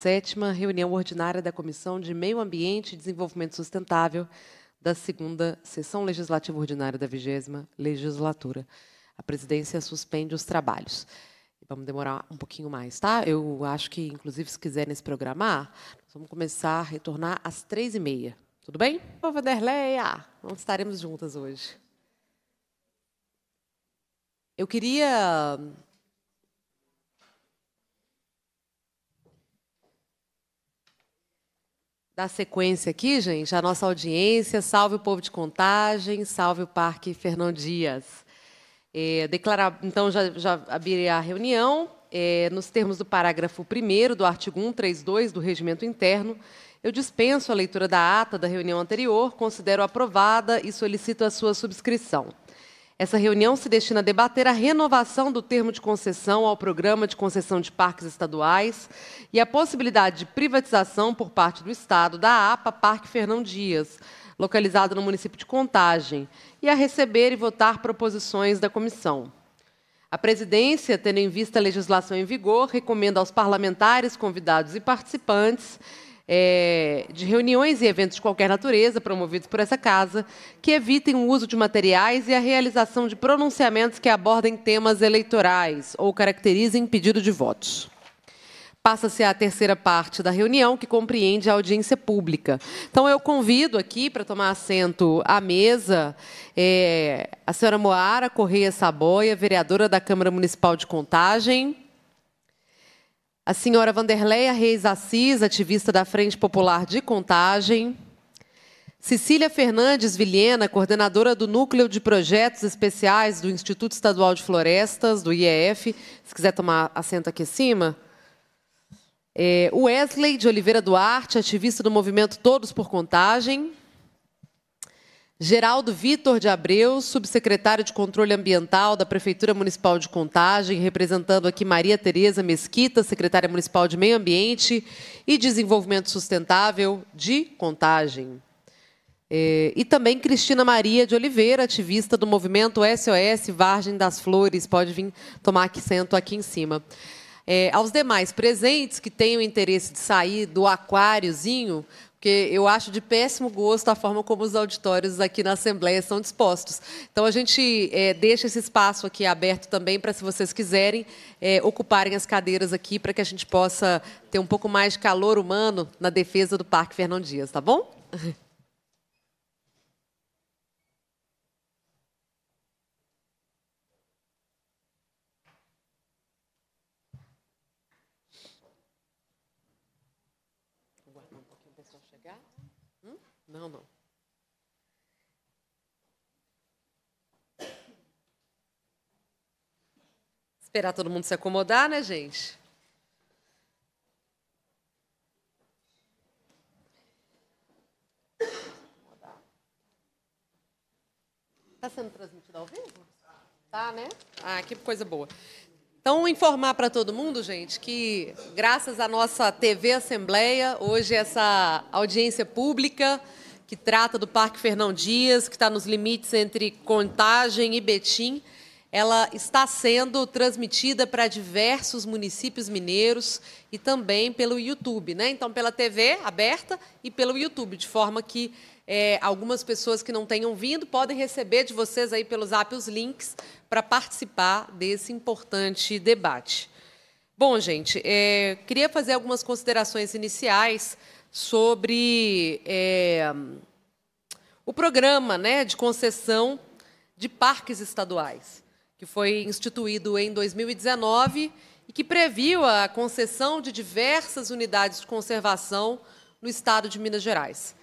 Sétima reunião ordinária da Comissão de Meio Ambiente e Desenvolvimento Sustentável da segunda sessão legislativa ordinária da vigésima legislatura. A presidência suspende os trabalhos. Vamos demorar um pouquinho mais, tá? Eu acho que, inclusive, se quiserem se programar, vamos começar a retornar às três e meia. Tudo bem? Ô, Vanderleia, não estaremos juntas hoje. Eu queria dar sequência aqui, gente, à nossa audiência. Salve o povo de Contagem, salve o Parque Fernão Dias. É, declarar, então, já, já abrirei a reunião. É, nos termos do parágrafo 1 do artigo 132 do Regimento Interno, eu dispenso a leitura da ata da reunião anterior, considero aprovada e solicito a sua subscrição. Essa reunião se destina a debater a renovação do termo de concessão ao programa de concessão de parques estaduais e a possibilidade de privatização por parte do Estado da APA Parque Fernão Dias, localizado no município de Contagem, e a receber e votar proposições da comissão. A presidência, tendo em vista a legislação em vigor, recomenda aos parlamentares, convidados e participantes é, de reuniões e eventos de qualquer natureza promovidos por essa casa que evitem o uso de materiais e a realização de pronunciamentos que abordem temas eleitorais ou caracterizem pedido de votos. Passa-se a terceira parte da reunião, que compreende a audiência pública. Então, eu convido aqui para tomar assento à mesa é, a senhora Moara Correia Saboia, vereadora da Câmara Municipal de Contagem. A senhora Vanderleia Reis Assis, ativista da Frente Popular de Contagem. Cecília Fernandes Vilhena, coordenadora do Núcleo de Projetos Especiais do Instituto Estadual de Florestas, do IEF. Se quiser tomar assento aqui em cima. É, Wesley de Oliveira Duarte, ativista do movimento Todos por Contagem. Geraldo Vitor de Abreu, subsecretário de Controle Ambiental da Prefeitura Municipal de Contagem, representando aqui Maria Tereza Mesquita, secretária municipal de Meio Ambiente e Desenvolvimento Sustentável de Contagem. É, e também Cristina Maria de Oliveira, ativista do movimento SOS Vargem das Flores, pode vir tomar assento aqui em cima. É, aos demais presentes que tenham interesse de sair do aquáriozinho, porque eu acho de péssimo gosto a forma como os auditórios aqui na Assembleia são dispostos. Então, a gente é, deixa esse espaço aqui aberto também para, se vocês quiserem, é, ocuparem as cadeiras aqui para que a gente possa ter um pouco mais de calor humano na defesa do Parque Fernão Dias, tá bom? esperar todo mundo se acomodar, né, gente? Está sendo transmitido ao vivo? Tá, né? Ah, que coisa boa. Então, informar para todo mundo, gente, que graças à nossa TV Assembleia, hoje essa audiência pública que trata do Parque Fernão Dias, que está nos limites entre Contagem e Betim, ela está sendo transmitida para diversos municípios mineiros e também pelo YouTube, né? Então, pela TV aberta e pelo YouTube, de forma que é, algumas pessoas que não tenham vindo podem receber de vocês aí pelo Zap os links para participar desse importante debate. Bom, gente, é, queria fazer algumas considerações iniciais sobre é, o programa né, de concessão de parques estaduais que foi instituído em 2019 e que previu a concessão de diversas unidades de conservação no estado de Minas Gerais.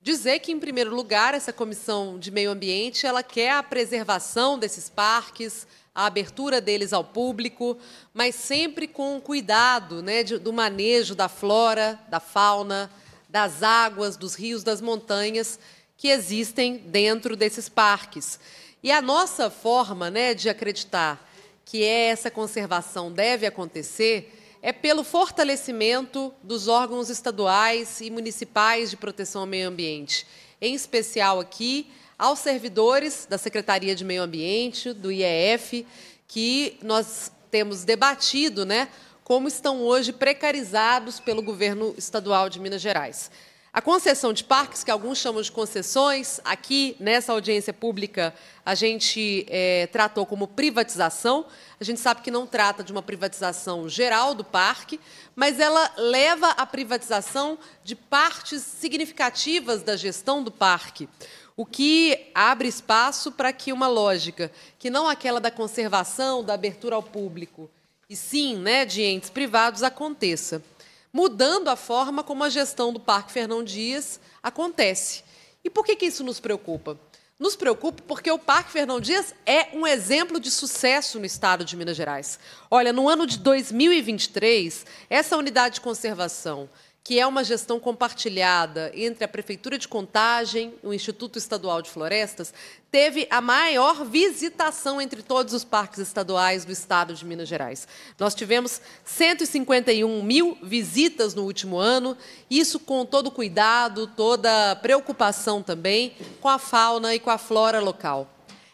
Dizer que, em primeiro lugar, essa comissão de meio ambiente ela quer a preservação desses parques, a abertura deles ao público, mas sempre com cuidado né, do manejo da flora, da fauna, das águas, dos rios, das montanhas que existem dentro desses parques. E a nossa forma né, de acreditar que essa conservação deve acontecer é pelo fortalecimento dos órgãos estaduais e municipais de proteção ao meio ambiente, em especial aqui aos servidores da Secretaria de Meio Ambiente, do IEF, que nós temos debatido né, como estão hoje precarizados pelo governo estadual de Minas Gerais. A concessão de parques, que alguns chamam de concessões, aqui nessa audiência pública a gente é, tratou como privatização. A gente sabe que não trata de uma privatização geral do parque, mas ela leva à privatização de partes significativas da gestão do parque, o que abre espaço para que uma lógica, que não aquela da conservação, da abertura ao público, e sim né, de entes privados, aconteça mudando a forma como a gestão do Parque Fernão Dias acontece. E por que, que isso nos preocupa? Nos preocupa porque o Parque Fernão Dias é um exemplo de sucesso no estado de Minas Gerais. Olha, no ano de 2023, essa unidade de conservação que é uma gestão compartilhada entre a Prefeitura de Contagem, o Instituto Estadual de Florestas, teve a maior visitação entre todos os parques estaduais do estado de Minas Gerais. Nós tivemos 151 mil visitas no último ano, isso com todo cuidado, toda preocupação também com a fauna e com a flora local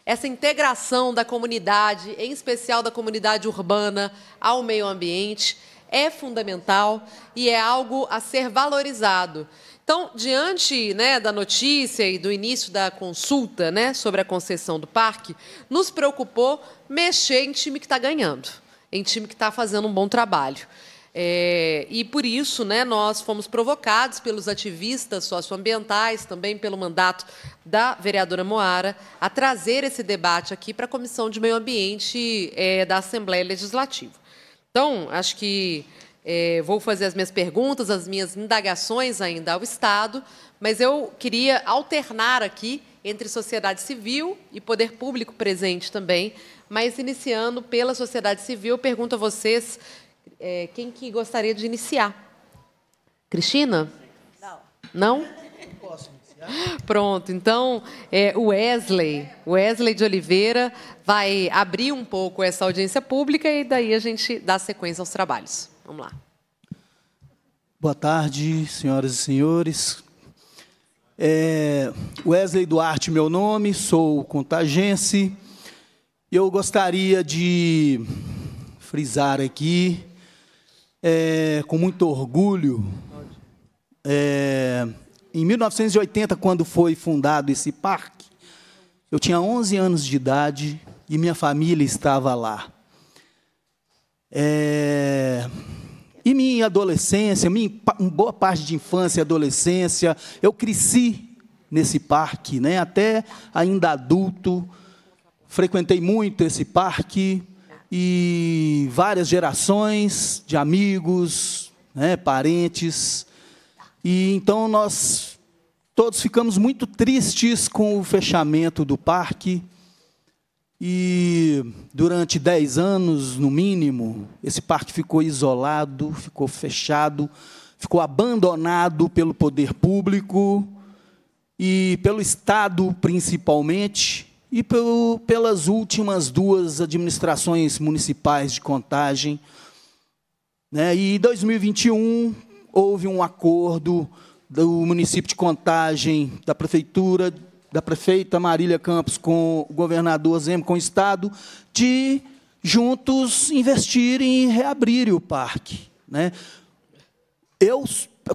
essa integração da comunidade, em especial da comunidade urbana, ao meio ambiente, é fundamental e é algo a ser valorizado. Então, diante né, da notícia e do início da consulta né, sobre a concessão do parque, nos preocupou mexer em time que está ganhando, em time que está fazendo um bom trabalho. É, e por isso, né, nós fomos provocados pelos ativistas socioambientais, também pelo mandato da vereadora Moara, a trazer esse debate aqui para a Comissão de Meio Ambiente é, da Assembleia Legislativa. Então, acho que é, vou fazer as minhas perguntas, as minhas indagações ainda ao Estado, mas eu queria alternar aqui entre sociedade civil e poder público presente também. Mas, iniciando pela sociedade civil, pergunto a vocês é, quem que gostaria de iniciar. Cristina? Não. Não? Pronto, então é, Wesley, Wesley de Oliveira vai abrir um pouco essa audiência pública e daí a gente dá sequência aos trabalhos. Vamos lá. Boa tarde, senhoras e senhores. É Wesley Duarte, meu nome, sou contagense. Eu gostaria de frisar aqui, é, com muito orgulho, é, em 1980, quando foi fundado esse parque, eu tinha 11 anos de idade e minha família estava lá. É... E minha adolescência, minha boa parte de infância e adolescência, eu cresci nesse parque, né? até ainda adulto. Frequentei muito esse parque e várias gerações de amigos, né? parentes. E então nós todos ficamos muito tristes com o fechamento do parque. E durante dez anos, no mínimo, esse parque ficou isolado, ficou fechado, ficou abandonado pelo poder público e pelo Estado, principalmente, e pelo, pelas últimas duas administrações municipais de contagem. Né? E 2021 houve um acordo do município de Contagem, da prefeitura, da prefeita Marília Campos com o governador Zema, com o Estado, de juntos investirem e reabrirem o parque. Né? Eu,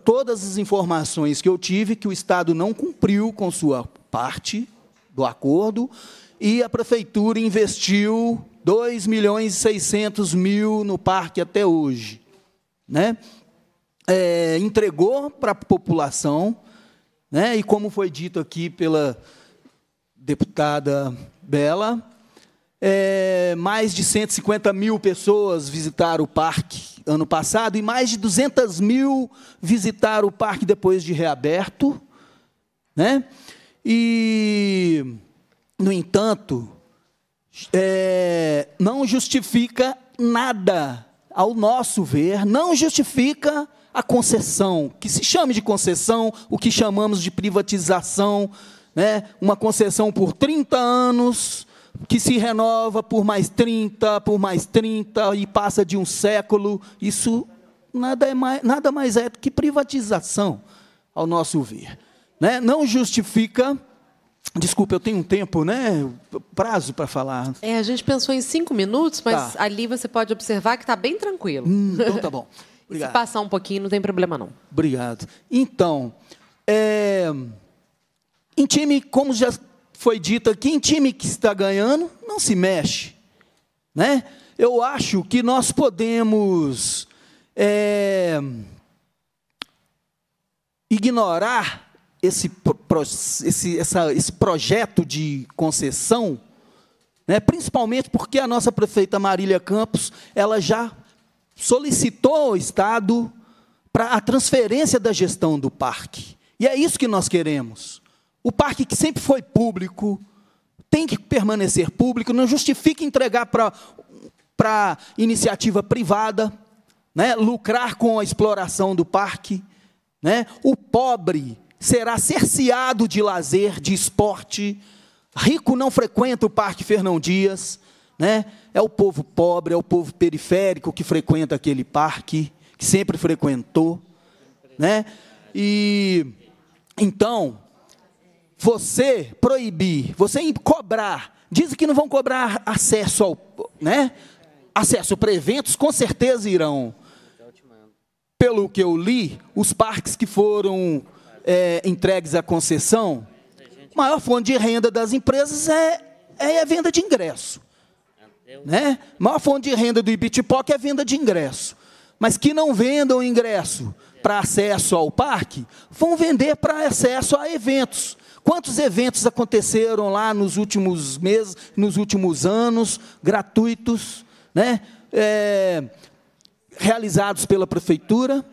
todas as informações que eu tive, que o Estado não cumpriu com sua parte do acordo, e a prefeitura investiu 2 milhões e 600 mil no parque até hoje. Né? é, entregou para a população, né, e como foi dito aqui pela deputada Bela, é, mais de 150 mil pessoas visitaram o parque ano passado e mais de 200 mil visitaram o parque depois de reaberto. Né? E, no entanto, é, não justifica nada, ao nosso ver, não justifica a concessão, que se chame de concessão, o que chamamos de privatização, né? uma concessão por 30 anos, que se renova por mais 30, por mais 30 e passa de um século. Isso nada, é mais, nada mais é do que privatização, ao nosso ver. Né? Não justifica. Desculpa, eu tenho um tempo, né? Prazo para falar. É, a gente pensou em cinco minutos, mas tá. ali você pode observar que está bem tranquilo. Hum, então tá bom. Obrigado. se passar um pouquinho, não tem problema, não. Obrigado. Então, é, em time, como já foi dito aqui, em time que está ganhando, não se mexe. Né? Eu acho que nós podemos é, ignorar esse, esse, essa, esse projeto de concessão, né? principalmente porque a nossa prefeita Marília Campos, ela já solicitou ao Estado para a transferência da gestão do parque. E é isso que nós queremos. O parque que sempre foi público tem que permanecer público, não justifica entregar para para iniciativa privada, né? lucrar com a exploração do parque. Né? O pobre será cerceado de lazer, de esporte. Rico não frequenta o Parque Fernão Dias né? É o povo pobre, é o povo periférico que frequenta aquele parque, que sempre frequentou, né? E então, você proibir, você cobrar, dizem que não vão cobrar acesso ao, né? Acesso para eventos, com certeza irão. Pelo que eu li, os parques que foram é, entregues à concessão, maior fonte de renda das empresas é, é a venda de ingresso. Né? A maior fonte de renda do Ibitipoca é a venda de ingresso. Mas que não vendam ingresso para acesso ao parque, vão vender para acesso a eventos. Quantos eventos aconteceram lá nos últimos meses, nos últimos anos, gratuitos, né? É, realizados pela prefeitura?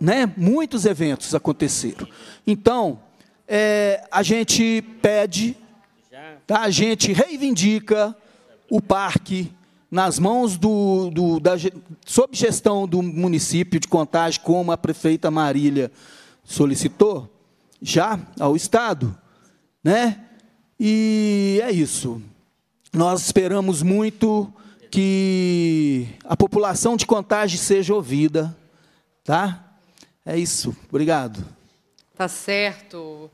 Né? Muitos eventos aconteceram. Então, é, a gente pede, tá? a gente reivindica o parque nas mãos do, do da, sob gestão do município de Contagem, como a prefeita Marília solicitou, já ao Estado, né? E é isso. Nós esperamos muito que a população de Contagem seja ouvida, tá? É isso. Obrigado. Tá certo.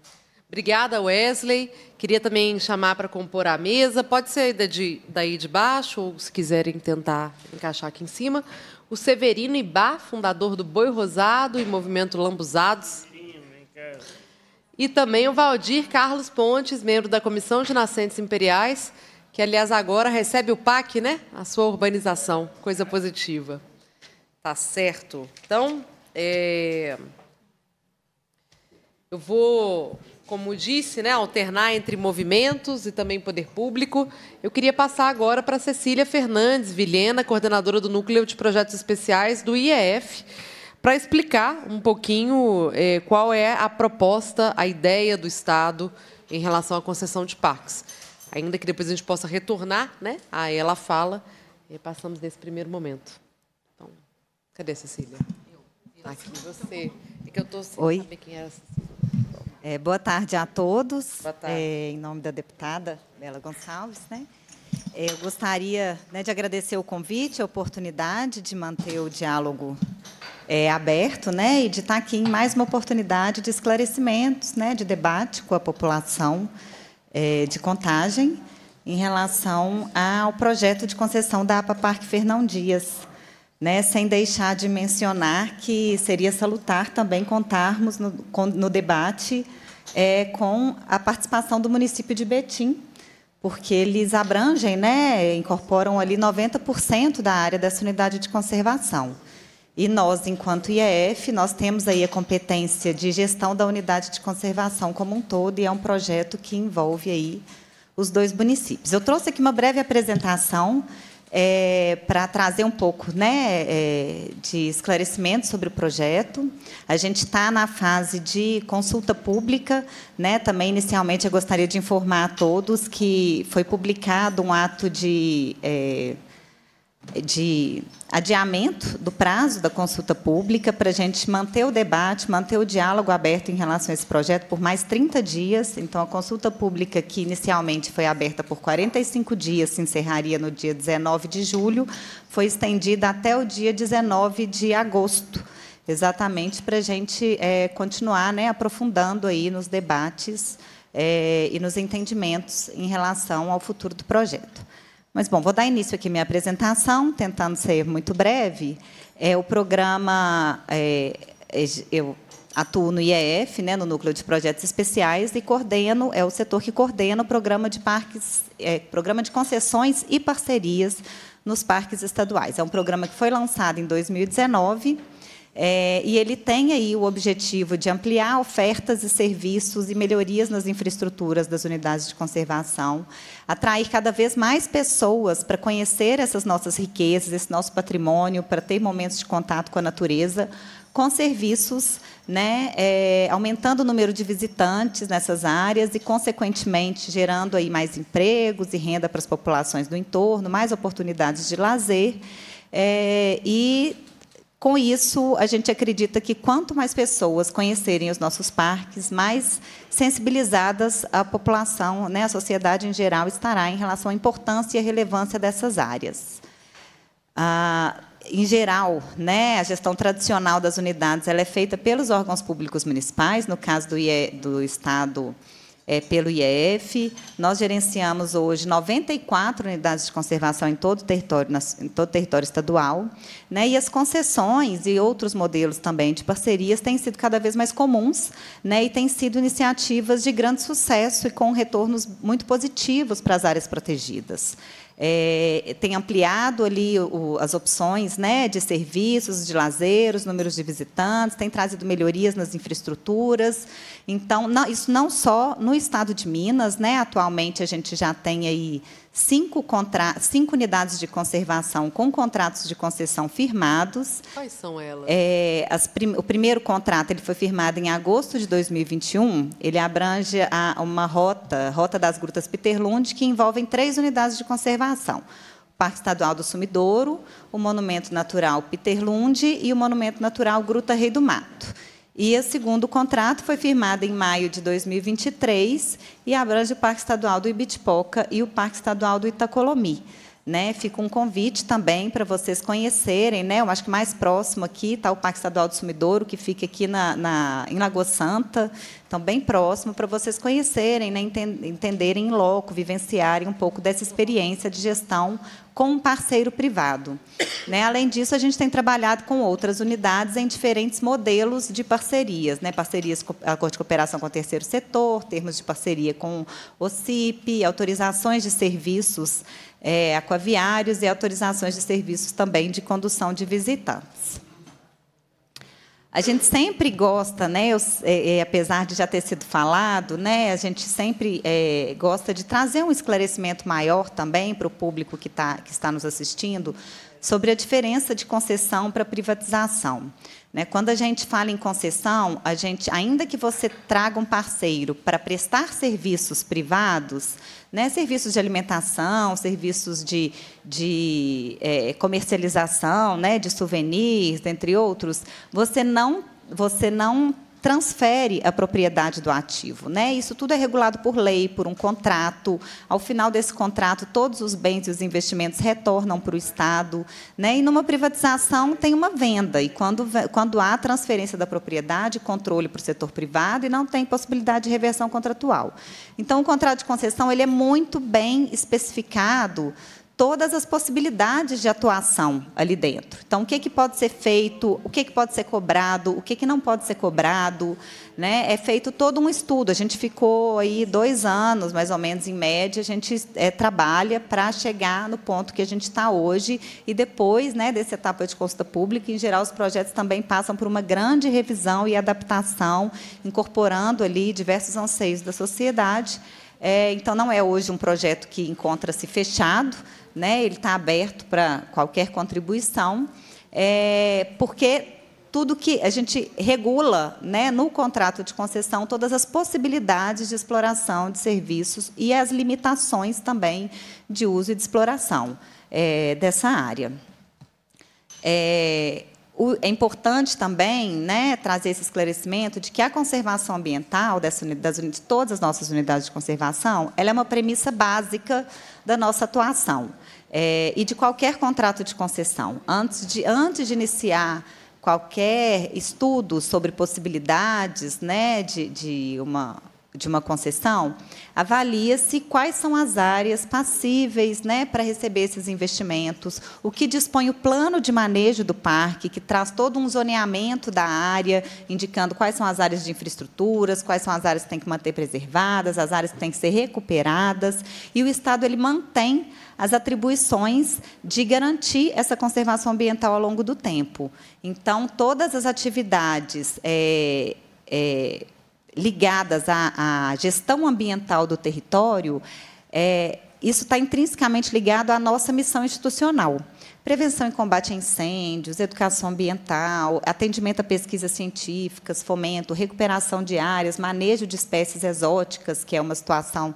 Obrigada, Wesley. Queria também chamar para compor a mesa. Pode ser de, daí de baixo, ou se quiserem tentar encaixar aqui em cima. O Severino Ibá, fundador do Boi Rosado e Movimento Lambuzados. E também o Valdir Carlos Pontes, membro da Comissão de Nascentes Imperiais, que, aliás, agora recebe o PAC, né? A sua urbanização. Coisa positiva. Tá certo. Então, é... eu vou como disse, né, alternar entre movimentos e também poder público. Eu queria passar agora para Cecília Fernandes Vilhena, coordenadora do Núcleo de Projetos Especiais do IEF, para explicar um pouquinho eh, qual é a proposta, a ideia do Estado em relação à concessão de parques. Ainda que depois a gente possa retornar né, a ela fala, e eh, passamos nesse primeiro momento. Então, cadê Cecília? Eu. eu tá Aqui você. É que eu estou sem Oi? saber quem era a Cecília. É, boa tarde a todos. Boa tarde. É, em nome da deputada Bela Gonçalves, né? É, eu gostaria né, de agradecer o convite, a oportunidade de manter o diálogo é, aberto, né, e de estar aqui em mais uma oportunidade de esclarecimentos, né, de debate com a população é, de Contagem em relação ao projeto de concessão da APA Parque Fernão Dias. Né, sem deixar de mencionar que seria salutar também contarmos no, no debate é, com a participação do município de Betim, porque eles abrangem, né, incorporam ali 90% da área dessa unidade de conservação. E nós, enquanto IEF, nós temos aí a competência de gestão da unidade de conservação como um todo, e é um projeto que envolve aí os dois municípios. Eu trouxe aqui uma breve apresentação é, para trazer um pouco né, é, de esclarecimento sobre o projeto. A gente está na fase de consulta pública. Né, também, inicialmente, eu gostaria de informar a todos que foi publicado um ato de. É, de adiamento do prazo da consulta pública para a gente manter o debate, manter o diálogo aberto em relação a esse projeto por mais 30 dias. Então, a consulta pública, que inicialmente foi aberta por 45 dias, se encerraria no dia 19 de julho, foi estendida até o dia 19 de agosto, exatamente para a gente é, continuar né, aprofundando aí nos debates é, e nos entendimentos em relação ao futuro do projeto. Mas, bom, vou dar início aqui à minha apresentação, tentando ser muito breve. É, o programa, é, é eu atuo no IEF, né, no Núcleo de Projetos Especiais, e coordeno, é o setor que coordena o programa de parques, é, programa de concessões e parcerias nos parques estaduais. É um programa que foi lançado em 2019 é, e ele tem aí o objetivo de ampliar ofertas e serviços e melhorias nas infraestruturas das unidades de conservação, atrair cada vez mais pessoas para conhecer essas nossas riquezas, esse nosso patrimônio, para ter momentos de contato com a natureza, com serviços, né, é, aumentando o número de visitantes nessas áreas e, consequentemente, gerando aí mais empregos e renda para as populações do entorno, mais oportunidades de lazer é, e com isso, a gente acredita que quanto mais pessoas conhecerem os nossos parques, mais sensibilizadas a população, né, a sociedade em geral estará em relação à importância e à relevância dessas áreas. Ah, em geral, né, a gestão tradicional das unidades ela é feita pelos órgãos públicos municipais, no caso do, IE, do Estado, é, pelo IEF. Nós gerenciamos hoje 94 unidades de conservação em todo o território, em todo o território estadual. Né? E as concessões e outros modelos também de parcerias têm sido cada vez mais comuns né? e têm sido iniciativas de grande sucesso e com retornos muito positivos para as áreas protegidas é, tem ampliado ali o, as opções né, de serviços, de lazer, os números de visitantes, tem trazido melhorias nas infraestruturas. Então, não, isso não só no estado de Minas, né, atualmente a gente já tem aí cinco, contra... cinco unidades de conservação com contratos de concessão firmados. Quais são elas? É, as prim... O primeiro contrato ele foi firmado em agosto de 2021. Ele abrange a, uma rota, Rota das Grutas Peterlund, que envolvem três unidades de conservação. O Parque Estadual do Sumidouro, o Monumento Natural Peterlund e o Monumento Natural Gruta Rei do Mato. E o segundo contrato foi firmado em maio de 2023 e abrange o Parque Estadual do Ibitipoca e o Parque Estadual do Itacolomi. Né, fica um convite também para vocês conhecerem. Né, eu acho que mais próximo aqui está o Parque Estadual do Sumidouro, que fica aqui na, na em Lagoa Santa, então bem próximo, para vocês conhecerem, né, entenderem em loco, vivenciarem um pouco dessa experiência de gestão com um parceiro privado. Né, além disso, a gente tem trabalhado com outras unidades em diferentes modelos de parcerias, né, parcerias com a de cooperação com o terceiro setor, termos de parceria com o CIP, autorizações de serviços é, aquaviários e autorizações de serviços também de condução de visitantes. A gente sempre gosta, né, eu, é, é, apesar de já ter sido falado, né, a gente sempre é, gosta de trazer um esclarecimento maior também para o público que, tá, que está nos assistindo sobre a diferença de concessão para privatização. Né? Quando a gente fala em concessão, a gente, ainda que você traga um parceiro para prestar serviços privados, né, serviços de alimentação, serviços de, de é, comercialização, né, de souvenirs, entre outros, você não, você não transfere a propriedade do ativo. Né? Isso tudo é regulado por lei, por um contrato. Ao final desse contrato, todos os bens e os investimentos retornam para o Estado. Né? E numa privatização tem uma venda. E quando, quando há transferência da propriedade, controle para o setor privado e não tem possibilidade de reversão contratual. Então, o contrato de concessão ele é muito bem especificado todas as possibilidades de atuação ali dentro. Então, o que, é que pode ser feito, o que, é que pode ser cobrado, o que, é que não pode ser cobrado. Né? É feito todo um estudo. A gente ficou aí dois anos, mais ou menos, em média, a gente é, trabalha para chegar no ponto que a gente está hoje. E depois né, dessa etapa de consulta pública, em geral, os projetos também passam por uma grande revisão e adaptação, incorporando ali diversos anseios da sociedade. É, então, não é hoje um projeto que encontra-se fechado, né? Ele está aberto para qualquer contribuição, é, porque tudo que a gente regula né, no contrato de concessão todas as possibilidades de exploração de serviços e as limitações também de uso e de exploração é, dessa área. É, é importante também né, trazer esse esclarecimento de que a conservação ambiental dessa, das, de todas as nossas unidades de conservação ela é uma premissa básica da nossa atuação é, e de qualquer contrato de concessão. Antes de, antes de iniciar qualquer estudo sobre possibilidades né, de, de uma de uma concessão, avalia-se quais são as áreas passíveis né, para receber esses investimentos, o que dispõe o plano de manejo do parque, que traz todo um zoneamento da área, indicando quais são as áreas de infraestruturas, quais são as áreas que têm que manter preservadas, as áreas que têm que ser recuperadas, e o Estado ele mantém as atribuições de garantir essa conservação ambiental ao longo do tempo. Então, todas as atividades é, é, ligadas à, à, gestão ambiental do território, é, isso está intrinsecamente ligado à nossa missão institucional. Prevenção e combate a incêndios, educação ambiental, atendimento a pesquisas científicas, fomento, recuperação de áreas, manejo de espécies exóticas, que é uma situação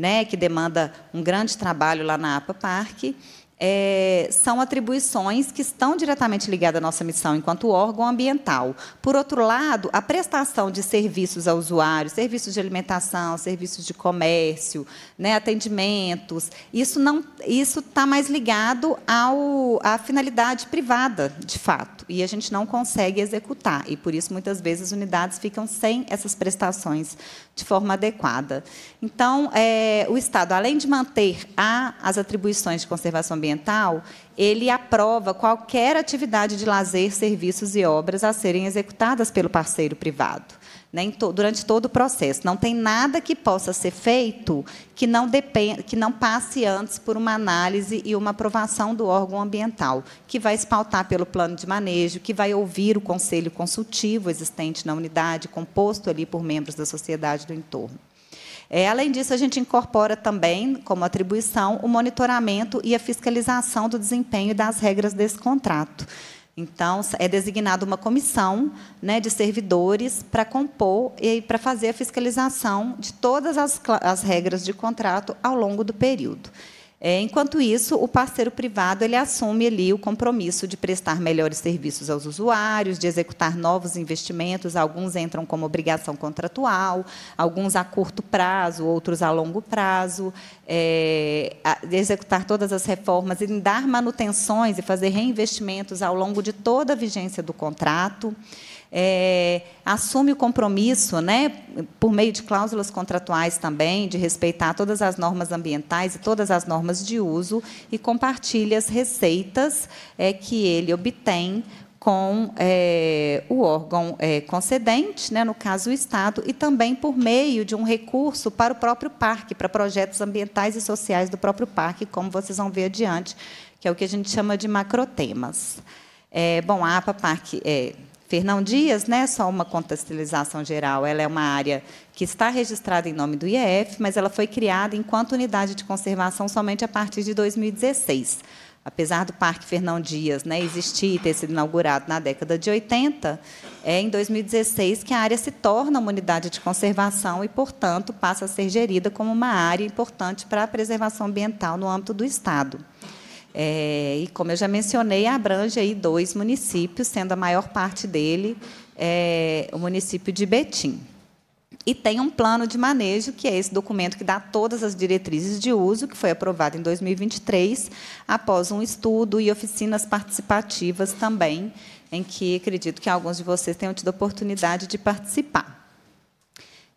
né, que demanda um grande trabalho lá na APA Parque é, são atribuições que estão diretamente ligadas à nossa missão enquanto órgão ambiental. Por outro lado, a prestação de serviços ao usuário, serviços de alimentação, serviços de comércio, né, atendimentos, isso não, isso está mais ligado ao, à finalidade privada, de fato, e a gente não consegue executar. E por isso muitas vezes as unidades ficam sem essas prestações de forma adequada. Então, é, o Estado, além de manter a, as atribuições de conservação ambiental ambiental, ele aprova qualquer atividade de lazer, serviços e obras a serem executadas pelo parceiro privado. Né, durante todo o processo. Não tem nada que possa ser feito que não, que não passe antes por uma análise e uma aprovação do órgão ambiental, que vai espaltar pelo plano de manejo, que vai ouvir o conselho consultivo existente na unidade, composto ali por membros da sociedade do entorno. É, além disso, a gente incorpora também, como atribuição, o monitoramento e a fiscalização do desempenho das regras desse contrato. Então, é designada uma comissão né, de servidores para compor e para fazer a fiscalização de todas as, as regras de contrato ao longo do período. É, enquanto isso, o parceiro privado ele assume ali o compromisso de prestar melhores serviços aos usuários, de executar novos investimentos. Alguns entram como obrigação contratual, alguns a curto prazo, outros a longo prazo. É, executar todas as reformas e dar manutenções e fazer reinvestimentos ao longo de toda a vigência do contrato é, assume o compromisso, né, por meio de cláusulas contratuais também, de respeitar todas as normas ambientais e todas as normas de uso, e compartilha as receitas é, que ele obtém com é, o órgão é, concedente, né, no caso o Estado, e também por meio de um recurso para o próprio parque, para projetos ambientais e sociais do próprio parque, como vocês vão ver adiante, que é o que a gente chama de macrotemas. É, bom, a APA Parque é, Fernão Dias, né, só uma contextualização geral, ela é uma área que está registrada em nome do IEF, mas ela foi criada enquanto unidade de conservação somente a partir de 2016. Apesar do Parque Fernão Dias né, existir e ter sido inaugurado na década de 80, é em 2016 que a área se torna uma unidade de conservação e, portanto, passa a ser gerida como uma área importante para a preservação ambiental no âmbito do Estado. É, e, como eu já mencionei, abrange aí dois municípios, sendo a maior parte dele é, o município de Betim. E tem um plano de manejo, que é esse documento que dá todas as diretrizes de uso, que foi aprovado em 2023, após um estudo e oficinas participativas também, em que acredito que alguns de vocês tenham tido a oportunidade de participar.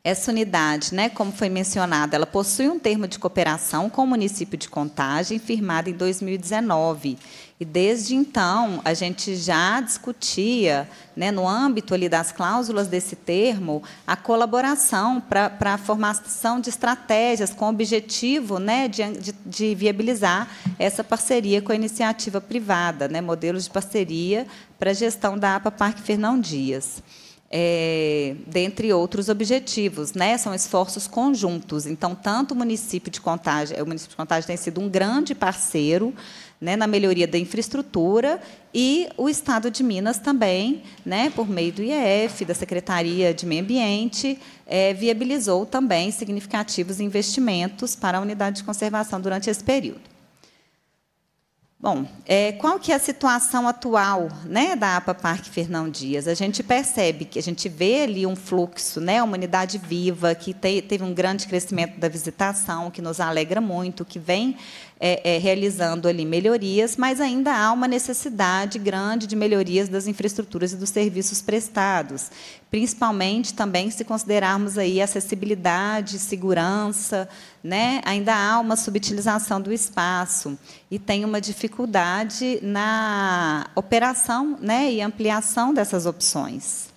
Essa unidade, né, como foi mencionado, ela possui um termo de cooperação com o município de Contagem, firmado em 2019. E desde então, a gente já discutia, né, no âmbito ali das cláusulas desse termo, a colaboração para a formação de estratégias com o objetivo né, de, de, viabilizar essa parceria com a iniciativa privada, né, modelos de parceria para a gestão da APA Parque Fernão Dias é, dentre outros objetivos. Né? São esforços conjuntos. Então, tanto o município de Contagem, o município de Contagem tem sido um grande parceiro né, na melhoria da infraestrutura e o Estado de Minas também, né, por meio do IEF, da Secretaria de Meio Ambiente, é, viabilizou também significativos investimentos para a unidade de conservação durante esse período. Bom, é, qual que é a situação atual né, da APA Parque Fernão Dias? A gente percebe que a gente vê ali um fluxo, né, uma unidade viva, que te, teve um grande crescimento da visitação, que nos alegra muito, que vem é, é, realizando ali melhorias, mas ainda há uma necessidade grande de melhorias das infraestruturas e dos serviços prestados, principalmente também se considerarmos aí acessibilidade, segurança, né? Ainda há uma subutilização do espaço e tem uma dificuldade na operação, né, e ampliação dessas opções.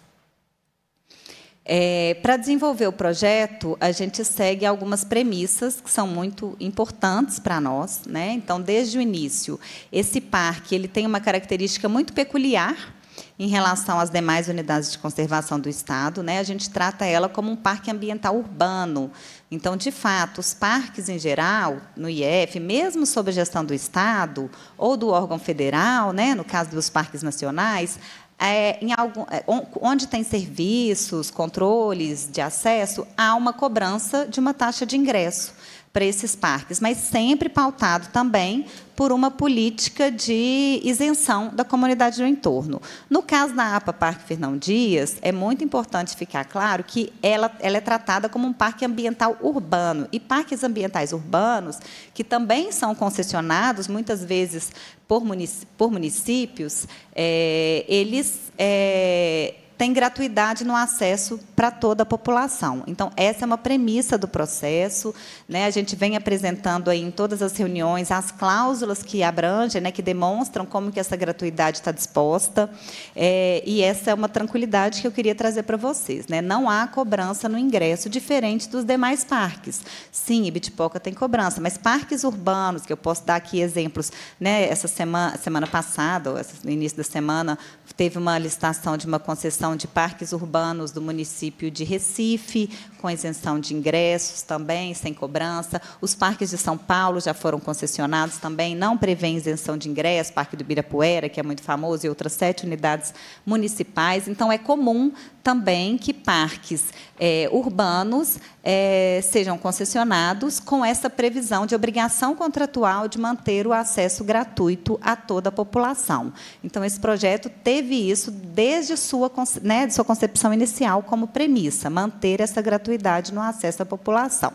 É, para desenvolver o projeto, a gente segue algumas premissas que são muito importantes para nós. Né? Então, desde o início, esse parque ele tem uma característica muito peculiar em relação às demais unidades de conservação do Estado. Né? A gente trata ela como um parque ambiental urbano. Então, de fato, os parques em geral, no IF, mesmo sob a gestão do Estado ou do órgão federal, né? no caso dos parques nacionais, é, em algum, é, onde tem serviços, controles de acesso, há uma cobrança de uma taxa de ingresso para esses parques, mas sempre pautado também por uma política de isenção da comunidade do entorno. No caso da APA Parque Fernão Dias, é muito importante ficar claro que ela, ela é tratada como um parque ambiental urbano. E parques ambientais urbanos, que também são concessionados, muitas vezes por, municípios, é, eles. É, tem gratuidade no acesso para toda a população. Então, essa é uma premissa do processo. Né? A gente vem apresentando aí em todas as reuniões as cláusulas que abrangem, né, que demonstram como que essa gratuidade está disposta. É, e essa é uma tranquilidade que eu queria trazer para vocês. Né? Não há cobrança no ingresso, diferente dos demais parques. Sim, Ibitipoca tem cobrança, mas parques urbanos, que eu posso dar aqui exemplos, né? essa semana, semana passada, ou no início da semana, teve uma licitação de uma concessão Associação de Parques Urbanos do município de Recife, com isenção de ingressos também, sem cobrança. Os parques de São Paulo já foram concessionados também, não prevê isenção de ingresso, Parque do Birapuera, que é muito famoso, e outras sete unidades municipais. Então, é comum também que parques é, urbanos é, sejam concessionados com essa previsão de obrigação contratual de manter o acesso gratuito a toda a população. Então, esse projeto teve isso desde sua, né, sua concepção inicial como premissa, manter essa gratuidade no acesso à população.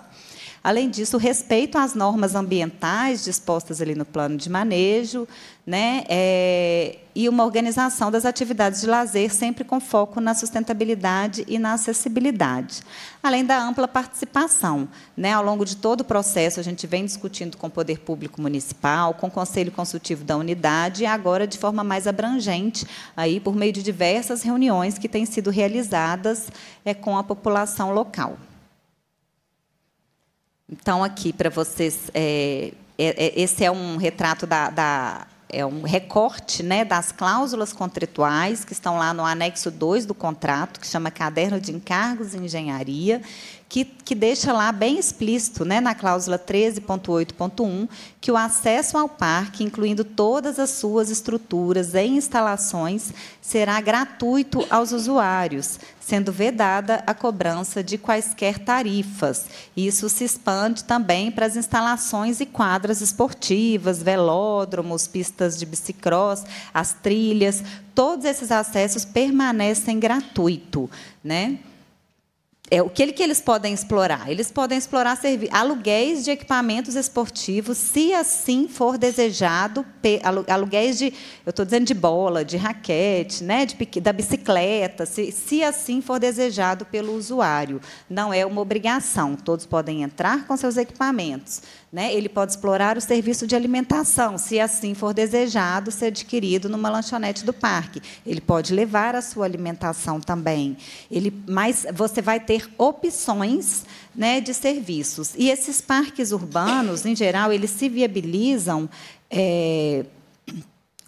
Além disso, respeito às normas ambientais dispostas ali no plano de manejo, né? É, e uma organização das atividades de lazer, sempre com foco na sustentabilidade e na acessibilidade, além da ampla participação. Né? Ao longo de todo o processo, a gente vem discutindo com o Poder Público Municipal, com o Conselho Consultivo da Unidade e agora de forma mais abrangente, aí por meio de diversas reuniões que têm sido realizadas é, com a população local. Então, aqui para vocês, é, é, é esse é um retrato da, da é um recorte né, das cláusulas contratuais que estão lá no anexo 2 do contrato, que chama Caderno de Encargos em Engenharia, que, que deixa lá bem explícito, né, na cláusula 13.8.1, que o acesso ao parque, incluindo todas as suas estruturas e instalações, será gratuito aos usuários, sendo vedada a cobrança de quaisquer tarifas. Isso se expande também para as instalações e quadras esportivas, velódromos, pistas de bicicross, as trilhas, todos esses acessos permanecem gratuito, né? é, o que, que eles podem explorar? Eles podem explorar aluguéis de equipamentos esportivos, se assim for desejado, aluguéis de, eu estou dizendo de bola, de raquete, né, de, da bicicleta, se, se assim for desejado pelo usuário. Não é uma obrigação, todos podem entrar com seus equipamentos. Né? Ele pode explorar o serviço de alimentação, se assim for desejado ser adquirido numa lanchonete do parque. Ele pode levar a sua alimentação também. Ele, mas você vai ter ter opções né, de serviços. E esses parques urbanos, em geral, eles se viabilizam é,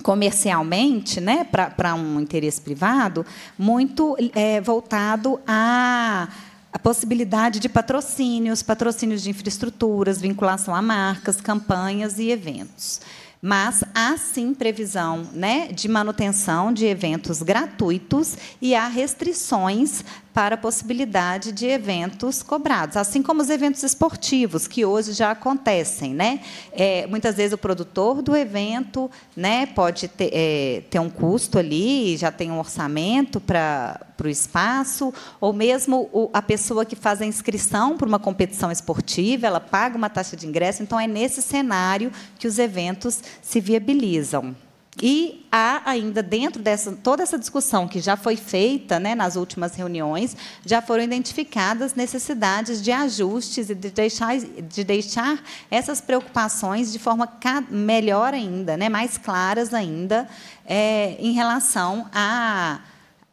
comercialmente, né, para um interesse privado, muito é, voltado a a possibilidade de patrocínios, patrocínios de infraestruturas, vinculação a marcas, campanhas e eventos. Mas há sim previsão né, de manutenção de eventos gratuitos e há restrições para a possibilidade de eventos cobrados, assim como os eventos esportivos que hoje já acontecem, né? É, muitas vezes o produtor do evento, né, pode ter, é, ter um custo ali, já tem um orçamento para para o espaço, ou mesmo o, a pessoa que faz a inscrição para uma competição esportiva, ela paga uma taxa de ingresso. Então, é nesse cenário que os eventos se viabilizam. E há ainda dentro dessa toda essa discussão que já foi feita né, nas últimas reuniões, já foram identificadas necessidades de ajustes e de deixar, de deixar essas preocupações de forma melhor ainda, né, mais claras ainda, é, em relação a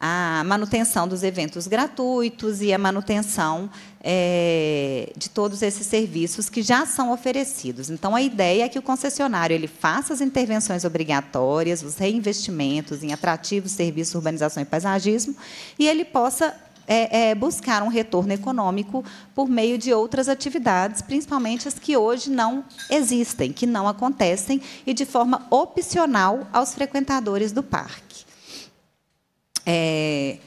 a manutenção dos eventos gratuitos e a manutenção é, de todos esses serviços que já são oferecidos. Então, a ideia é que o concessionário ele faça as intervenções obrigatórias, os reinvestimentos em atrativos, serviços, urbanização e paisagismo, e ele possa é, é, buscar um retorno econômico por meio de outras atividades, principalmente as que hoje não existem, que não acontecem, e de forma opcional aos frequentadores do parque. É,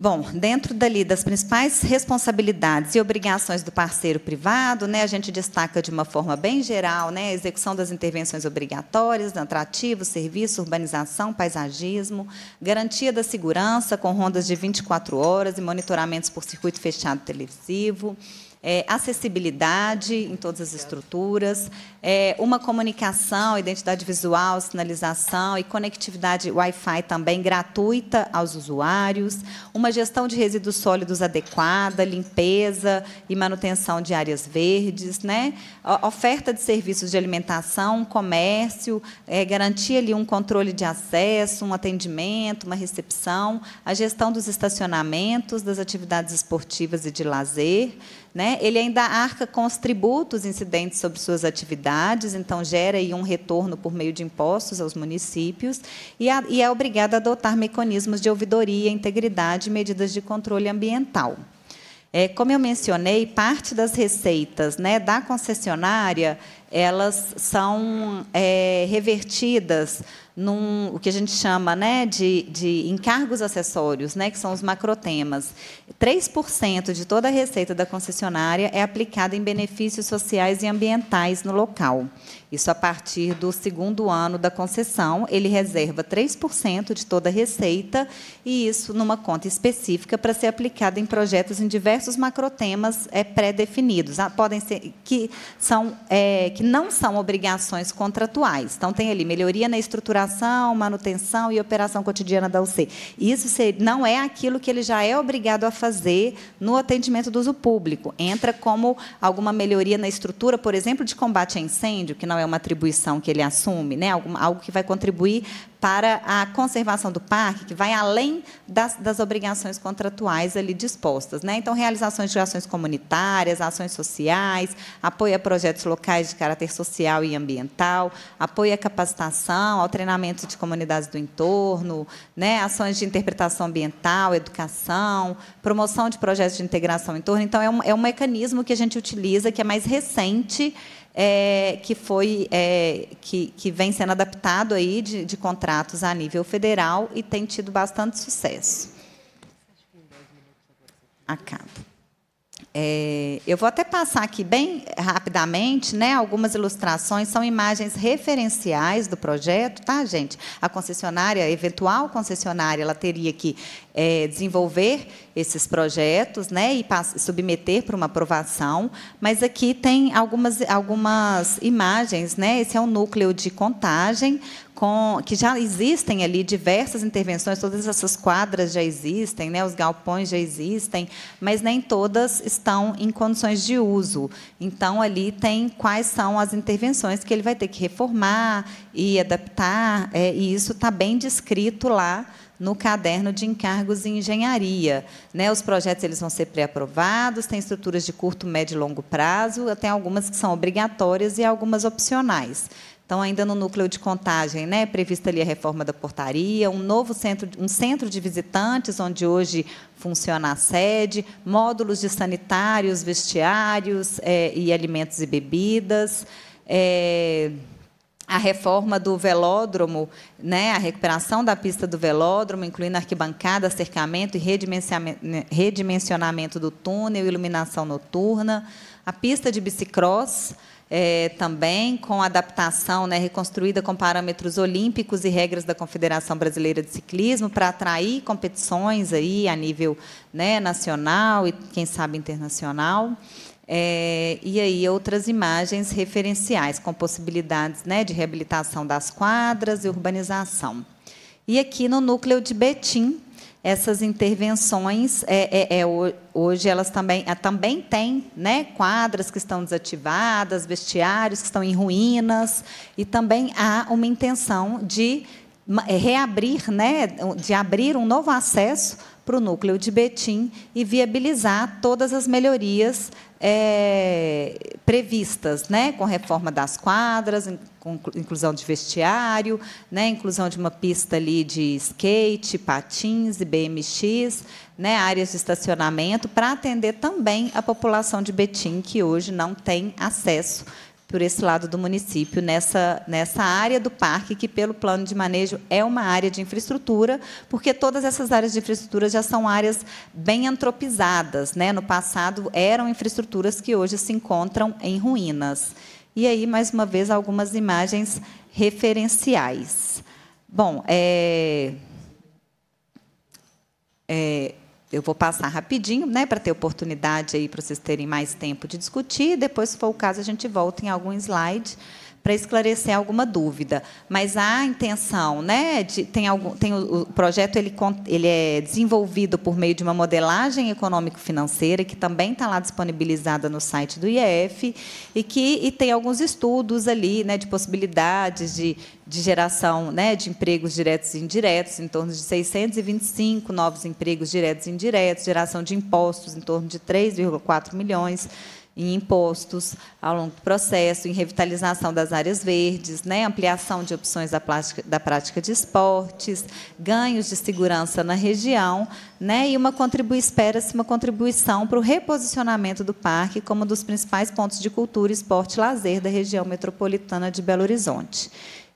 Bom, dentro dali das principais responsabilidades e obrigações do parceiro privado, né, a gente destaca de uma forma bem geral né, a execução das intervenções obrigatórias, atrativo, serviço, urbanização, paisagismo, garantia da segurança com rondas de 24 horas e monitoramentos por circuito fechado televisivo, é, acessibilidade em todas as estruturas, é, uma comunicação, identidade visual, sinalização e conectividade Wi-Fi também gratuita aos usuários, uma gestão de resíduos sólidos adequada, limpeza e manutenção de áreas verdes, né? oferta de serviços de alimentação, comércio, é, garantir ali um controle de acesso, um atendimento, uma recepção, a gestão dos estacionamentos, das atividades esportivas e de lazer. Né? Ele ainda arca com os tributos incidentes sobre suas atividades então gera aí um retorno por meio de impostos aos municípios e, a, e é obrigada a adotar mecanismos de ouvidoria, integridade e medidas de controle ambiental. É, como eu mencionei, parte das receitas né, da concessionária elas são é, revertidas num o que a gente chama né, de, de encargos acessórios, né, que são os macrotemas. 3% de toda a receita da concessionária é aplicada em benefícios sociais e ambientais no local. Isso a partir do segundo ano da concessão, ele reserva 3% de toda a receita e isso numa conta específica para ser aplicada em projetos em diversos macrotemas é, pré-definidos. Ah, podem ser que são é, que não são obrigações contratuais. Então, tem ali melhoria na estruturação, manutenção e operação cotidiana da UC. Isso não é aquilo que ele já é obrigado a fazer no atendimento do uso público. Entra como alguma melhoria na estrutura, por exemplo, de combate a incêndio, que não é uma atribuição que ele assume, né? algo que vai contribuir para a conservação do parque, que vai além das, das obrigações contratuais ali dispostas. Né? Então, realizações de ações comunitárias, ações sociais, apoio a projetos locais de caráter social e ambiental, apoio à capacitação, ao treinamento de comunidades do entorno, né? ações de interpretação ambiental, educação, promoção de projetos de integração em torno. Então, é um, é um mecanismo que a gente utiliza, que é mais recente, é, que foi é, que, que, vem sendo adaptado aí de, de, contratos a nível federal e tem tido bastante sucesso. Acabo. É, eu vou até passar aqui bem rapidamente, né? Algumas ilustrações são imagens referenciais do projeto, tá, gente? A concessionária, a eventual concessionária, ela teria que é, desenvolver esses projetos, né? E submeter para uma aprovação. Mas aqui tem algumas algumas imagens, né? Esse é um núcleo de contagem com, que já existem ali diversas intervenções, todas essas quadras já existem, né, os galpões já existem, mas nem todas estão em condições de uso. Então, ali tem quais são as intervenções que ele vai ter que reformar e adaptar, é, e isso está bem descrito lá no caderno de encargos em engenharia. Né, os projetos eles vão ser pré-aprovados, tem estruturas de curto, médio e longo prazo, tem algumas que são obrigatórias e algumas opcionais. Então, ainda no núcleo de contagem, né, prevista ali a reforma da portaria, um novo centro, um centro de visitantes, onde hoje funciona a sede, módulos de sanitários, vestiários é, e alimentos e bebidas. É, a reforma do velódromo, né, a recuperação da pista do velódromo, incluindo arquibancada, cercamento e redimensionamento do túnel, iluminação noturna, a pista de bicicross, é, também, com adaptação né, reconstruída com parâmetros olímpicos e regras da Confederação Brasileira de Ciclismo, para atrair competições aí a nível né, nacional e, quem sabe, internacional. É, e aí outras imagens referenciais, com possibilidades né, de reabilitação das quadras e urbanização. E aqui no núcleo de Betim, essas intervenções é, é, é, hoje elas também, é, também têm né, quadras que estão desativadas, vestiários que estão em ruínas, e também há uma intenção de é, reabrir, né, de abrir um novo acesso para o núcleo de Betim e viabilizar todas as melhorias é, previstas, né, com reforma das quadras, inclusão de vestiário, né, inclusão de uma pista ali de skate, patins e BMX, né, áreas de estacionamento, para atender também a população de Betim que hoje não tem acesso por esse lado do município, nessa, nessa área do parque, que, pelo plano de manejo, é uma área de infraestrutura, porque todas essas áreas de infraestrutura já são áreas bem antropizadas. Né? No passado, eram infraestruturas que hoje se encontram em ruínas. E aí, mais uma vez, algumas imagens referenciais. Bom, é... É, eu vou passar rapidinho, né, para ter oportunidade aí para vocês terem mais tempo de discutir. Depois, se for o caso, a gente volta em algum slide para esclarecer alguma dúvida. Mas há a intenção, né? De, tem algum, tem o, o projeto ele, ele é desenvolvido por meio de uma modelagem econômico-financeira que também está lá disponibilizada no site do IEF e que e tem alguns estudos ali, né? De possibilidades de, de geração né, de empregos diretos e indiretos, em torno de 625 novos empregos diretos e indiretos, geração de impostos em torno de 3,4 milhões, em impostos ao longo do processo, em revitalização das áreas verdes, né, ampliação de opções da, plástica, da prática de esportes, ganhos de segurança na região, né, e uma espera-se uma contribuição para o reposicionamento do parque como um dos principais pontos de cultura, esporte e lazer da região metropolitana de Belo Horizonte.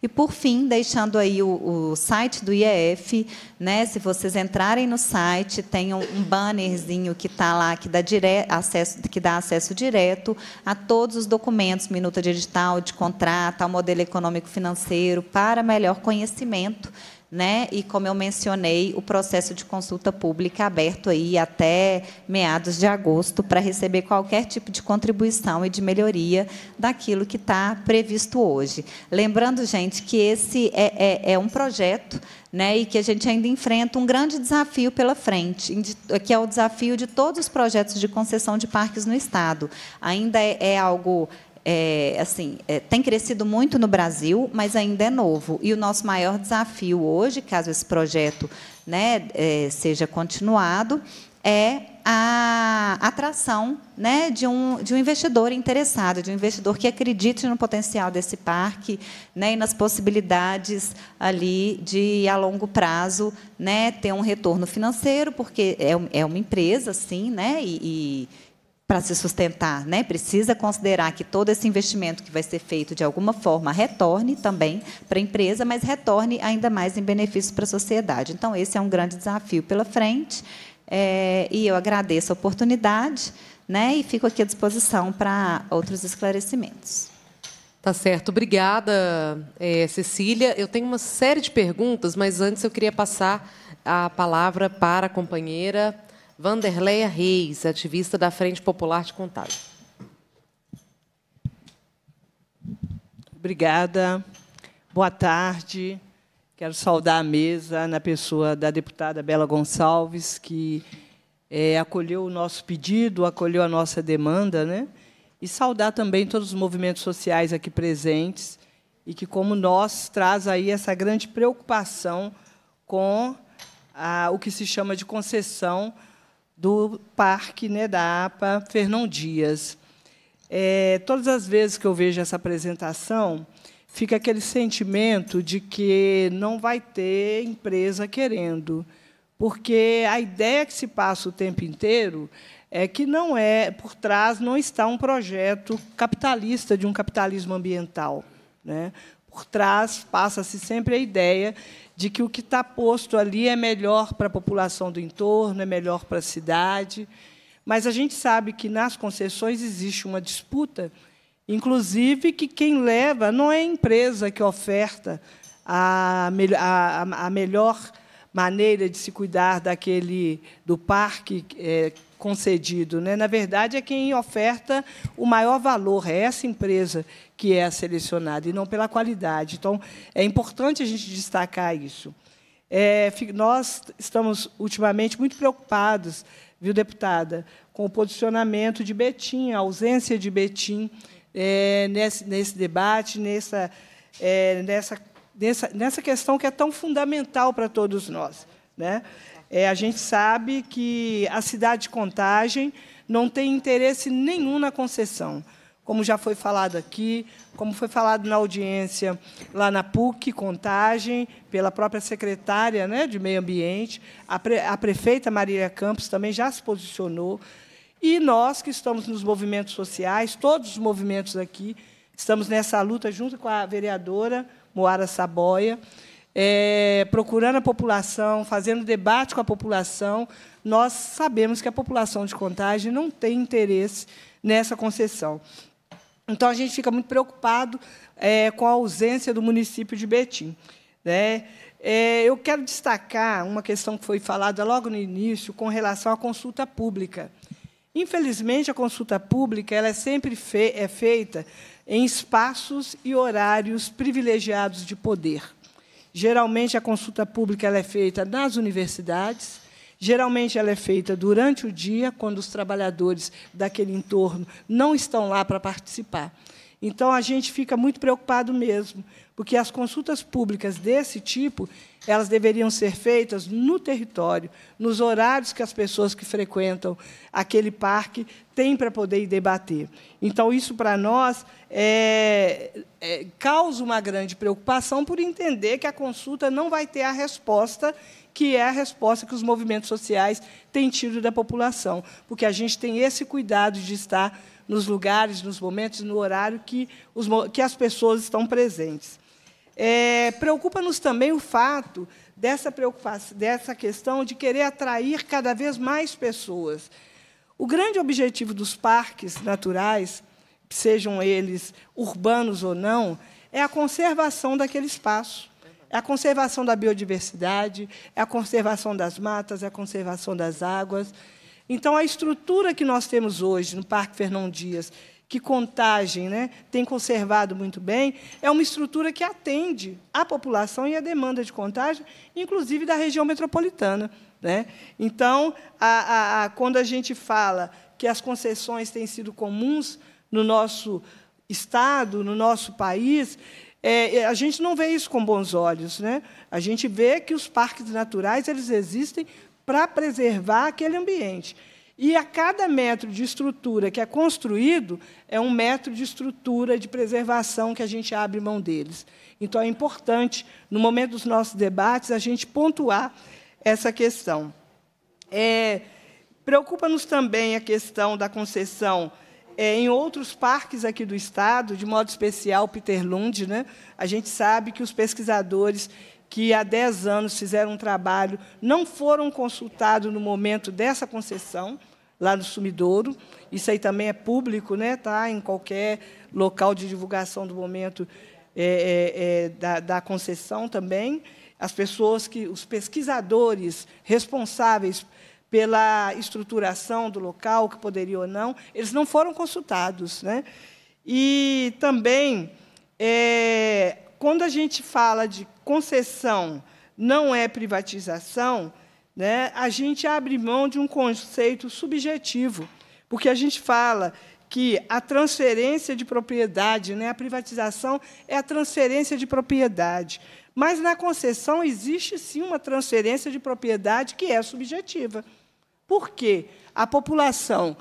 E, por fim, deixando aí o, o site do IEF, né? se vocês entrarem no site, tem um, um bannerzinho que está lá, que dá, dire... acesso, que dá acesso direto a todos os documentos, minuta de edital, de contrato, ao modelo econômico financeiro, para melhor conhecimento né? E como eu mencionei, o processo de consulta pública aberto aí até meados de agosto para receber qualquer tipo de contribuição e de melhoria daquilo que está previsto hoje. Lembrando, gente, que esse é, é, é um projeto né, e que a gente ainda enfrenta um grande desafio pela frente, que é o desafio de todos os projetos de concessão de parques no Estado. Ainda é, é algo é, assim, é, tem crescido muito no Brasil, mas ainda é novo. E o nosso maior desafio hoje, caso esse projeto né, é, seja continuado, é a atração né, de, um, de um investidor interessado, de um investidor que acredite no potencial desse parque né, e nas possibilidades ali de, a longo prazo, né, ter um retorno financeiro, porque é, é uma empresa, sim, né, e, e para se sustentar, né? Precisa considerar que todo esse investimento que vai ser feito de alguma forma retorne também para a empresa, mas retorne ainda mais em benefícios para a sociedade. Então esse é um grande desafio pela frente é, e eu agradeço a oportunidade, né? E fico aqui à disposição para outros esclarecimentos. Tá certo, obrigada, é, Cecília. Eu tenho uma série de perguntas, mas antes eu queria passar a palavra para a companheira. Vanderleia Reis, ativista da Frente Popular de Contagem. Obrigada. Boa tarde. Quero saudar a mesa na pessoa da deputada Bela Gonçalves, que é, acolheu o nosso pedido, acolheu a nossa demanda, né? e saudar também todos os movimentos sociais aqui presentes e que, como nós, traz aí essa grande preocupação com a, o que se chama de concessão do Parque né, da APA Fernão Dias. É, todas as vezes que eu vejo essa apresentação, fica aquele sentimento de que não vai ter empresa querendo, porque a ideia que se passa o tempo inteiro é que não é por trás não está um projeto capitalista de um capitalismo ambiental, né? Por trás passa-se sempre a ideia de que o que está posto ali é melhor para a população do entorno, é melhor para a cidade. Mas a gente sabe que nas concessões existe uma disputa, inclusive que quem leva não é a empresa que oferta a, a, a melhor maneira de se cuidar daquele do parque é, concedido. Né? Na verdade, é quem oferta o maior valor, é essa empresa que é selecionada, e não pela qualidade. Então, é importante a gente destacar isso. É, nós estamos, ultimamente, muito preocupados, viu, deputada, com o posicionamento de Betim, a ausência de Betim é, nesse, nesse, debate, nessa, é, nessa, nessa, nessa questão que é tão fundamental para todos nós. Né? É, a gente sabe que a cidade de Contagem não tem interesse nenhum na concessão. Como já foi falado aqui, como foi falado na audiência lá na PUC, Contagem, pela própria secretária né, de Meio Ambiente, a, pre a prefeita Maria Campos também já se posicionou. E nós, que estamos nos movimentos sociais, todos os movimentos aqui, estamos nessa luta junto com a vereadora Moara Saboia, é, procurando a população, fazendo debate com a população, nós sabemos que a população de Contagem não tem interesse nessa concessão. Então, a gente fica muito preocupado é, com a ausência do município de Betim. Né? É, eu quero destacar uma questão que foi falada logo no início com relação à consulta pública. Infelizmente, a consulta pública ela é sempre fe é feita em espaços e horários privilegiados de poder. Geralmente, a consulta pública ela é feita nas universidades, Geralmente ela é feita durante o dia, quando os trabalhadores daquele entorno não estão lá para participar. Então a gente fica muito preocupado mesmo, porque as consultas públicas desse tipo, elas deveriam ser feitas no território, nos horários que as pessoas que frequentam aquele parque têm para poder debater. Então, isso para nós é, é, causa uma grande preocupação por entender que a consulta não vai ter a resposta que é a resposta que os movimentos sociais têm tido da população, porque a gente tem esse cuidado de estar nos lugares, nos momentos, no horário que, os, que as pessoas estão presentes. É, Preocupa-nos também o fato dessa, preocupação, dessa questão de querer atrair cada vez mais pessoas. O grande objetivo dos parques naturais, sejam eles urbanos ou não, é a conservação daquele espaço. É a conservação da biodiversidade, é a conservação das matas, é a conservação das águas. Então, a estrutura que nós temos hoje no Parque Fernão Dias, que Contagem né, tem conservado muito bem, é uma estrutura que atende a população e a demanda de Contagem, inclusive da região metropolitana. Né? Então, a, a, a, quando a gente fala que as concessões têm sido comuns no nosso Estado, no nosso país, é, é a gente não vê isso com bons olhos. Né? A gente vê que os parques naturais eles existem para preservar aquele ambiente. E a cada metro de estrutura que é construído, é um metro de estrutura de preservação que a gente abre mão deles. Então, é importante, no momento dos nossos debates, a gente pontuar essa questão. É, Preocupa-nos também a questão da concessão é, em outros parques aqui do Estado, de modo especial Lund Né? A gente sabe que os pesquisadores que há 10 anos fizeram um trabalho não foram consultados no momento dessa concessão lá no Sumidouro. Isso aí também é público, né? Tá em qualquer local de divulgação do momento é, é, é, da, da concessão também. As pessoas que, os pesquisadores responsáveis pela estruturação do local, que poderia ou não, eles não foram consultados. Né? E também, é, quando a gente fala de concessão, não é privatização, né, a gente abre mão de um conceito subjetivo, porque a gente fala que a transferência de propriedade, né, a privatização é a transferência de propriedade. Mas na concessão existe sim uma transferência de propriedade que é subjetiva. Por quê? A população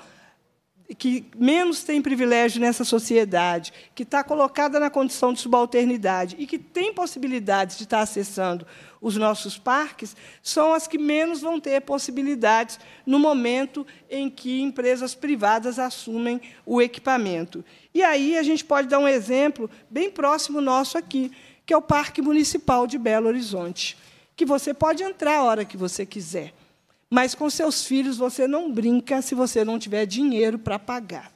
que menos tem privilégio nessa sociedade, que está colocada na condição de subalternidade e que tem possibilidades de estar acessando os nossos parques, são as que menos vão ter possibilidades no momento em que empresas privadas assumem o equipamento. E aí a gente pode dar um exemplo bem próximo nosso aqui, que é o Parque Municipal de Belo Horizonte, que você pode entrar a hora que você quiser, mas com seus filhos você não brinca se você não tiver dinheiro para pagar.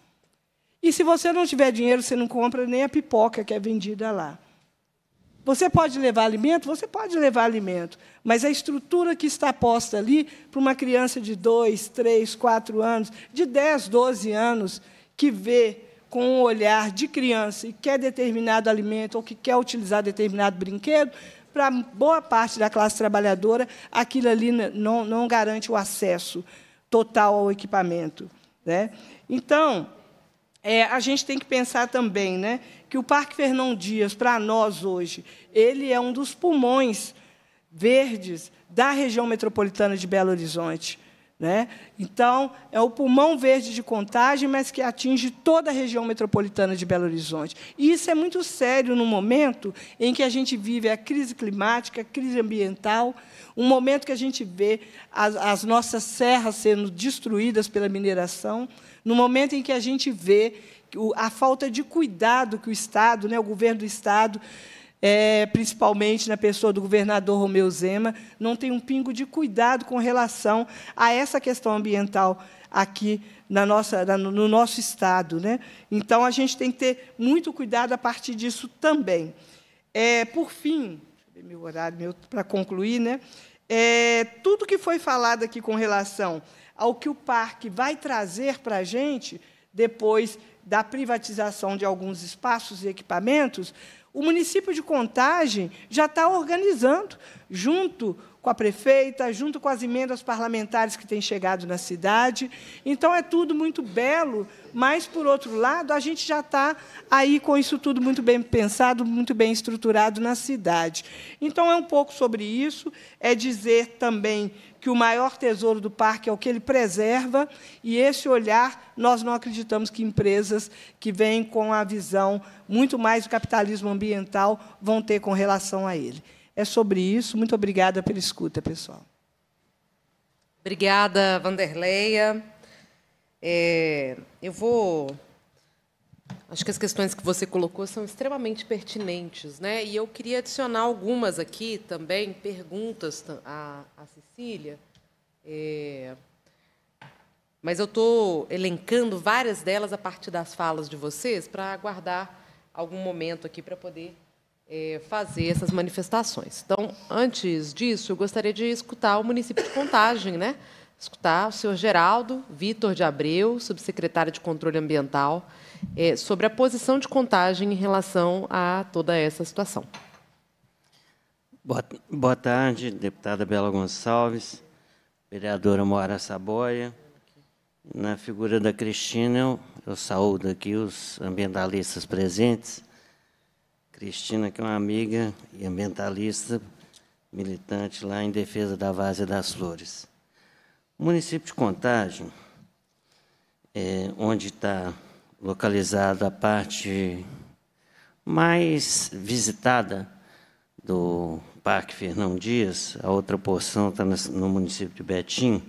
E se você não tiver dinheiro, você não compra nem a pipoca que é vendida lá. Você pode levar alimento? Você pode levar alimento. Mas a estrutura que está posta ali para uma criança de 2, 3, 4 anos, de 10, 12 anos, que vê com um olhar de criança e quer determinado alimento ou que quer utilizar determinado brinquedo, para boa parte da classe trabalhadora, aquilo ali não, não garante o acesso total ao equipamento. Né? Então, é, a gente tem que pensar também né, que o Parque Fernão Dias, para nós hoje, ele é um dos pulmões verdes da região metropolitana de Belo Horizonte. Né? Então, é o pulmão verde de contagem, mas que atinge toda a região metropolitana de Belo Horizonte. E isso é muito sério no momento em que a gente vive a crise climática, a crise ambiental, um momento que a gente vê as, as nossas serras sendo destruídas pela mineração, no momento em que a gente vê a falta de cuidado que o Estado, né, o governo do Estado, é, principalmente na pessoa do governador Romeu Zema, não tem um pingo de cuidado com relação a essa questão ambiental aqui na nossa, na, no nosso Estado. Né? Então, a gente tem que ter muito cuidado a partir disso também. É, por fim, meu horário meu, para concluir, né? É, tudo que foi falado aqui com relação ao que o parque vai trazer para a gente depois da privatização de alguns espaços e equipamentos, o município de Contagem já está organizando, junto com a prefeita, junto com as emendas parlamentares que têm chegado na cidade. Então, é tudo muito belo, mas, por outro lado, a gente já está aí com isso tudo muito bem pensado, muito bem estruturado na cidade. Então, é um pouco sobre isso, é dizer também que o maior tesouro do parque é o que ele preserva, e esse olhar nós não acreditamos que empresas que vêm com a visão muito mais do capitalismo ambiental vão ter com relação a ele é sobre isso. Muito obrigada pela escuta, pessoal. Obrigada, Vanderleia. É, eu vou. Acho que as questões que você colocou são extremamente pertinentes, né? E eu queria adicionar algumas aqui também, perguntas à, à Cecília. É, mas eu estou elencando várias delas a partir das falas de vocês para aguardar algum momento aqui para poder é, fazer essas manifestações. Então, antes disso, eu gostaria de escutar o município de Contagem, né? escutar o senhor Geraldo Vitor de Abreu, subsecretário de Controle Ambiental, é, sobre a posição de Contagem em relação a toda essa situação. Boa, boa tarde, deputada Bela Gonçalves, vereadora Moara Saboia. Na figura da Cristina, eu, eu saúdo aqui os ambientalistas presentes Cristina, que é uma amiga e ambientalista, militante lá em defesa da Várzea das Flores. O município de Contagem, é, onde está localizada a parte mais visitada do Parque Fernão Dias, a outra porção está no município de Betim.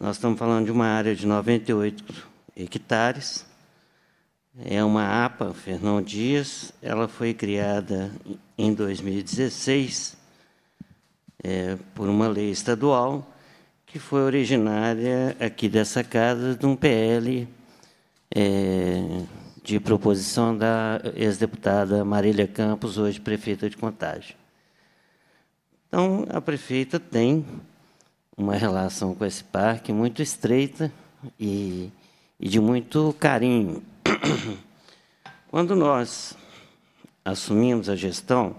Nós estamos falando de uma área de 98 hectares, é uma APA, Fernão Dias, ela foi criada em 2016 é, por uma lei estadual que foi originária aqui dessa casa de um PL é, de proposição da ex-deputada Marília Campos, hoje prefeita de Contagem. Então, a prefeita tem uma relação com esse parque muito estreita e, e de muito carinho Quando nós assumimos a gestão,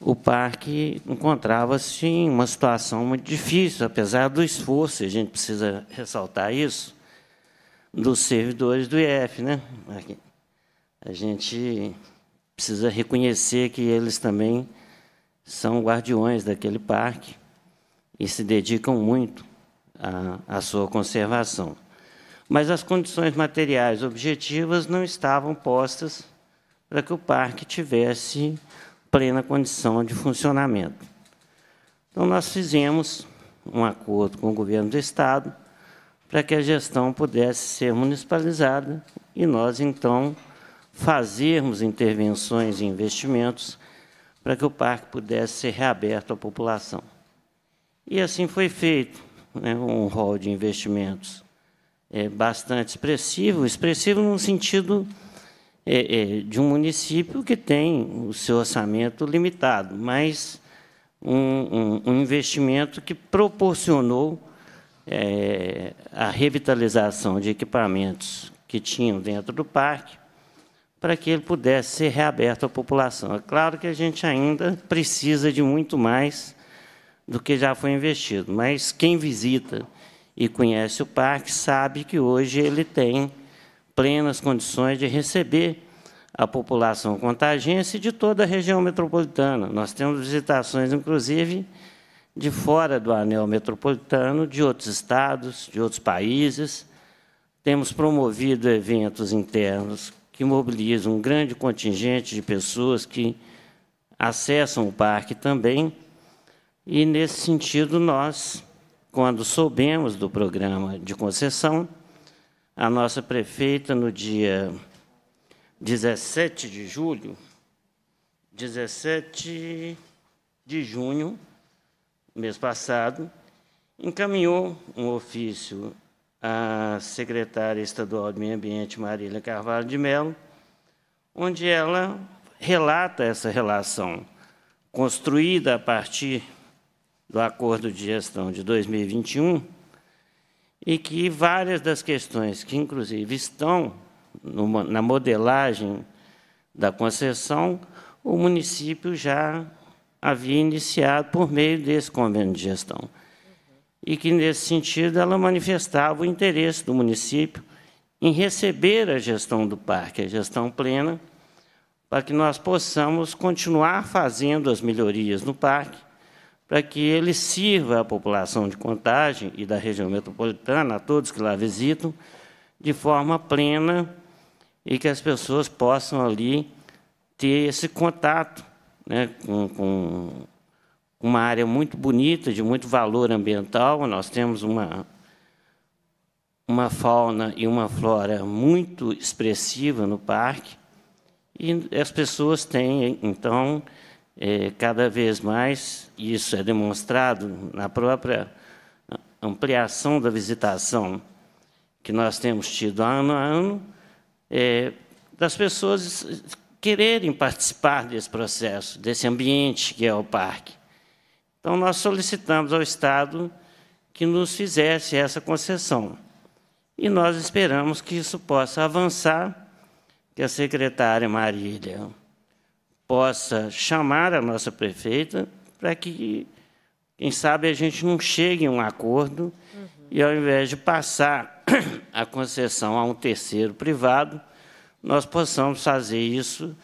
o parque encontrava-se em uma situação muito difícil, apesar do esforço, a gente precisa ressaltar isso, dos servidores do IEF. Né? A gente precisa reconhecer que eles também são guardiões daquele parque e se dedicam muito à, à sua conservação mas as condições materiais objetivas não estavam postas para que o parque tivesse plena condição de funcionamento. Então, nós fizemos um acordo com o governo do Estado para que a gestão pudesse ser municipalizada e nós, então, fazermos intervenções e investimentos para que o parque pudesse ser reaberto à população. E assim foi feito, né, um rol de investimentos é, bastante expressivo, expressivo no sentido é, é, de um município que tem o seu orçamento limitado, mas um, um, um investimento que proporcionou é, a revitalização de equipamentos que tinham dentro do parque para que ele pudesse ser reaberto à população. É claro que a gente ainda precisa de muito mais do que já foi investido, mas quem visita e conhece o parque sabe que hoje ele tem plenas condições de receber a população contagiense de toda a região metropolitana. Nós temos visitações, inclusive, de fora do anel metropolitano, de outros estados, de outros países. Temos promovido eventos internos que mobilizam um grande contingente de pessoas que acessam o parque também. E, nesse sentido, nós quando soubemos do programa de concessão, a nossa prefeita, no dia 17 de julho, 17 de junho, mês passado, encaminhou um ofício à secretária estadual de Meio Ambiente, Marília Carvalho de Mello, onde ela relata essa relação construída a partir do acordo de gestão de 2021 e que várias das questões que, inclusive, estão numa, na modelagem da concessão, o município já havia iniciado por meio desse convênio de gestão. E que, nesse sentido, ela manifestava o interesse do município em receber a gestão do parque, a gestão plena, para que nós possamos continuar fazendo as melhorias no parque para que ele sirva à população de Contagem e da região metropolitana, a todos que lá visitam, de forma plena e que as pessoas possam ali ter esse contato né, com, com uma área muito bonita, de muito valor ambiental. Nós temos uma, uma fauna e uma flora muito expressiva no parque, e as pessoas têm, então, é, cada vez mais isso é demonstrado na própria ampliação da visitação que nós temos tido ano a ano, é, das pessoas quererem participar desse processo, desse ambiente que é o parque. Então, nós solicitamos ao Estado que nos fizesse essa concessão. E nós esperamos que isso possa avançar, que a secretária Marília possa chamar a nossa prefeita para que, quem sabe, a gente não chegue a um acordo uhum. e, ao invés de passar a concessão a um terceiro privado, nós possamos fazer isso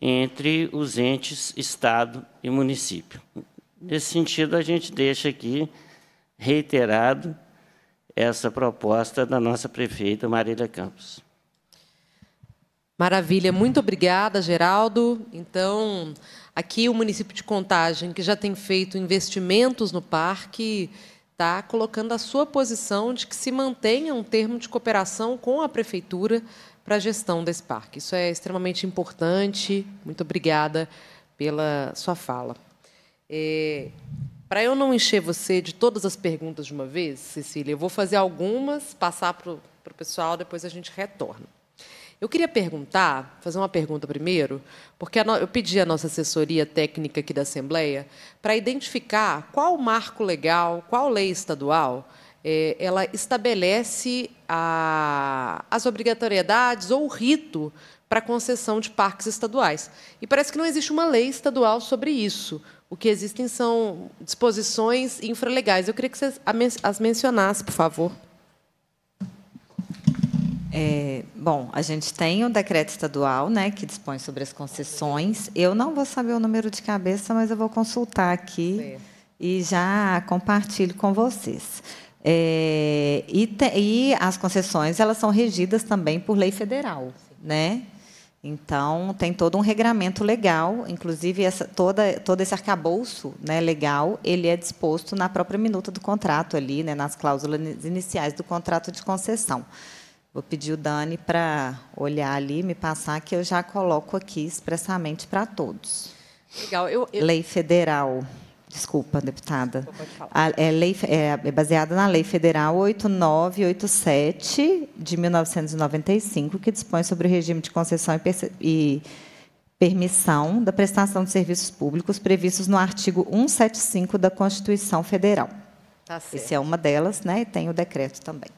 entre os entes Estado e município. Nesse sentido, a gente deixa aqui reiterado essa proposta da nossa prefeita Marília Campos. Maravilha, muito obrigada, Geraldo. Então, Aqui, o município de Contagem, que já tem feito investimentos no parque, está colocando a sua posição de que se mantenha um termo de cooperação com a prefeitura para a gestão desse parque. Isso é extremamente importante. Muito obrigada pela sua fala. É, para eu não encher você de todas as perguntas de uma vez, Cecília, eu vou fazer algumas, passar para o pessoal, depois a gente retorna. Eu queria perguntar, fazer uma pergunta primeiro, porque eu pedi à nossa assessoria técnica aqui da Assembleia para identificar qual marco legal, qual lei estadual é, ela estabelece a, as obrigatoriedades ou o rito para concessão de parques estaduais. E parece que não existe uma lei estadual sobre isso. O que existem são disposições infralegais. Eu queria que você as mencionasse, por favor. É, bom, a gente tem o decreto estadual, né, que dispõe sobre as concessões. Eu não vou saber o número de cabeça, mas eu vou consultar aqui Sim. e já compartilho com vocês. É, e, te, e, as concessões elas são regidas também por lei federal, Sim. né? Então tem todo um regramento legal, inclusive essa, toda, todo esse arcabouço né, legal ele é disposto na própria minuta do contrato ali, né, nas cláusulas iniciais do contrato de concessão. Vou pedir o Dani para olhar ali, me passar, que eu já coloco aqui expressamente para todos. Legal. Eu, eu... Lei federal. Desculpa, deputada. Desculpa, a, é, lei, é, é baseada na Lei Federal 8987, de 1995, que dispõe sobre o regime de concessão e, e permissão da prestação de serviços públicos previstos no artigo 175 da Constituição Federal. Tá Essa é uma delas, né? E tem o decreto também.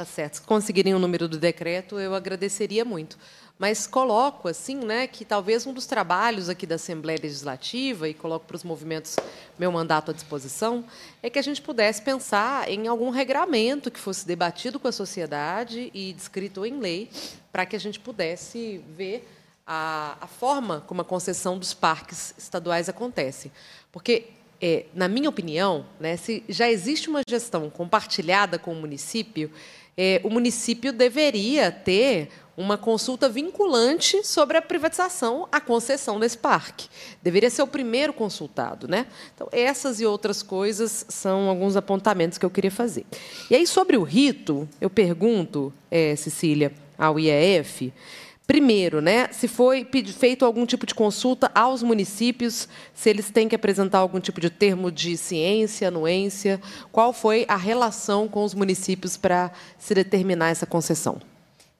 Tá certo. Se conseguirem o número do decreto, eu agradeceria muito. Mas coloco assim, né, que talvez um dos trabalhos aqui da Assembleia Legislativa e coloco para os movimentos meu mandato à disposição é que a gente pudesse pensar em algum regramento que fosse debatido com a sociedade e descrito em lei para que a gente pudesse ver a, a forma como a concessão dos parques estaduais acontece, porque é, na minha opinião, né, se já existe uma gestão compartilhada com o município, é, o município deveria ter uma consulta vinculante sobre a privatização, a concessão desse parque. Deveria ser o primeiro consultado. Né? Então, essas e outras coisas são alguns apontamentos que eu queria fazer. E aí, sobre o rito, eu pergunto, é, Cecília, ao IEF, Primeiro, né, se foi feito algum tipo de consulta aos municípios, se eles têm que apresentar algum tipo de termo de ciência, anuência, qual foi a relação com os municípios para se determinar essa concessão?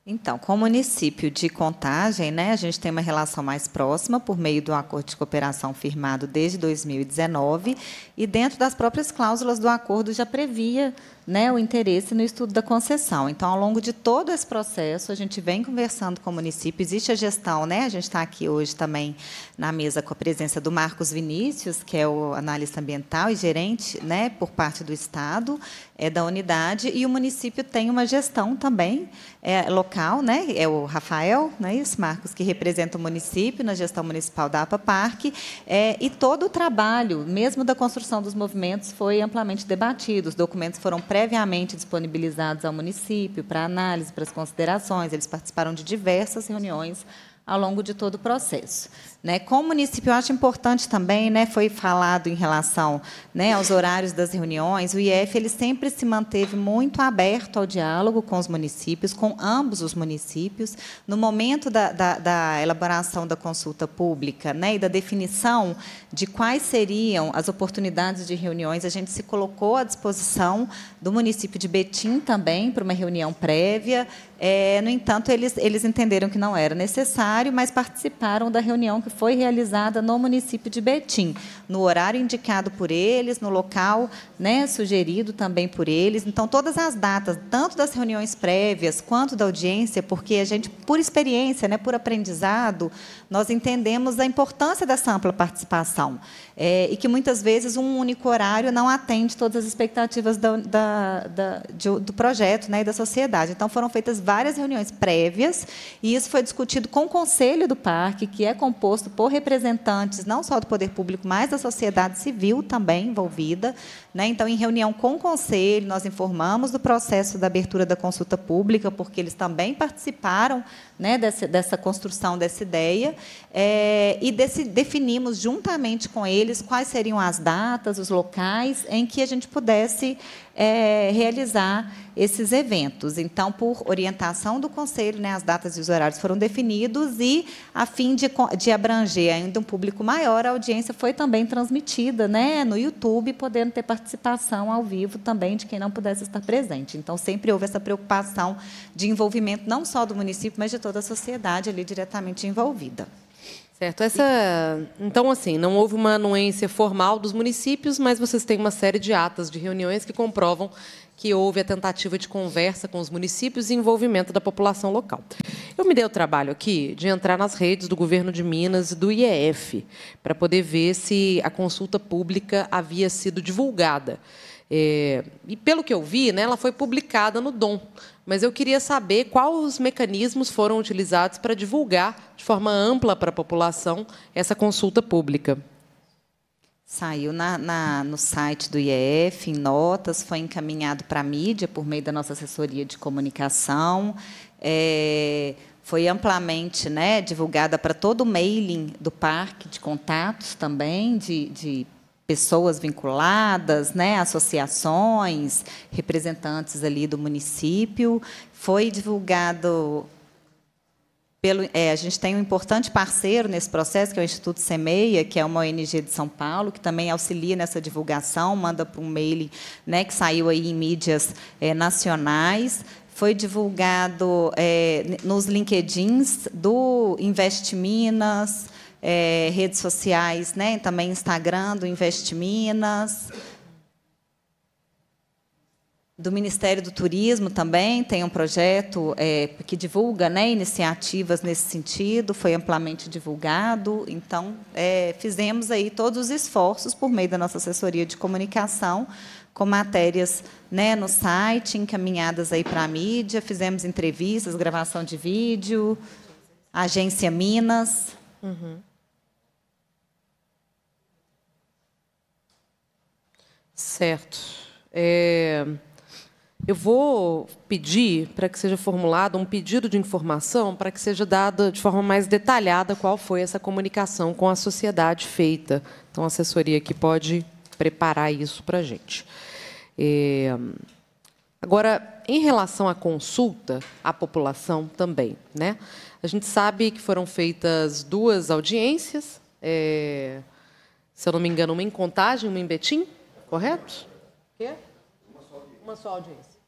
Então, com o município de Contagem, né, a gente tem uma relação mais próxima por meio do acordo de cooperação firmado desde 2019 e dentro das próprias cláusulas do acordo já previa né, o interesse no estudo da concessão. Então, ao longo de todo esse processo, a gente vem conversando com o município, existe a gestão, né? a gente está aqui hoje também na mesa com a presença do Marcos Vinícius, que é o analista ambiental e gerente né, por parte do Estado, é da unidade, e o município tem uma gestão também é, local, né? é o Rafael, né? Esse Marcos, que representa o município na gestão municipal da APA Parque, é, e todo o trabalho, mesmo da construção dos movimentos, foi amplamente debatido, os documentos foram pré previamente disponibilizados ao município para análise, para as considerações. Eles participaram de diversas reuniões ao longo de todo o processo. Né? Com o município, eu acho importante também, né, foi falado em relação né, aos horários das reuniões, o IEF ele sempre se manteve muito aberto ao diálogo com os municípios, com ambos os municípios. No momento da, da, da elaboração da consulta pública né, e da definição de quais seriam as oportunidades de reuniões, a gente se colocou à disposição do município de Betim também para uma reunião prévia. É, no entanto, eles, eles entenderam que não era necessário, mas participaram da reunião que foi realizada no município de Betim, no horário indicado por eles, no local né, sugerido também por eles. Então, todas as datas, tanto das reuniões prévias quanto da audiência, porque a gente, por experiência, né, por aprendizado, nós entendemos a importância dessa ampla participação é, e que muitas vezes um único horário não atende todas as expectativas da, da, da, de, do projeto né, e da sociedade. Então, foram feitas várias reuniões prévias e isso foi discutido com o Conselho do Parque, que é composto composto por representantes não só do poder público, mas da sociedade civil também envolvida. Né? Então, em reunião com o conselho, nós informamos do processo da abertura da consulta pública, porque eles também participaram né, dessa, dessa, construção dessa ideia, é, e desse, definimos juntamente com eles quais seriam as datas, os locais em que a gente pudesse é, realizar esses eventos. Então, por orientação do Conselho, né, as datas e os horários foram definidos e, a fim de, de abranger ainda um público maior, a audiência foi também transmitida né, no YouTube, podendo ter participação ao vivo também de quem não pudesse estar presente. Então, sempre houve essa preocupação de envolvimento não só do município, mas de toda toda a sociedade ali diretamente envolvida. Certo. Essa, então, assim, não houve uma anuência formal dos municípios, mas vocês têm uma série de atas de reuniões que comprovam que houve a tentativa de conversa com os municípios e envolvimento da população local. Eu me dei o trabalho aqui de entrar nas redes do governo de Minas e do IEF para poder ver se a consulta pública havia sido divulgada. É, e pelo que eu vi, né, ela foi publicada no Dom mas eu queria saber quais os mecanismos foram utilizados para divulgar de forma ampla para a população essa consulta pública. Saiu na, na, no site do IEF, em notas, foi encaminhado para a mídia por meio da nossa assessoria de comunicação. É, foi amplamente né, divulgada para todo o mailing do parque, de contatos também, de, de pessoas vinculadas, né, associações, representantes ali do município. Foi divulgado pelo, é, a gente tem um importante parceiro nesse processo, que é o Instituto Semeia, que é uma ONG de São Paulo, que também auxilia nessa divulgação, manda para um mail né, que saiu aí em mídias é, nacionais. Foi divulgado é, nos LinkedIns do Invest Minas, é, redes sociais, né? também Instagram do Invest Minas, do Ministério do Turismo também tem um projeto é, que divulga né, iniciativas nesse sentido, foi amplamente divulgado. Então, é, fizemos aí todos os esforços por meio da nossa assessoria de comunicação, com matérias né, no site, encaminhadas aí para a mídia, fizemos entrevistas, gravação de vídeo, Agência Minas. Uhum. Certo. É, eu vou pedir para que seja formulado um pedido de informação para que seja dada de forma mais detalhada qual foi essa comunicação com a sociedade feita. Então, a assessoria aqui pode preparar isso para a gente. É, agora, em relação à consulta à população também, né? a gente sabe que foram feitas duas audiências, é, se eu não me engano, uma em Contagem e uma em Betim, Correto? Quê? Uma só audiência. Uma só audiência.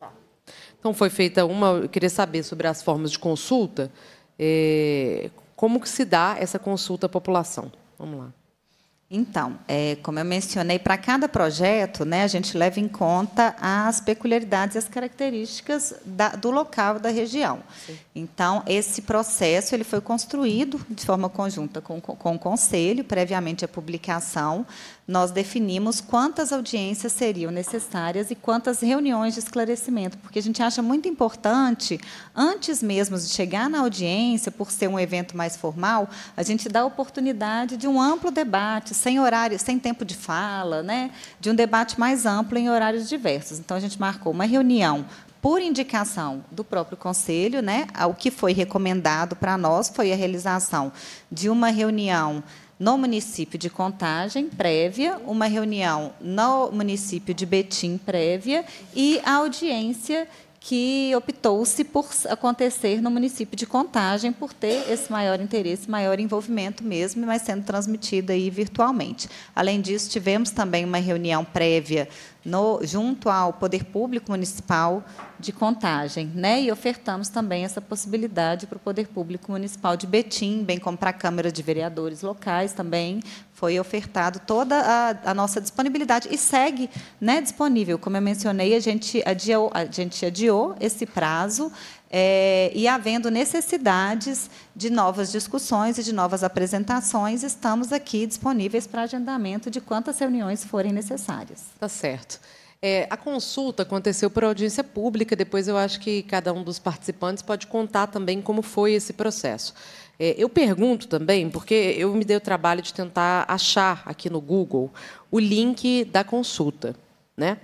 Tá. Então foi feita uma. Eu queria saber sobre as formas de consulta. É, como que se dá essa consulta à população? Vamos lá. Então, é, como eu mencionei, para cada projeto, né, a gente leva em conta as peculiaridades e as características da, do local, da região. Sim. Então, esse processo ele foi construído de forma conjunta com, com o Conselho, previamente à publicação. Nós definimos quantas audiências seriam necessárias e quantas reuniões de esclarecimento, porque a gente acha muito importante, antes mesmo de chegar na audiência, por ser um evento mais formal, a gente dá a oportunidade de um amplo debate, sem horário, sem tempo de fala, né? de um debate mais amplo em horários diversos. Então, a gente marcou uma reunião por indicação do próprio conselho, né, o que foi recomendado para nós foi a realização de uma reunião no município de Contagem prévia, uma reunião no município de Betim prévia e a audiência que optou-se por acontecer no município de Contagem por ter esse maior interesse, maior envolvimento mesmo, mas sendo transmitida aí virtualmente. Além disso, tivemos também uma reunião prévia no, junto ao Poder Público Municipal de Contagem. Né? E ofertamos também essa possibilidade para o Poder Público Municipal de Betim, bem como para a Câmara de Vereadores locais também. Foi ofertado toda a, a nossa disponibilidade e segue né, disponível. Como eu mencionei, a gente adiou, a gente adiou esse prazo é, e havendo necessidades de novas discussões e de novas apresentações, estamos aqui disponíveis para agendamento de quantas reuniões forem necessárias. Tá certo. É, a consulta aconteceu por audiência pública, depois eu acho que cada um dos participantes pode contar também como foi esse processo. É, eu pergunto também, porque eu me dei o trabalho de tentar achar aqui no Google o link da consulta. Né?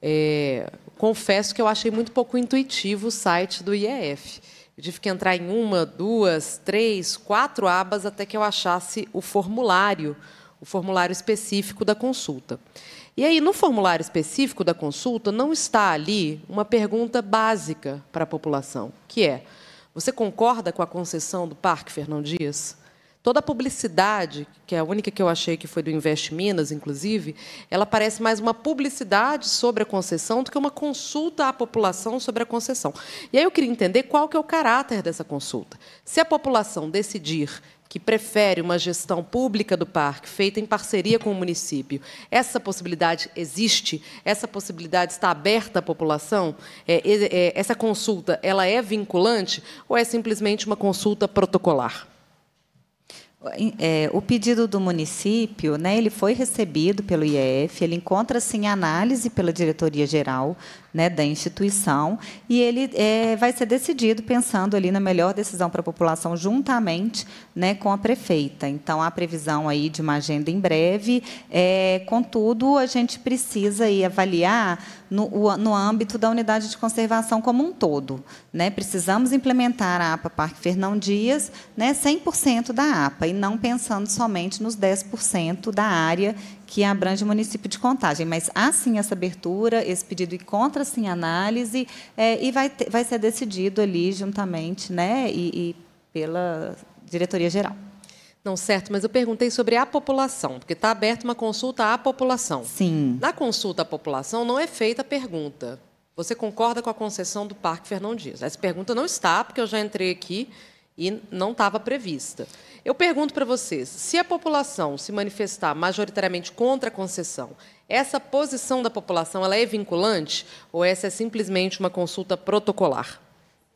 É, confesso que eu achei muito pouco intuitivo o site do IEF. Eu tive que entrar em uma, duas, três, quatro abas até que eu achasse o formulário, o formulário específico da consulta. E aí, no formulário específico da consulta, não está ali uma pergunta básica para a população, que é: você concorda com a concessão do Parque Fernão Dias? toda a publicidade, que é a única que eu achei que foi do Invest Minas, inclusive, ela parece mais uma publicidade sobre a concessão do que uma consulta à população sobre a concessão. E aí eu queria entender qual que é o caráter dessa consulta. Se a população decidir que prefere uma gestão pública do parque feita em parceria com o município, essa possibilidade existe? Essa possibilidade está aberta à população? É, é, é essa consulta ela é vinculante ou é simplesmente uma consulta protocolar? é, o pedido do município, né, ele foi recebido pelo IEF, ele encontra-se em análise pela diretoria geral né, da instituição, e ele é, vai ser decidido pensando ali na melhor decisão para a população juntamente né, com a prefeita. Então, há previsão aí de uma agenda em breve. É, contudo, a gente precisa aí avaliar no, no âmbito da unidade de conservação como um todo. Né? Precisamos implementar a APA Parque Fernão Dias né, 100% da APA, e não pensando somente nos 10% da área que abrange o município de Contagem. Mas há sim essa abertura, esse pedido encontra sim análise é, e vai, ter, vai ser decidido ali juntamente né, e, e pela diretoria geral. Não, certo, mas eu perguntei sobre a população, porque está aberta uma consulta à população. Sim. Na consulta à população não é feita a pergunta. Você concorda com a concessão do Parque Fernão Dias? Essa pergunta não está, porque eu já entrei aqui e não estava prevista. Eu pergunto para vocês: se a população se manifestar majoritariamente contra a concessão, essa posição da população ela é vinculante ou essa é simplesmente uma consulta protocolar?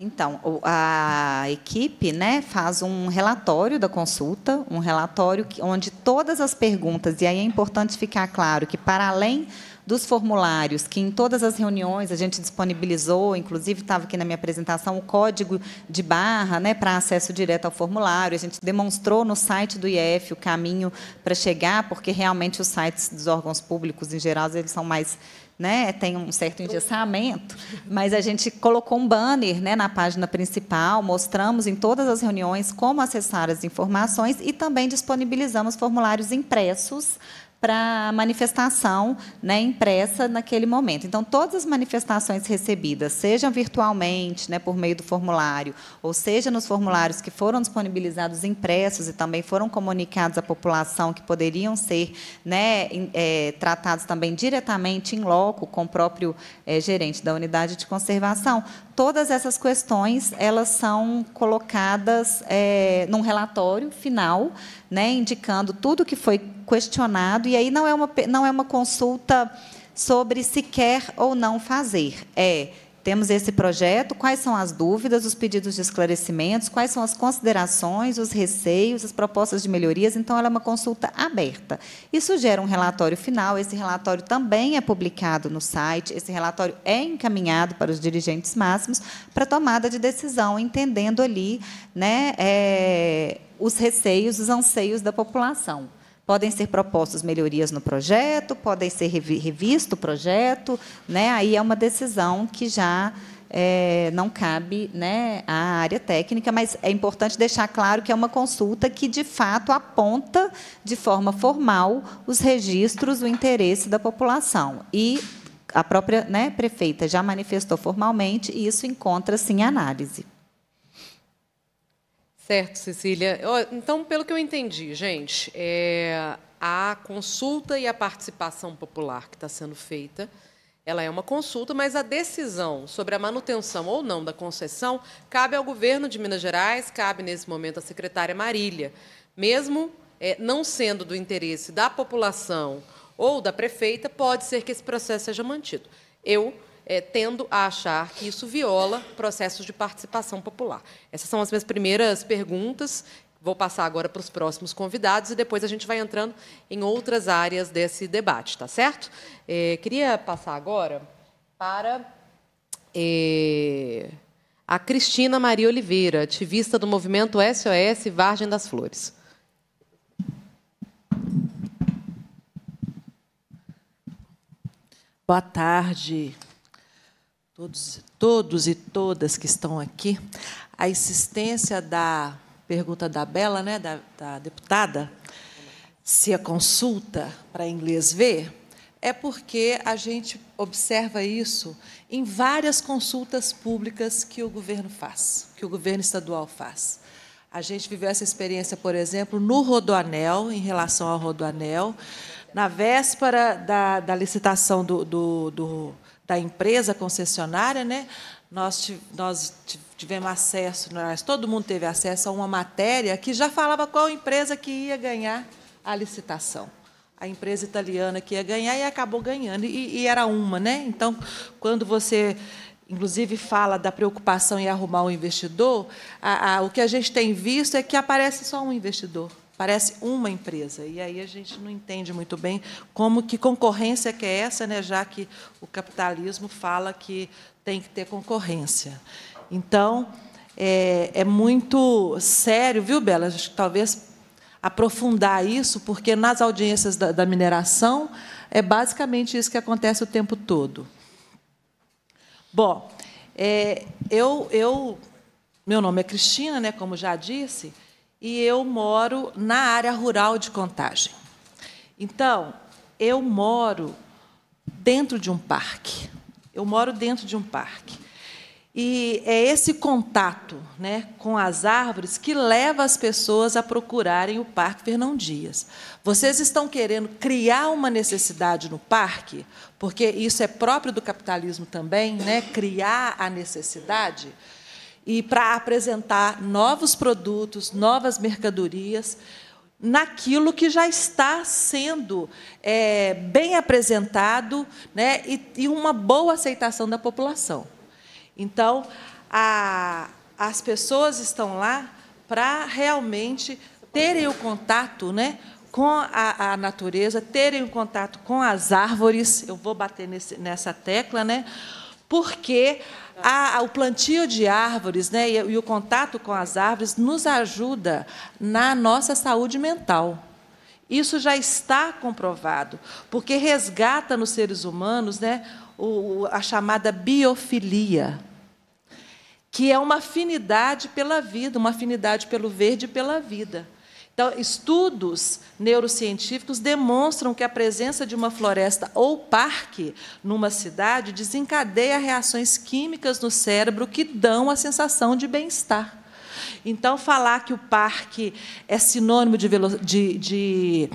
Então, a equipe né, faz um relatório da consulta, um relatório onde todas as perguntas, e aí é importante ficar claro que, para além dos formulários, que em todas as reuniões a gente disponibilizou, inclusive estava aqui na minha apresentação o código de barra né, para acesso direto ao formulário. A gente demonstrou no site do IEF o caminho para chegar, porque realmente os sites dos órgãos públicos, em geral, eles são mais né, tem um certo engessamento, mas a gente colocou um banner né, na página principal, mostramos em todas as reuniões como acessar as informações e também disponibilizamos formulários impressos para a manifestação né, impressa naquele momento. Então, todas as manifestações recebidas, sejam virtualmente, né, por meio do formulário, ou seja nos formulários que foram disponibilizados impressos e também foram comunicados à população, que poderiam ser né, é, tratados também diretamente em loco com o próprio é, gerente da unidade de conservação, todas essas questões elas são colocadas é, num relatório final, né, indicando tudo que foi questionado. E aí não é uma, não é uma consulta sobre se quer ou não fazer. É temos esse projeto. Quais são as dúvidas, os pedidos de esclarecimentos, quais são as considerações, os receios, as propostas de melhorias? Então, ela é uma consulta aberta. Isso gera um relatório final. Esse relatório também é publicado no site. Esse relatório é encaminhado para os dirigentes máximos para tomada de decisão, entendendo ali né, é, os receios, os anseios da população. Podem ser propostas melhorias no projeto, podem ser revisto o projeto, né? aí é uma decisão que já é, não cabe né, à área técnica, mas é importante deixar claro que é uma consulta que, de fato, aponta de forma formal os registros, o interesse da população. E a própria né, prefeita já manifestou formalmente e isso encontra-se em análise. Certo, Cecília. Então, pelo que eu entendi, gente, é, a consulta e a participação popular que está sendo feita, ela é uma consulta, mas a decisão sobre a manutenção ou não da concessão cabe ao governo de Minas Gerais, cabe nesse momento à secretária Marília. Mesmo é, não sendo do interesse da população ou da prefeita, pode ser que esse processo seja mantido. Eu é, tendo a achar que isso viola processos de participação popular? Essas são as minhas primeiras perguntas. Vou passar agora para os próximos convidados e depois a gente vai entrando em outras áreas desse debate, tá certo? É, queria passar agora para é, a Cristina Maria Oliveira, ativista do movimento SOS Vargem das Flores. Boa tarde todos, todos e todas que estão aqui. A insistência da pergunta da Bela, né, da, da deputada, se a consulta para inglês ver, é porque a gente observa isso em várias consultas públicas que o governo faz, que o governo estadual faz. A gente viveu essa experiência, por exemplo, no Rodoanel, em relação ao Rodoanel, na véspera da, da licitação do, do, do da empresa concessionária, né? Nós, nós tivemos acesso, nós, todo mundo teve acesso a uma matéria que já falava qual empresa que ia ganhar a licitação. A empresa italiana que ia ganhar e acabou ganhando. E, e era uma, né? Então, quando você inclusive fala da preocupação em arrumar um investidor, a, a, o que a gente tem visto é que aparece só um investidor parece uma empresa. E aí a gente não entende muito bem como que concorrência que é essa, né, já que o capitalismo fala que tem que ter concorrência. Então, é, é muito sério, viu, Bela? Acho que talvez aprofundar isso, porque nas audiências da, da mineração é basicamente isso que acontece o tempo todo. Bom, é, eu, eu, meu nome é Cristina, né, como já disse, e eu moro na área rural de Contagem. Então, eu moro dentro de um parque. Eu moro dentro de um parque. E é esse contato né, com as árvores que leva as pessoas a procurarem o Parque Fernão Dias. Vocês estão querendo criar uma necessidade no parque, porque isso é próprio do capitalismo também, né, criar a necessidade e para apresentar novos produtos, novas mercadorias naquilo que já está sendo é, bem apresentado né, e, e, uma boa aceitação da população. Então, a, as pessoas estão lá para realmente terem o contato né, com a, a, natureza, terem o contato com as árvores. Eu vou bater nesse, nessa tecla, né, porque a, ah, ah, o plantio de árvores né, e, e o contato com as árvores nos ajuda na nossa saúde mental. Isso já está comprovado, porque resgata nos seres humanos né, o, a chamada biofilia, que é uma afinidade pela vida, uma afinidade pelo verde e pela vida. Então, estudos neurocientíficos demonstram que a presença de uma floresta ou parque numa cidade desencadeia reações químicas no cérebro que dão a sensação de bem-estar. Então, falar que o parque é sinônimo de, de, de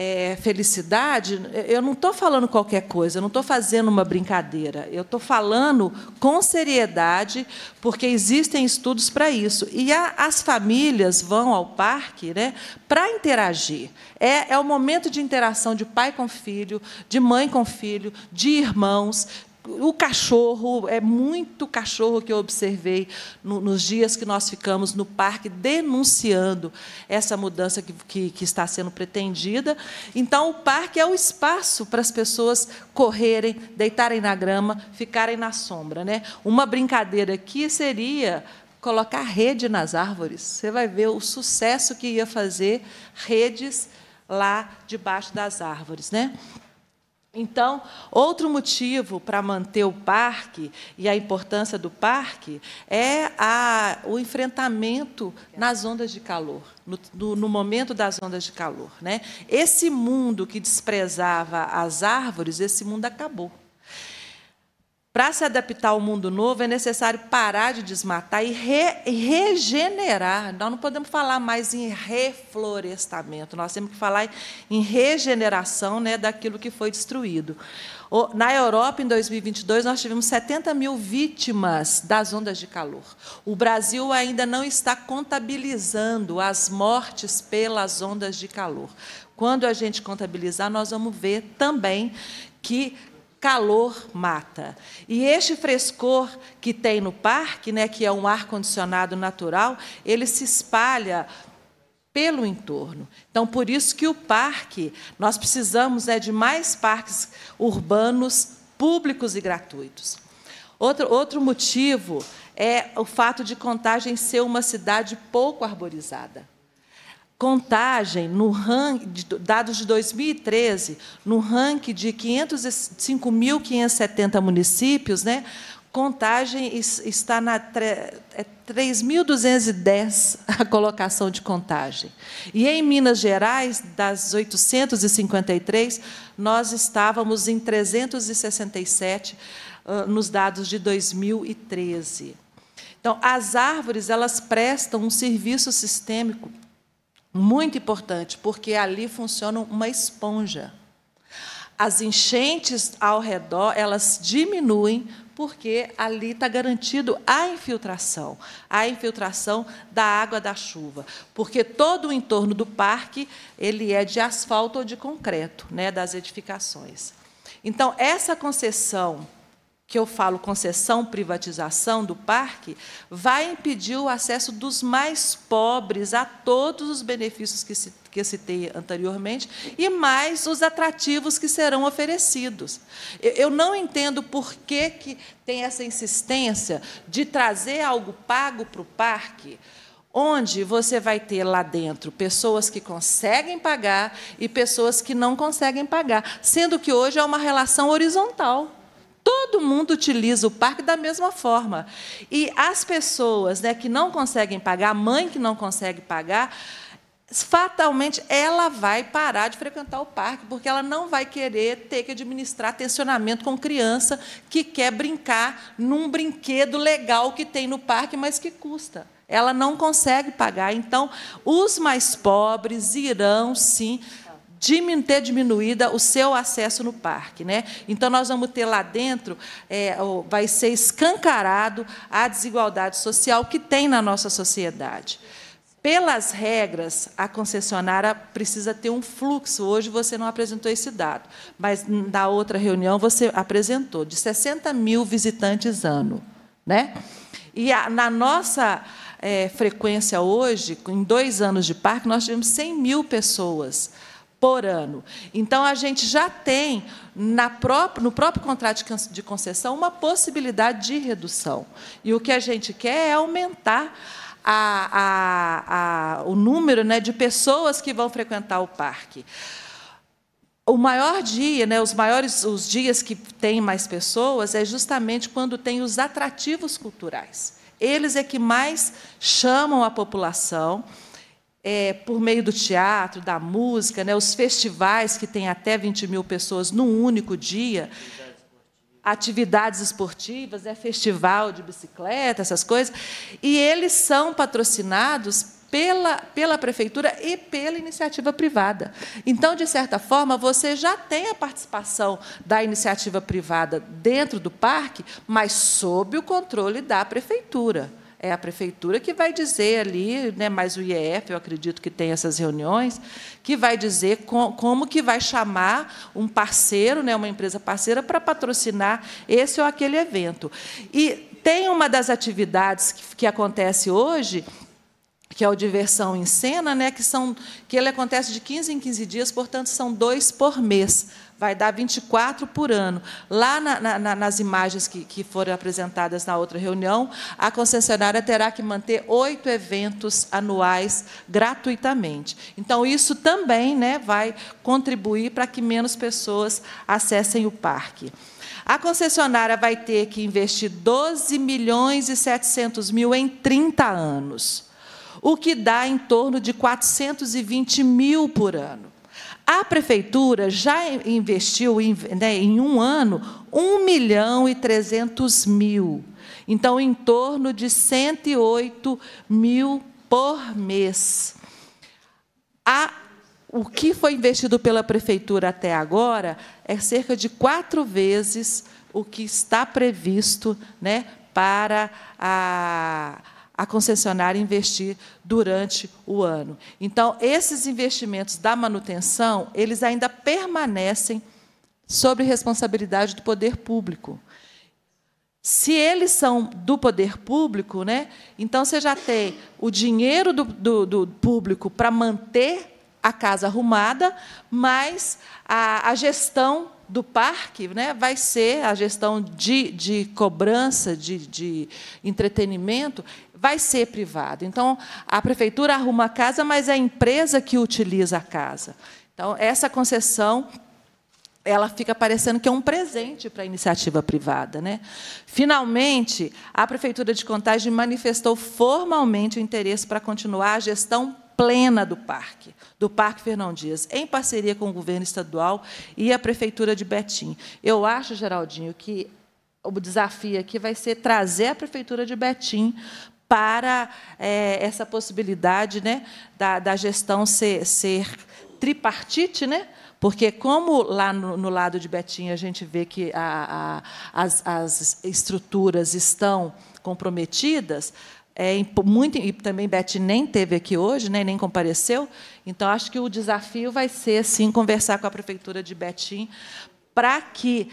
é, felicidade, eu não estou falando qualquer coisa, eu não estou fazendo uma brincadeira, eu estou falando com seriedade, porque existem estudos para isso. E a, as famílias vão ao parque né, para interagir. É, é o momento de interação de pai com filho, de mãe com filho, de irmãos, o cachorro, é muito cachorro que eu observei no, nos dias que nós ficamos no parque denunciando essa mudança que, que, que, está sendo pretendida. Então, o parque é o espaço para as pessoas correrem, deitarem na grama, ficarem na sombra. Né? Uma brincadeira aqui seria colocar rede nas árvores. Você vai ver o sucesso que ia fazer redes lá debaixo das árvores. Né? Então, outro motivo para manter o parque e a importância do parque é a, o enfrentamento nas ondas de calor, no, no, momento das ondas de calor. Né? Esse mundo que desprezava as árvores, esse mundo acabou. Para se adaptar ao mundo novo, é necessário parar de desmatar e re regenerar. Nós não podemos falar mais em reflorestamento, nós temos que falar em regeneração né, daquilo que foi destruído. Na Europa, em 2022, nós tivemos 70 mil vítimas das ondas de calor. O Brasil ainda não está contabilizando as mortes pelas ondas de calor. Quando a gente contabilizar, nós vamos ver também que calor mata. E este frescor que tem no parque, né, que é um ar condicionado natural, ele se espalha pelo entorno. Então, por isso que o parque, nós precisamos né, de mais parques urbanos públicos e gratuitos. Outro, outro motivo é o fato de Contagem ser uma cidade pouco arborizada. Contagem, no ranking, dados de 2013, no ranking de 5.570 municípios, né, Contagem está na 3.210 é a colocação de contagem. E em Minas Gerais, das 853, nós estávamos em 367 nos dados de 2013. Então, as árvores elas prestam um serviço sistêmico muito importante, porque ali funciona uma esponja. As enchentes ao redor, elas diminuem porque ali está garantido a infiltração, a infiltração da água da chuva, porque todo o entorno do parque ele é de asfalto ou de concreto, né, das edificações. Então essa concessão que eu falo concessão, privatização do parque, vai impedir o acesso dos mais pobres a todos os benefícios que, se, que citei anteriormente e mais os atrativos que serão oferecidos. Eu, eu não entendo por que, que tem essa insistência de trazer algo pago para o parque onde você vai ter lá dentro pessoas que conseguem pagar e pessoas que não conseguem pagar, sendo que hoje é uma relação horizontal. Todo mundo utiliza o parque da mesma forma. E as pessoas né, que não conseguem pagar, a mãe que não consegue pagar, fatalmente ela vai parar de frequentar o parque, porque ela não vai querer ter que administrar tensionamento com criança que quer brincar num brinquedo legal que tem no parque, mas que custa. Ela não consegue pagar. Então, os mais pobres irão sim ter diminuída o seu acesso no parque. Né? Então, nós vamos ter lá dentro, é, vai ser escancarado a desigualdade social que tem na nossa sociedade. Pelas regras, a concessionária precisa ter um fluxo. Hoje você não apresentou esse dado, mas na outra reunião você apresentou, de 60 mil visitantes ano. Né? E a, na nossa é, frequência hoje, em dois anos de parque, nós tivemos 100 mil pessoas por ano. Então, a gente já tem própria, no próprio contrato de concessão uma possibilidade de redução. E o que a gente quer é aumentar a, a, a, o número né, de pessoas que vão frequentar o parque. O maior dia, né, os maiores os dias que tem mais pessoas é justamente quando tem os atrativos culturais. Eles é que mais chamam a população é, por meio do teatro, da música, né, os festivais que têm até 20 mil pessoas num único dia, atividades esportivas, é festival de bicicleta, essas coisas, e eles são patrocinados pela, pela prefeitura e pela iniciativa privada. Então, de certa forma, você já tem a participação da iniciativa privada dentro do parque, mas sob o controle da prefeitura é a prefeitura que vai dizer ali, né, mas o IEF, eu acredito que tem essas reuniões, que vai dizer com, como que vai chamar um parceiro, né, uma empresa parceira, para patrocinar esse ou aquele evento. E tem uma das atividades que, que acontece hoje, que é o Diversão em Cena, né, que, são, que ele acontece de 15 em 15 dias, portanto, são dois por mês vai dar 24 por ano. Lá na, na, nas imagens que, que foram apresentadas na outra reunião, a concessionária terá que manter oito eventos anuais gratuitamente. Então, isso também né, vai contribuir para que menos pessoas acessem o parque. A concessionária vai ter que investir 12 milhões e 700 mil em 30 anos, o que dá em torno de 420 mil por ano. A prefeitura já investiu em, né, em um ano 1 milhão e 300 mil. Então, em torno de 108 mil por mês. A, o que foi investido pela prefeitura até agora é cerca de quatro vezes o que está previsto né, para a a concessionária investir durante o ano. Então, esses investimentos da manutenção, eles ainda permanecem sobre responsabilidade do poder público. Se eles são do poder público, né, então você já tem o dinheiro do, do, do público para manter a casa arrumada, mas a, a, gestão do parque né, vai ser a gestão de, de cobrança, de, de entretenimento, vai ser privado. Então, a prefeitura arruma a casa, mas é a empresa que utiliza a casa. Então, essa concessão ela fica parecendo que é um presente para a iniciativa privada. Né? Finalmente, a Prefeitura de Contagem manifestou formalmente o interesse para continuar a gestão plena do parque, do Parque Fernão Dias, em parceria com o governo estadual e a Prefeitura de Betim. Eu acho, Geraldinho, que o desafio aqui vai ser trazer a Prefeitura de Betim para é, essa possibilidade né, da, da gestão ser, ser tripartite, né? Porque, como lá no, no, lado de Betim a gente vê que a, a, as, as, estruturas estão comprometidas, é, muito, e também Betim nem teve aqui hoje, né, nem compareceu, então acho que o desafio vai ser, sim, conversar com a Prefeitura de Betim para que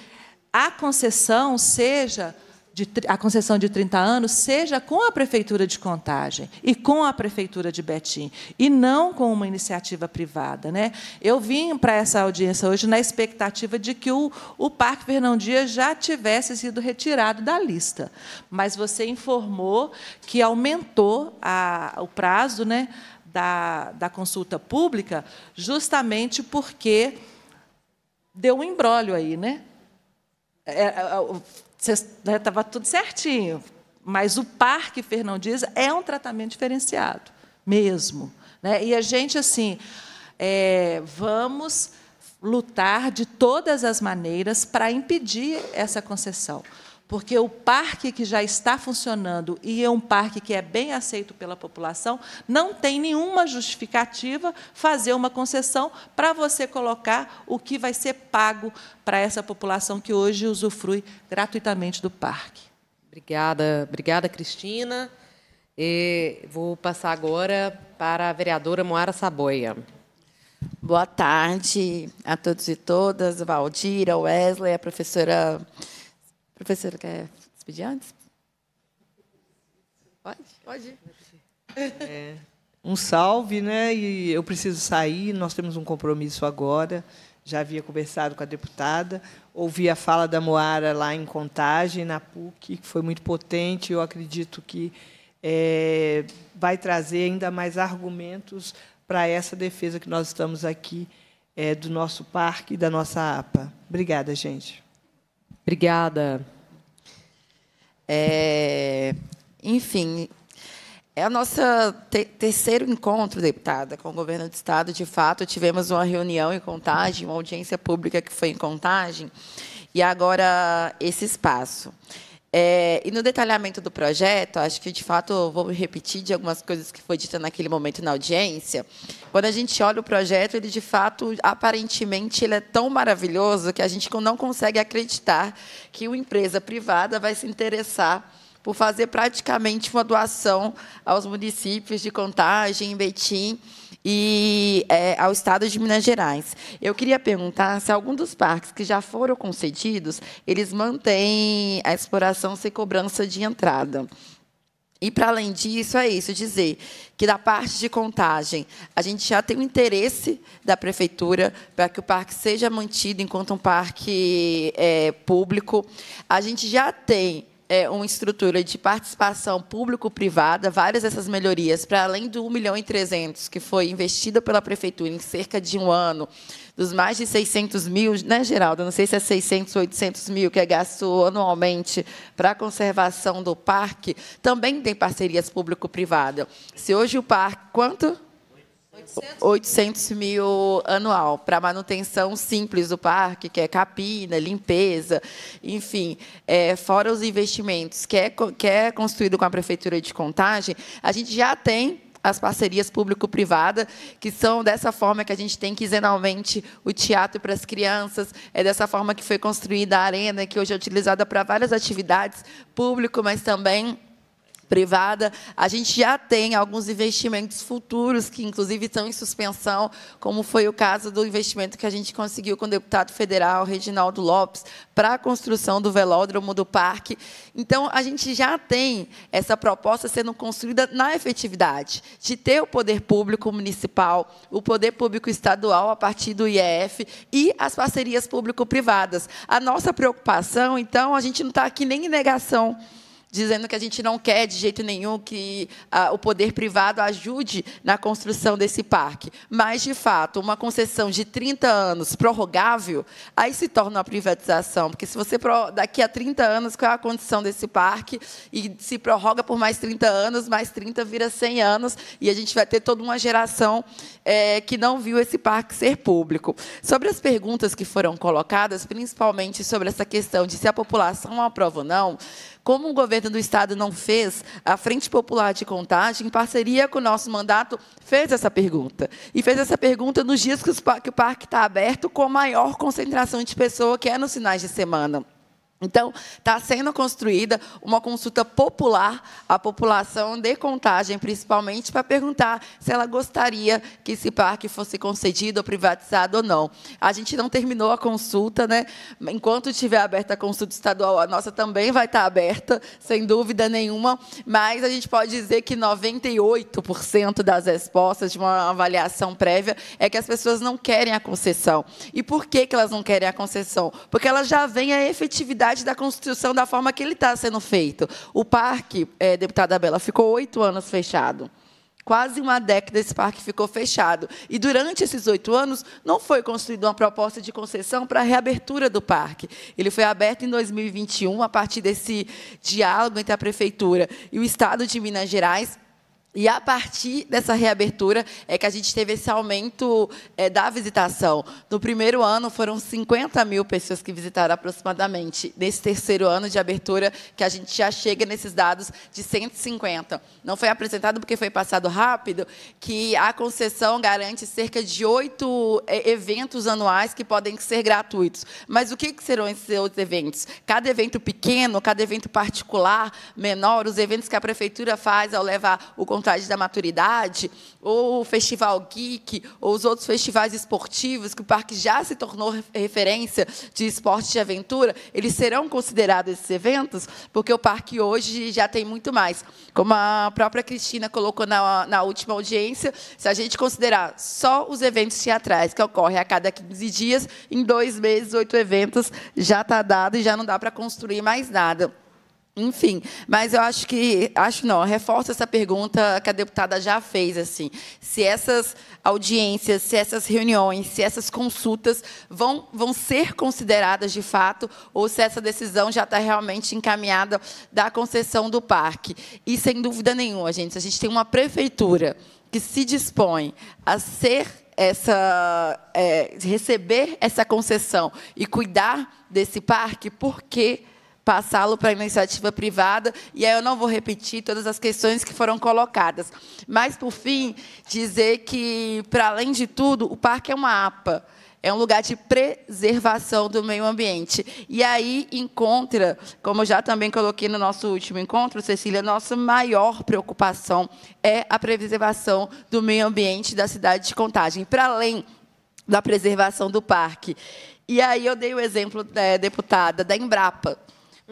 a concessão seja de, a concessão de 30 anos seja com a Prefeitura de Contagem e com a Prefeitura de Betim, e não com uma iniciativa privada. Né? Eu vim para essa audiência hoje na expectativa de que o, o Parque Fernão Dias já tivesse sido retirado da lista, mas você informou que aumentou a, o prazo né, da, da consulta pública justamente porque deu um embrólio aí, né? É, é, Estava né, tudo certinho. Mas o par que Fernão diz é um tratamento diferenciado, mesmo. Né? E a gente, assim, é, vamos lutar de todas as maneiras para impedir essa concessão porque o parque que já está funcionando e é um parque que é bem aceito pela população, não tem nenhuma justificativa fazer uma concessão para você colocar o que vai ser pago para essa população que hoje usufrui gratuitamente do parque. Obrigada, obrigada, Cristina. E vou passar agora para a vereadora Moara Saboia. Boa tarde a todos e todas, Valdira, Wesley, a professora Professor, quer despedir antes? Pode? Pode. É, um salve, né? E eu preciso sair, nós temos um compromisso agora. Já havia conversado com a deputada, ouvi a fala da Moara lá em Contagem, na PUC, que foi muito potente. Eu acredito que é, vai trazer ainda mais argumentos para essa defesa que nós estamos aqui é, do nosso parque e da nossa APA. Obrigada, gente. Obrigada. É, enfim, é o nosso te terceiro encontro, deputada, com o governo do Estado. De fato, tivemos uma reunião em Contagem, uma audiência pública que foi em Contagem, e agora esse espaço. É, e no detalhamento do projeto, acho que de fato vou repetir de algumas coisas que foi dita naquele momento na audiência. Quando a gente olha o projeto, ele de fato, aparentemente, ele é tão maravilhoso que a gente não consegue acreditar que uma empresa privada vai se interessar por fazer praticamente uma doação aos municípios de Contagem, Betim e é, ao Estado de Minas Gerais. Eu queria perguntar se algum dos parques que já foram concedidos, eles mantêm a exploração sem cobrança de entrada. E, para além disso, é isso, dizer que, da parte de contagem, a gente já tem o interesse da prefeitura para que o parque seja mantido enquanto um parque é, público. A gente já tem é, uma estrutura de participação público-privada, várias dessas melhorias, para além do 1 milhão e 300 que foi investido pela prefeitura em cerca de um ano, dos mais de 600 mil, né, Geraldo? Não sei se é 600 800 mil que é gasto anualmente para a conservação do parque, também tem parcerias público-privada. Se hoje o parque. Quanto? 800, mil anual para manutenção simples do parque, que é capina, limpeza, enfim, é, fora os investimentos que é, que é construído com a prefeitura de Contagem, a gente já tem as parcerias público-privada, que são dessa forma que a gente tem quinzenalmente o teatro para as crianças, é dessa forma que foi construída a arena, que hoje é utilizada para várias atividades público, mas também privada. A gente já tem alguns investimentos futuros que, inclusive, estão em suspensão, como foi o caso do investimento que a gente conseguiu com o deputado federal Reginaldo Lopes para a construção do velódromo do parque. Então, a gente já tem essa proposta sendo construída na efetividade, de ter o poder público municipal, o poder público estadual a partir do IEF e as parcerias público-privadas. A nossa preocupação, então, a gente não está aqui nem em negação dizendo que a gente não quer de jeito nenhum que ah, o poder privado ajude na construção desse parque. Mas, de fato, uma concessão de 30 anos prorrogável, aí se torna uma privatização, porque se você daqui a 30 anos, qual é a condição desse parque, e se prorroga por mais 30 anos, mais 30 vira 100 anos, e a gente vai ter toda uma geração é, que não viu esse parque ser público. Sobre as perguntas que foram colocadas, principalmente sobre essa questão de se a população aprova ou não, como o governo do Estado não fez, a Frente Popular de Contagem, em parceria com o nosso mandato, fez essa pergunta. E fez essa pergunta nos dias que, o parque está aberto, com a maior concentração de pessoas, que é nos finais de semana. Então, está sendo construída uma consulta popular à população de contagem, principalmente, para perguntar se ela gostaria que esse parque fosse concedido ou privatizado ou não. A gente não terminou a consulta, né? Enquanto estiver aberta a consulta estadual, a nossa também vai estar tá aberta, sem dúvida nenhuma, mas a gente pode dizer que 98% das respostas de uma avaliação prévia é que as pessoas não querem a concessão. E por que, que elas não querem a concessão? Porque elas já veem a efetividade da construção da forma que ele está sendo feito. O parque, é, deputada Bela, ficou oito anos fechado. Quase uma década esse parque ficou fechado. E durante esses oito anos, não foi construída uma proposta de concessão para a reabertura do parque. Ele foi aberto em 2021, a partir desse diálogo entre a Prefeitura e o Estado de Minas Gerais e a partir dessa reabertura é que a gente teve esse aumento é, da visitação. No primeiro ano foram 50 mil pessoas que visitaram aproximadamente. Nesse terceiro ano de abertura, que a gente já chega nesses dados de 150. Não foi apresentado porque foi passado rápido, que a concessão garante cerca de oito é, eventos anuais que podem ser gratuitos. Mas o que, que serão esses outros eventos? Cada evento pequeno, cada evento particular, menor, os eventos que a prefeitura faz ao levar o controle vontade da maturidade, ou o Festival Geek, ou os outros festivais esportivos, que o parque já se tornou referência de esporte de aventura, eles serão considerados esses eventos, porque o parque hoje já tem muito mais. Como a própria Cristina colocou na, na última audiência, se a gente considerar só os eventos teatrais, que ocorrem a cada 15 dias, em dois meses, oito eventos, já está dado e já não dá para construir mais nada. Enfim, mas eu acho que acho não, reforço essa pergunta que a deputada já fez assim. Se essas audiências, se essas reuniões, se essas consultas vão vão ser consideradas de fato ou se essa decisão já está realmente encaminhada da concessão do parque. E sem dúvida nenhuma, gente, a gente tem uma prefeitura que se dispõe a ser essa é, receber essa concessão e cuidar desse parque, por que passá-lo para a iniciativa privada, e aí eu não vou repetir todas as questões que foram colocadas. Mas, por fim, dizer que, para além de tudo, o parque é uma APA, é um lugar de preservação do meio ambiente. E aí encontra, como já também coloquei no nosso último encontro, Cecília, nossa maior preocupação é a preservação do meio ambiente da cidade de Contagem, para além da preservação do parque. E aí eu dei o exemplo da eh, deputada da Embrapa,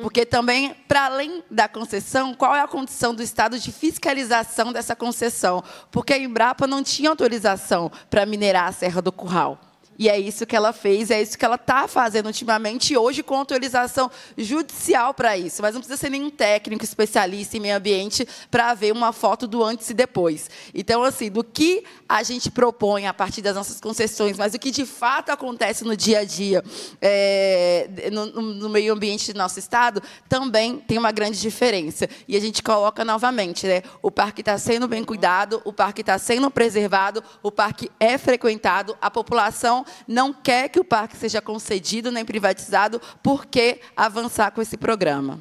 porque também, para além da concessão, qual é a condição do Estado de fiscalização dessa concessão? Porque a Embrapa não tinha autorização para minerar a Serra do Curral. E é isso que ela fez, é isso que ela está fazendo ultimamente, hoje com autorização judicial para isso. Mas não precisa ser nenhum técnico especialista em meio ambiente para ver uma foto do antes e depois. Então, assim, do que a gente propõe a partir das nossas concessões, mas o que de fato acontece no dia a dia, é, no, no, meio ambiente do nosso estado, também tem uma grande diferença. E a gente coloca novamente, né? O parque está sendo bem cuidado, o parque está sendo preservado, o parque é frequentado, a população não quer que o parque seja concedido nem privatizado, por que avançar com esse programa?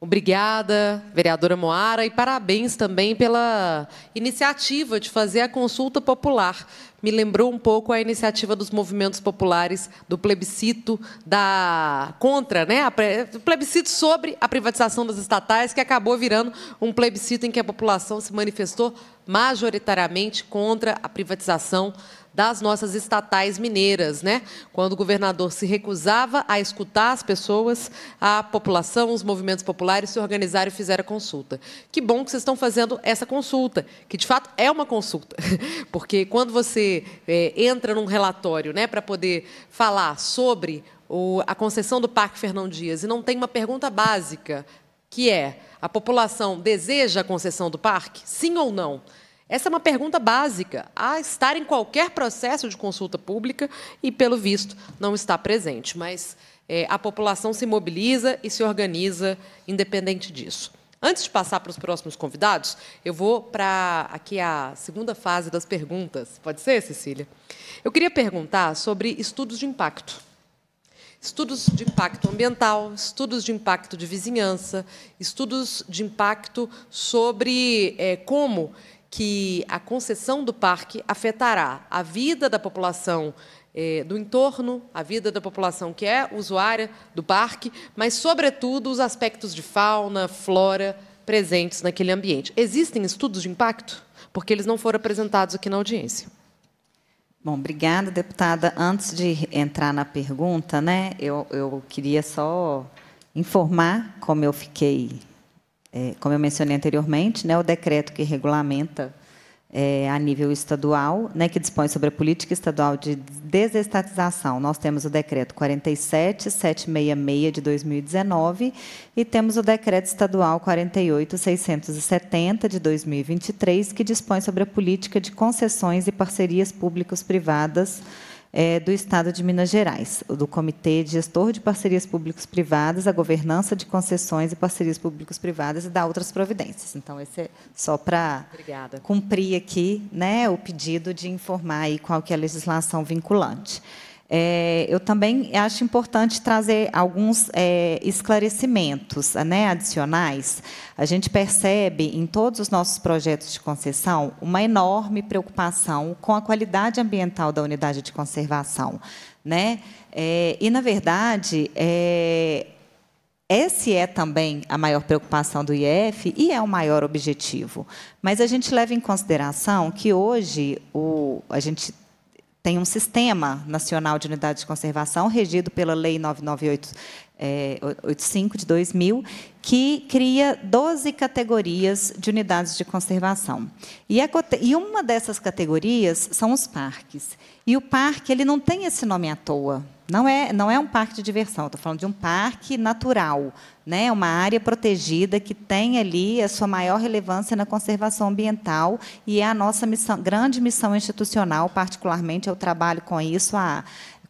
Obrigada, vereadora Moara, e parabéns também pela iniciativa de fazer a consulta popular, me lembrou um pouco a iniciativa dos movimentos populares do plebiscito da contra, né? O plebiscito sobre a privatização das estatais que acabou virando um plebiscito em que a população se manifestou majoritariamente contra a privatização das nossas estatais mineiras, né? Quando o governador se recusava a escutar as pessoas, a população, os movimentos populares se organizaram e fizeram a consulta. Que bom que vocês estão fazendo essa consulta, que de fato é uma consulta, porque quando você é, entra num relatório, né, para poder falar sobre o, a concessão do Parque Fernão Dias e não tem uma pergunta básica que é: a população deseja a concessão do parque? Sim ou não? Essa é uma pergunta básica a estar em qualquer processo de consulta pública e, pelo visto, não está presente. Mas é, a população se mobiliza e se organiza independente disso. Antes de passar para os próximos convidados, eu vou para aqui a segunda fase das perguntas. Pode ser, Cecília? Eu queria perguntar sobre estudos de impacto. Estudos de impacto ambiental, estudos de impacto de vizinhança, estudos de impacto sobre é, como que a concessão do parque afetará a vida da população eh, do entorno, a vida da população que é usuária do parque, mas, sobretudo, os aspectos de fauna, flora presentes naquele ambiente. Existem estudos de impacto? Porque eles não foram apresentados aqui na audiência. Bom, obrigada, deputada. Antes de entrar na pergunta, né, eu, eu queria só informar como eu fiquei é, como eu mencionei anteriormente, né, o decreto que regulamenta é, a nível estadual, né, que dispõe sobre a política estadual de desestatização. Nós temos o decreto 47766 de 2019 e temos o decreto estadual 48670 de 2023, que dispõe sobre a política de concessões e parcerias públicos privadas é, do Estado de Minas Gerais, do Comitê de Gestor de Parcerias Públicos Privadas, a Governança de Concessões e Parcerias Públicos Privadas e da outras providências. Então, esse é só para cumprir aqui né, o pedido de informar aí qual que é a legislação vinculante. É, eu também acho importante trazer alguns é, esclarecimentos né, adicionais. A gente percebe em todos os nossos projetos de concessão uma enorme preocupação com a qualidade ambiental da unidade de conservação. Né? É, e, na verdade, é, esse é também a maior preocupação do IEF e é o maior objetivo. Mas a gente leva em consideração que hoje o, a gente tem um sistema nacional de unidades de conservação regido pela Lei 9985 é, de 2000, que cria 12 categorias de unidades de conservação. E, a, e uma dessas categorias são os parques. E o parque ele não tem esse nome à toa. Não é, não é um parque de diversão, estou falando de um parque natural, né? uma área protegida que tem ali a sua maior relevância na conservação ambiental e é a nossa missão, grande missão institucional, particularmente eu trabalho com isso há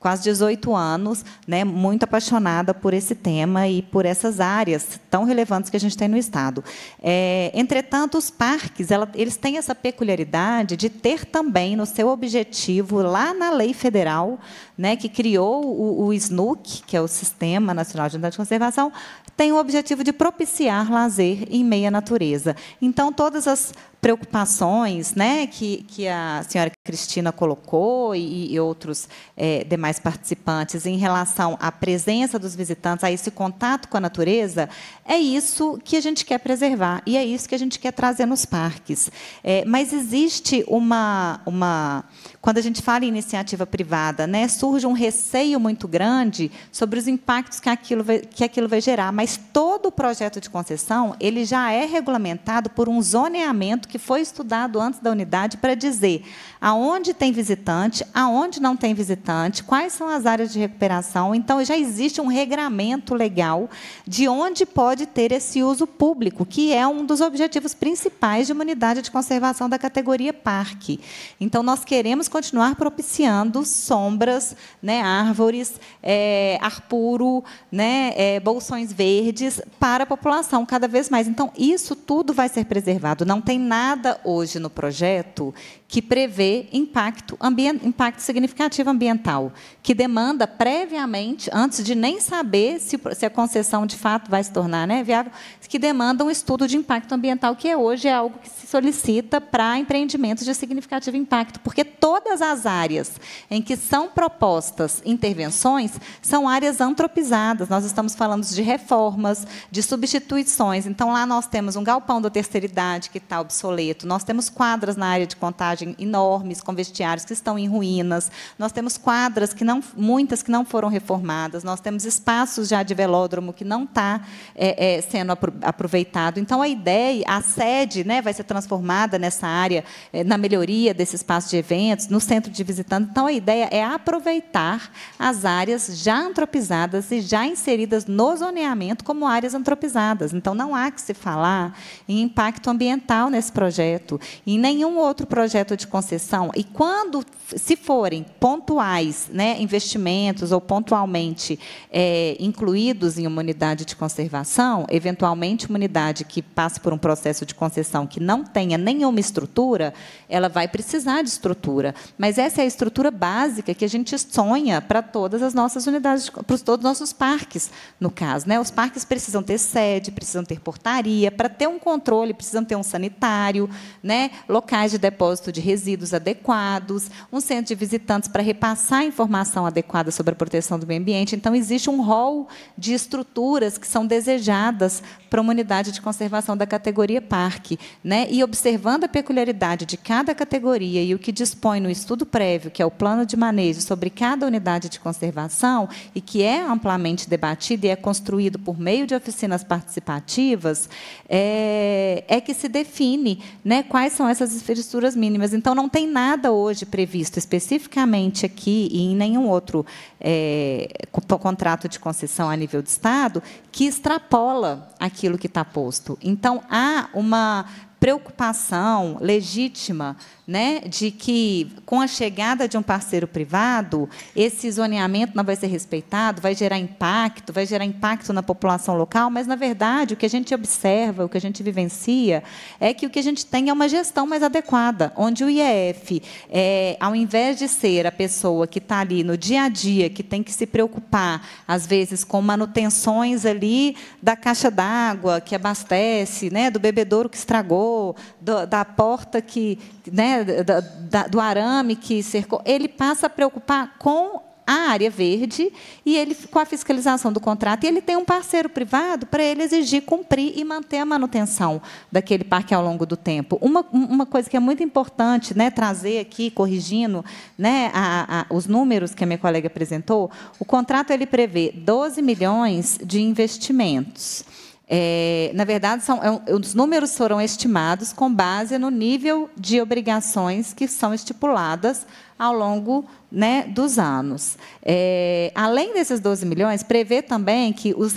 quase 18 anos, né, muito apaixonada por esse tema e por essas áreas tão relevantes que a gente tem no Estado. É, entretanto, os parques, ela, eles têm essa peculiaridade de ter também no seu objetivo, lá na lei federal, né, que criou o, o SNUC, que é o Sistema Nacional de Unidade de Conservação, tem o objetivo de propiciar lazer em meia natureza. Então, todas as preocupações né, que, que a senhora Cristina colocou e, e outros é, demais participantes em relação à presença dos visitantes, a esse contato com a natureza, é isso que a gente quer preservar e é isso que a gente quer trazer nos parques. É, mas existe uma, uma quando a gente fala em iniciativa privada, né, surge um receio muito grande sobre os impactos que aquilo, vai, que aquilo vai gerar, mas todo o projeto de concessão ele já é regulamentado por um zoneamento que foi estudado antes da unidade para dizer aonde tem visitante, aonde não tem visitante, quais são as áreas de recuperação. Então, já existe um regramento legal de onde pode ter esse uso público, que é um dos objetivos principais de uma unidade de conservação da categoria parque. Então, nós queremos continuar propiciando sombras, né, árvores, é, ar puro, né, é, bolsões verdes para a população cada vez mais. Então, isso tudo vai ser preservado. Não tem nada hoje no projeto que prevê impacto, impacto significativo ambiental, que demanda previamente, antes de nem saber se, se a concessão de fato vai se tornar né, viável, que demanda um estudo de impacto ambiental, que é hoje é algo que se solicita para empreendimentos de significativo impacto, porque toda todas as áreas em que são propostas intervenções são áreas antropizadas. Nós estamos falando de reformas, de substituições. Então, lá nós temos um galpão da terceira idade que está obsoleto, nós temos quadras na área de contagem enormes, com vestiários que estão em ruínas, nós temos quadras que não, muitas que não foram reformadas, nós temos espaços já de velódromo que não está é, é, sendo aproveitado. Então, a ideia, a sede né, vai ser transformada nessa área, é, na melhoria desse espaço de eventos, no centro de visitando. Então, a ideia é aproveitar as áreas já antropizadas e já inseridas no zoneamento como áreas antropizadas. Então, não há que se falar em impacto ambiental nesse projeto, em nenhum outro projeto de concessão. E quando, se forem pontuais né, investimentos ou pontualmente é, incluídos em uma unidade de conservação, eventualmente uma unidade que passe por um processo de concessão que não tenha nenhuma estrutura, ela vai precisar de estrutura. Mas essa é a estrutura básica que a gente sonha para todas as nossas unidades, para todos os nossos parques, no caso. Né? Os parques precisam ter sede, precisam ter portaria, para ter um controle, precisam ter um sanitário, né? locais de depósito de resíduos adequados, um centro de visitantes para repassar informação adequada sobre a proteção do meio ambiente. Então, existe um rol de estruturas que são desejadas para uma unidade de conservação da categoria parque, né? E observando a peculiaridade de cada categoria e o que dispõe no estudo prévio, que é o plano de manejo sobre cada unidade de conservação e que é amplamente debatido e é construído por meio de oficinas participativas, é, é que se define, né? Quais são essas estruturas mínimas? Então não tem nada hoje previsto especificamente aqui e em nenhum outro é, contrato de concessão a nível de estado que extrapola aquilo aquilo que está posto. Então, há uma preocupação legítima né, de que, com a chegada de um parceiro privado, esse zoneamento não vai ser respeitado, vai gerar impacto, vai gerar impacto na população local, mas, na verdade, o que a gente observa, o que a gente vivencia, é que o que a gente tem é uma gestão mais adequada, onde o IEF, é, ao invés de ser a pessoa que está ali no dia a dia, que tem que se preocupar, às vezes, com manutenções ali da caixa d'água que abastece, né, do bebedouro que estragou, do, da porta que, né, da, do arame que cercou, ele passa a preocupar com a área verde e ele com a fiscalização do contrato e ele tem um parceiro privado para ele exigir cumprir e manter a manutenção daquele parque ao longo do tempo. Uma, uma coisa que é muito importante, né, trazer aqui corrigindo, né, a, a, os números que a minha colega apresentou, o contrato ele prevê 12 milhões de investimentos. É, na verdade, são, é, é os números foram estimados com base no nível de obrigações que são estipuladas ao longo né, dos anos. É, além desses 12 milhões, prevê também que os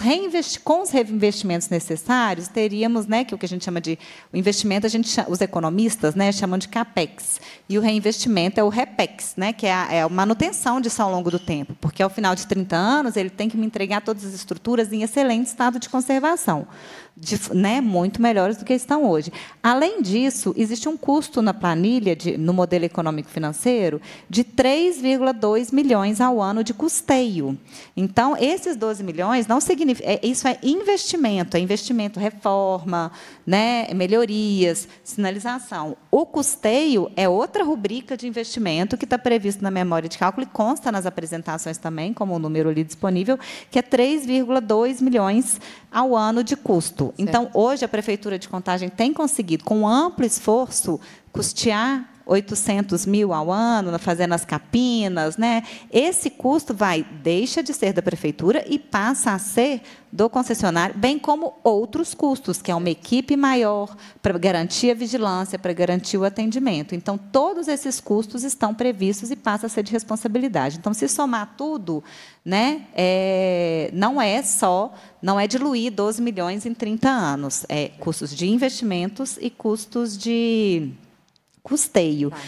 com os reinvestimentos necessários, teríamos né, que é o que a gente chama de investimento, a gente chama, os economistas né, chamam de CAPEX. E o reinvestimento é o REPEX, né, que é a, é a manutenção disso ao longo do tempo, porque ao final de 30 anos ele tem que me entregar todas as estruturas em excelente estado de conservação de, né, muito melhores do que estão hoje. Além disso, existe um custo na planilha, de, no modelo econômico financeiro, de 3,2 milhões ao ano de custeio. Então, esses 12 milhões não significa. É, isso é investimento, é investimento, reforma, né, melhorias, sinalização. O custeio é outra rubrica de investimento que está previsto na memória de cálculo e consta nas apresentações também, como o número ali disponível, que é 3,2 milhões ao ano de custo. Então, hoje, a Prefeitura de Contagem tem conseguido, com amplo esforço, custear 800 mil ao ano, fazendo as capinas, né? Esse custo vai, deixa de ser da prefeitura e passa a ser do concessionário, bem como outros custos, que é uma equipe maior para garantir a vigilância, para garantir o atendimento. Então, todos esses custos estão previstos e passa a ser de responsabilidade. Então, se somar tudo, né, é, não é só, não é diluir 12 milhões em 30 anos, é custos de investimentos e custos de custeio. Vai.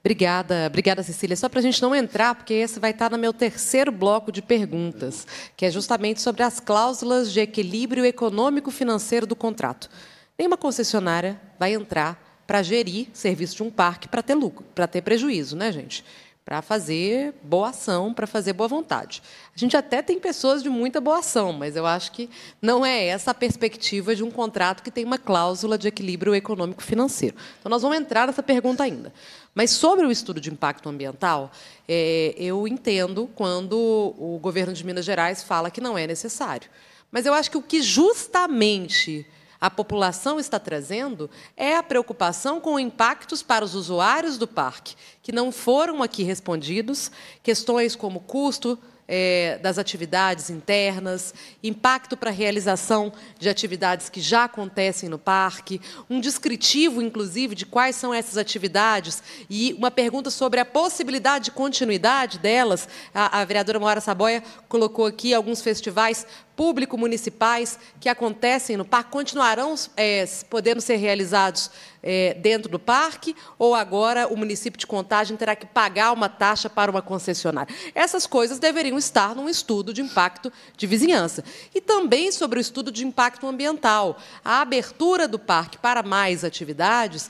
Obrigada, obrigada, Cecília. Só para a gente não entrar, porque esse vai estar no meu terceiro bloco de perguntas, que é justamente sobre as cláusulas de equilíbrio econômico-financeiro do contrato. Nenhuma concessionária vai entrar para gerir serviço de um parque para ter lucro, para ter prejuízo, né, gente? para fazer boa ação, para fazer boa vontade. A gente até tem pessoas de muita boa ação, mas eu acho que não é essa a perspectiva de um contrato que tem uma cláusula de equilíbrio econômico-financeiro. Então, nós vamos entrar nessa pergunta ainda. Mas sobre o estudo de impacto ambiental, é, eu entendo quando o governo de Minas Gerais fala que não é necessário. Mas eu acho que o que justamente a população está trazendo é a preocupação com impactos para os usuários do parque, que não foram aqui respondidos, questões como custo é, das atividades internas, impacto para a realização de atividades que já acontecem no parque, um descritivo, inclusive, de quais são essas atividades e uma pergunta sobre a possibilidade de continuidade delas. A, a vereadora Moara Saboia colocou aqui alguns festivais público-municipais que acontecem no parque continuarão é, podendo ser realizados é, dentro do parque ou agora o município de Contagem terá que pagar uma taxa para uma concessionária? Essas coisas deveriam estar num estudo de impacto de vizinhança. E também sobre o estudo de impacto ambiental. A abertura do parque para mais atividades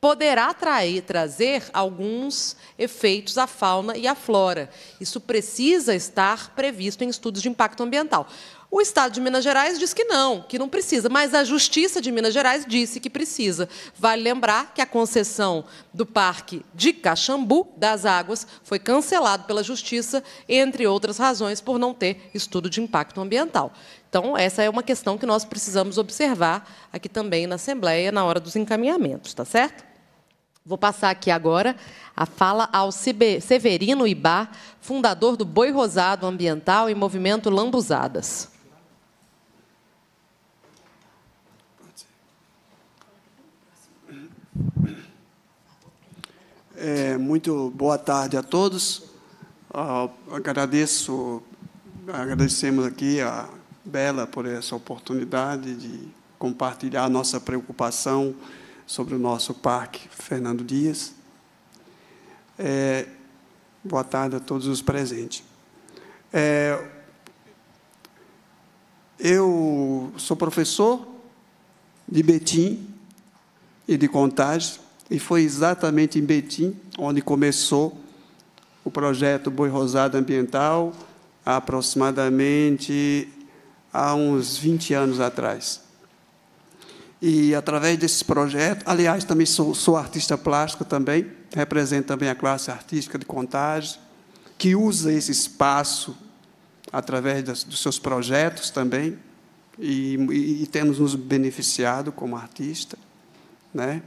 poderá trair, trazer alguns efeitos à fauna e à flora. Isso precisa estar previsto em estudos de impacto ambiental. O Estado de Minas Gerais diz que não, que não precisa, mas a Justiça de Minas Gerais disse que precisa. Vale lembrar que a concessão do Parque de Caxambu, das Águas, foi cancelado pela Justiça, entre outras razões, por não ter estudo de impacto ambiental. Então, essa é uma questão que nós precisamos observar aqui também na Assembleia, na hora dos encaminhamentos, tá certo? Vou passar aqui agora a fala ao Severino Ibar, fundador do Boi Rosado Ambiental e Movimento Lambuzadas. É, muito boa tarde a todos. Uh, agradeço, agradecemos aqui a Bela por essa oportunidade de compartilhar a nossa preocupação sobre o nosso parque Fernando Dias. É, boa tarde a todos os presentes. É, eu sou professor de Betim e de Contagem e foi exatamente em Betim onde começou o projeto Boi Rosado Ambiental, aproximadamente há uns 20 anos atrás. E através desse projeto, aliás, também sou, sou artista plástico também, represento também a classe artística de Contagem, que usa esse espaço através das, dos seus projetos também, e, e, e temos nos beneficiado como artista, né?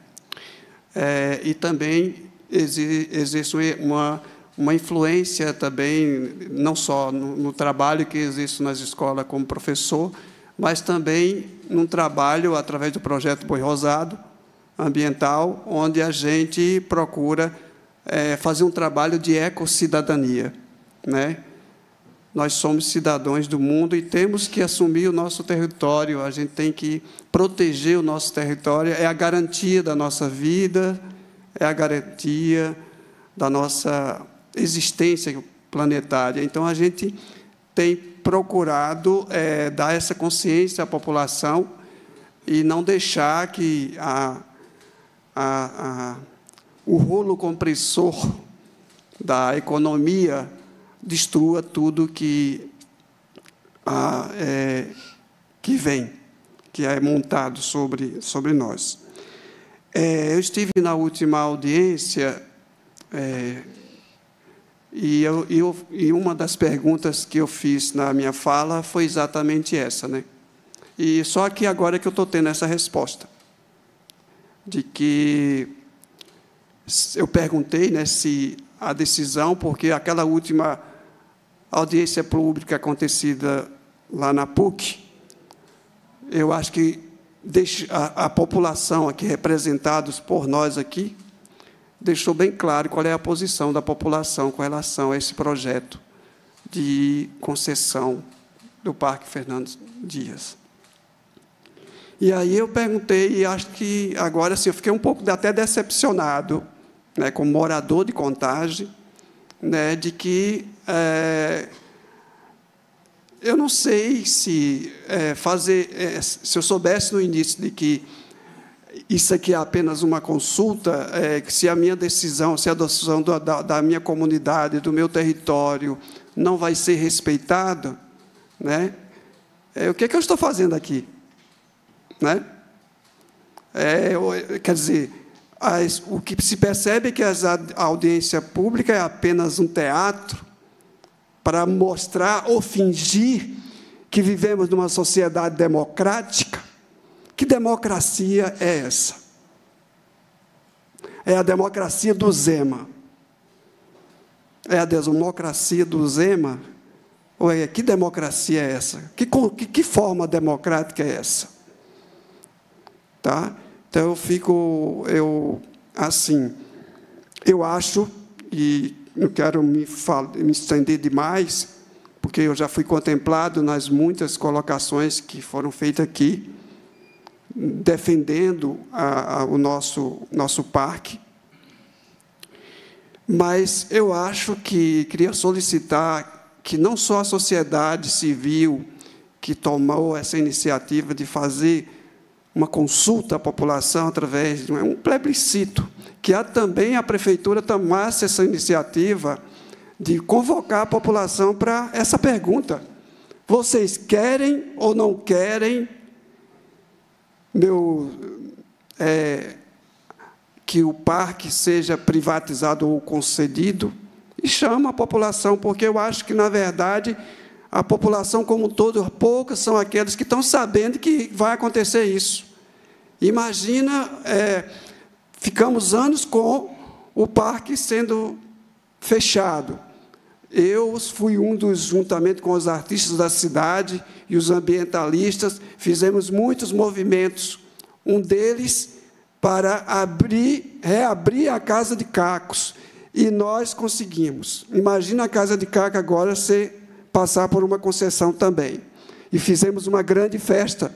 é, e também existe uma, uma influência também, não só no, no trabalho que existe nas escolas como professor, mas também num trabalho através do projeto Boi Rosado ambiental, onde a gente procura é, fazer um trabalho de ecocidadania, né? nós somos cidadãos do mundo e temos que assumir o nosso território, a gente tem que proteger o nosso território, é a garantia da nossa vida, é a garantia da nossa existência planetária. Então, a gente tem procurado é, dar essa consciência à população e não deixar que a, a, a, o rolo compressor da economia destrua tudo que, a, ah, é, que vem, que é montado sobre, sobre nós. É, eu estive na última audiência é, e, eu, eu, e uma das perguntas que eu fiz na minha fala foi exatamente essa, né? E só que agora que eu estou tendo essa resposta de que eu perguntei né, se a decisão, porque aquela última audiência pública acontecida lá na PUC, eu acho que a, a população aqui, representados por nós aqui, deixou bem claro qual é a posição da população com relação a esse projeto de concessão do Parque Fernando Dias. E aí eu perguntei, e acho que agora sim, eu fiquei um pouco até decepcionado, né, como morador de Contagem, né, de que é, eu não sei se é, fazer, é, se eu soubesse no início de que isso aqui é apenas uma consulta, é, se a minha decisão, se a decisão da, da, minha comunidade, do meu território, não vai ser respeitada, né, é, o que, é que eu estou fazendo aqui? Né? quer dizer, as, o que se percebe é que as, a audiência pública é apenas um teatro para mostrar ou fingir que vivemos numa sociedade democrática. Que democracia é essa? É a democracia do Zema. É a desumocracia do Zema? Ou é que democracia é essa? Que, que, que forma democrática é essa? Tá? Então eu fico, eu assim, eu acho e não quero me, me estender demais, porque eu já fui contemplado nas muitas colocações que foram feitas aqui, defendendo a, a, o nosso, nosso parque. Mas eu acho que queria solicitar que não só a sociedade civil que tomou essa iniciativa de fazer uma consulta à população através de um plebiscito, que há também a prefeitura tomasse essa iniciativa de convocar a população para essa pergunta. Vocês querem ou não querem meu, é, que o parque seja privatizado ou concedido? E chama a população, porque eu acho que, na verdade, a população como um todo, poucas são aquelas que estão sabendo que vai acontecer isso. Imagina, é, ficamos anos com o parque sendo fechado. Eu fui um dos, juntamente com os artistas da cidade e os ambientalistas, fizemos muitos movimentos. Um deles para abrir, reabrir a casa de cacos. E nós conseguimos. Imagina a casa de caco agora ser passar por uma concessão também. E fizemos uma grande festa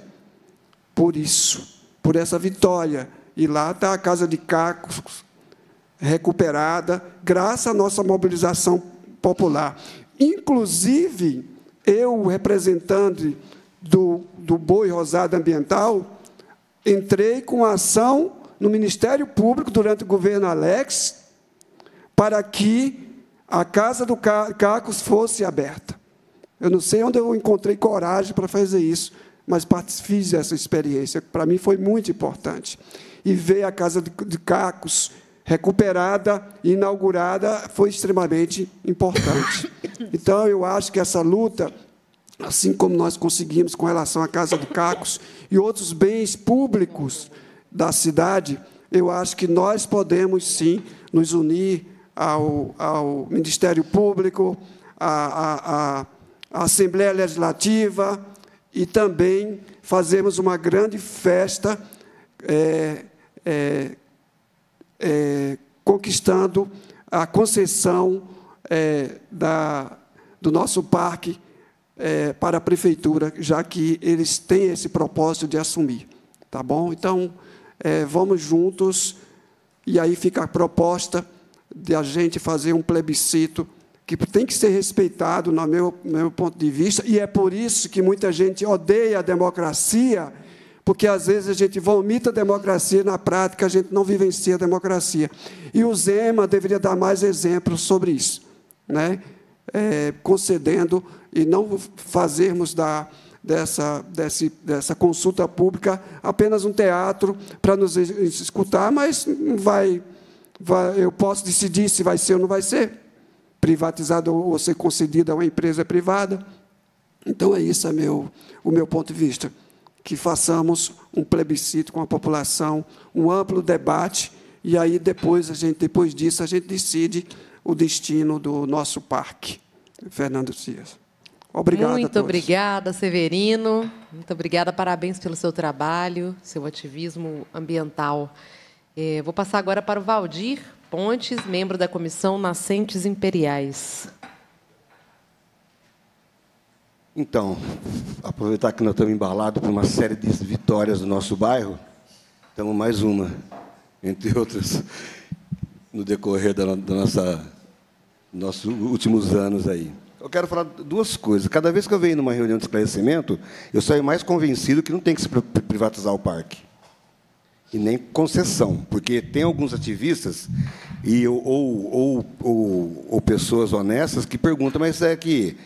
por isso, por essa vitória. E lá está a casa de Cacos, recuperada, graças à nossa mobilização popular. Inclusive, eu, representante do, do Boi Rosado Ambiental, entrei com ação no Ministério Público durante o governo Alex para que a casa do Cacos fosse aberta. Eu não sei onde eu encontrei coragem para fazer isso, mas fiz essa experiência. Para mim foi muito importante. E ver a casa de Cacos recuperada, inaugurada, foi extremamente importante. Então, eu acho que essa luta, assim como nós conseguimos com relação à Casa de Cacos e outros bens públicos da cidade, eu acho que nós podemos sim nos unir ao, ao Ministério Público, a, a, a a Assembleia Legislativa e também fazemos uma grande festa é, é, é, conquistando a concessão é, da, do nosso parque é, para a prefeitura, já que eles têm esse propósito de assumir. Tá bom? Então, é, vamos juntos, e aí fica a proposta de a gente fazer um plebiscito que tem que ser respeitado, no meu, meu ponto de vista, e é por isso que muita gente odeia a democracia, porque às vezes a gente vomita a democracia na prática a gente não vivencia a democracia. E o Zema deveria dar mais exemplos sobre isso, né? É, concedendo e não fazermos da, dessa, desse, dessa consulta pública apenas um teatro para nos escutar, mas vai, vai, eu posso decidir se vai ser ou não vai ser privatizada ou ser concedida a uma empresa privada. Então é isso é meu, o meu ponto de vista. Que façamos um plebiscito com a população, um amplo debate, e aí depois, a gente, depois disso a gente decide o destino do nosso parque. Fernando Cias. Obrigado. Muito obrigada, Severino. Muito obrigada, parabéns pelo seu trabalho, seu ativismo ambiental. É, vou passar agora para o Valdir Pontes, membro da Comissão Nascentes Imperiais. Então, aproveitar que nós estamos embalados por uma série de vitórias do nosso bairro, estamos mais uma, entre outras, no decorrer da, da nossa nossos últimos anos aí. Eu quero falar duas coisas. Cada vez que eu venho numa reunião de esclarecimento, eu saio mais convencido que não tem que se privatizar o parque e nem concessão, porque tem alguns ativistas e, ou, ou, ou, ou pessoas honestas que perguntam, mas é que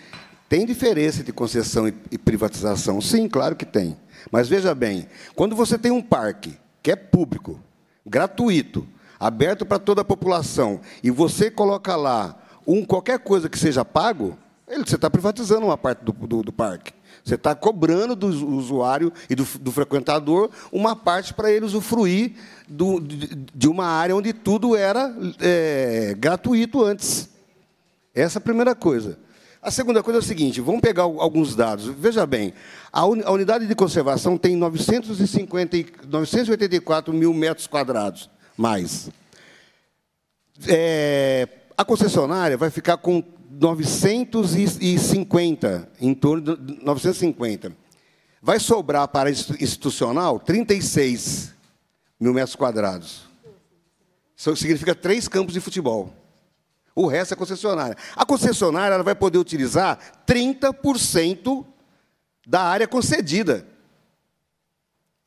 tem diferença entre concessão e, e privatização? Sim, claro que tem. Mas veja bem, quando você tem um parque que é público, gratuito, aberto para toda a população, e você coloca lá um qualquer coisa que seja pago, ele, você está privatizando uma parte do, do, do parque. Você está cobrando do usuário e do, do frequentador uma parte para ele usufruir do, de uma área onde tudo era é, gratuito antes. Essa é a primeira coisa. A segunda coisa é o seguinte: vamos pegar alguns dados. Veja bem, a unidade de conservação tem 950, 984 mil metros quadrados mais. É, a concessionária vai ficar com 950, em torno de 950. Vai sobrar para institucional 36 mil metros quadrados. Isso significa três campos de futebol. O resto é concessionária. A concessionária ela vai poder utilizar 30% da área concedida.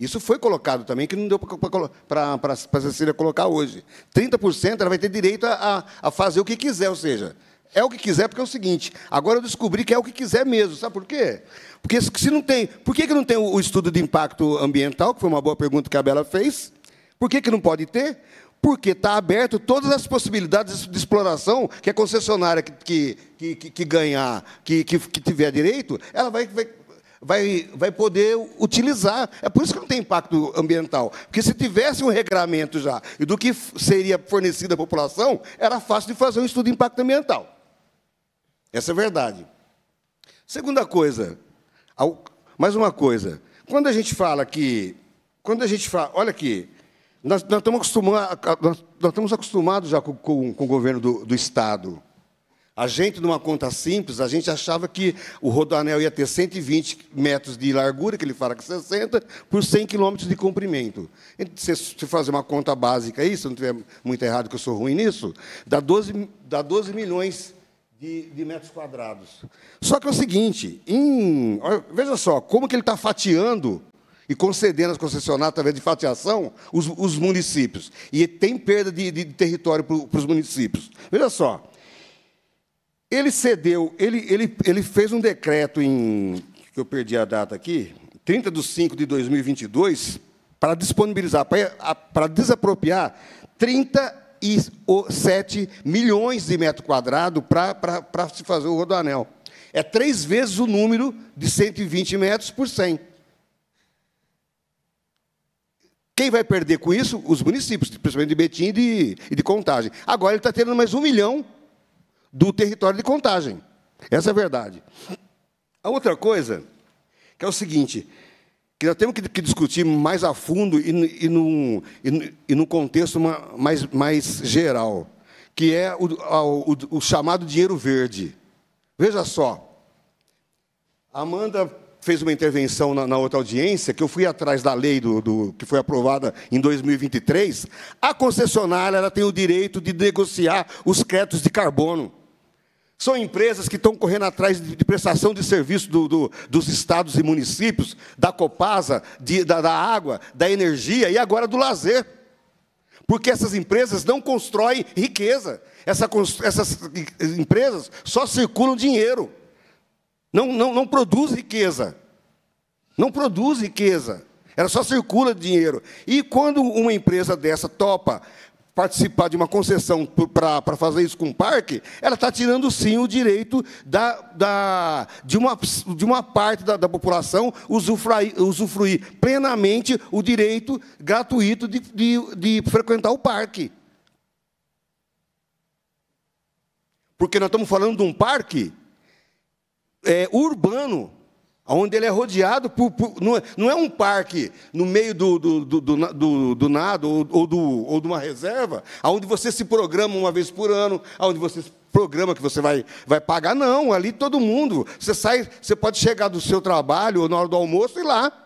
Isso foi colocado também, que não deu para a Cecília colocar hoje. 30% ela vai ter direito a, a fazer o que quiser, ou seja, é o que quiser, porque é o seguinte, agora eu descobri que é o que quiser mesmo, sabe por quê? Porque se não tem, por que, que não tem o estudo de impacto ambiental, que foi uma boa pergunta que a Bela fez? Por que, que não pode ter? Porque está aberto todas as possibilidades de exploração que a concessionária que, que, que, que ganhar, que, que, que, tiver direito, ela vai, vai vai, vai poder utilizar. É por isso que não tem impacto ambiental. Porque se tivesse um regramento já e do que seria fornecido à população, era fácil de fazer um estudo de impacto ambiental. Essa é a verdade. Segunda coisa, mais uma coisa. Quando a gente fala que. Quando a gente fala. Olha aqui, nós, nós, estamos, acostumados, nós, nós estamos acostumados já com, com, com o governo do, do, Estado. A gente, numa conta simples, a gente achava que o rodoanel ia ter 120 metros de largura, que ele fala que 60, por 100 quilômetros de comprimento. Se você fazer uma conta básica aí, se não estiver muito errado, que eu sou ruim nisso, dá 12, dá 12 milhões de, de metros quadrados. Só que é o seguinte, em, veja só, como que ele está fatiando e concedendo as concessionárias, através de fatiação, os, os municípios. E tem perda de, de território para os municípios. Veja só, ele cedeu, ele, ele, ele fez um decreto em, que eu perdi a data aqui, 30 de 5 de 2022, para disponibilizar, para, para desapropriar 30 7 milhões de metros quadrados para se fazer o rodoanel. É três vezes o número de 120 metros por 100. Quem vai perder com isso? Os municípios, principalmente de Betim e de, e de Contagem. Agora ele está tendo mais um milhão do território de Contagem. Essa é a verdade. A outra coisa, que é o seguinte, que nós temos que, discutir mais a fundo e, e, num, e, e num contexto mais, mais geral, que é o, o, o chamado dinheiro verde. Veja só, a Amanda fez uma intervenção na, na, outra audiência, que eu fui atrás da lei do, do, que foi aprovada em 2023, a concessionária ela tem o direito de negociar os créditos de carbono. São empresas que estão correndo atrás de prestação de serviço do, do, dos estados e municípios, da Copasa, de, da, da água, da energia e agora do lazer. Porque essas empresas não constroem riqueza. Essa, essas empresas só circulam dinheiro. Não, não, não produz riqueza. Não produz riqueza. Ela só circula dinheiro. E quando uma empresa dessa topa participar de uma concessão para fazer isso com o parque, ela está tirando sim o direito da, da, de, uma, de uma parte da, da população usufruir, usufruir, plenamente o direito gratuito de, de, de frequentar o parque. Porque nós estamos falando de um parque é, urbano onde ele é rodeado por. por não, é, não, é, um parque no meio do, do, do, do, do nada ou, ou, do, ou de uma reserva, onde você se programa uma vez por ano, onde você se programa que você vai, vai pagar, não. Ali todo mundo. Você sai, você pode chegar do seu trabalho ou na hora do almoço e ir lá.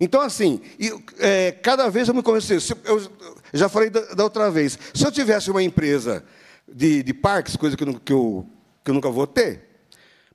Então, assim, eu, é, cada vez eu me conheço. Eu, eu já falei da, da, outra vez. Se eu tivesse uma empresa de, de parques, coisa que eu, que, eu, que eu nunca vou ter,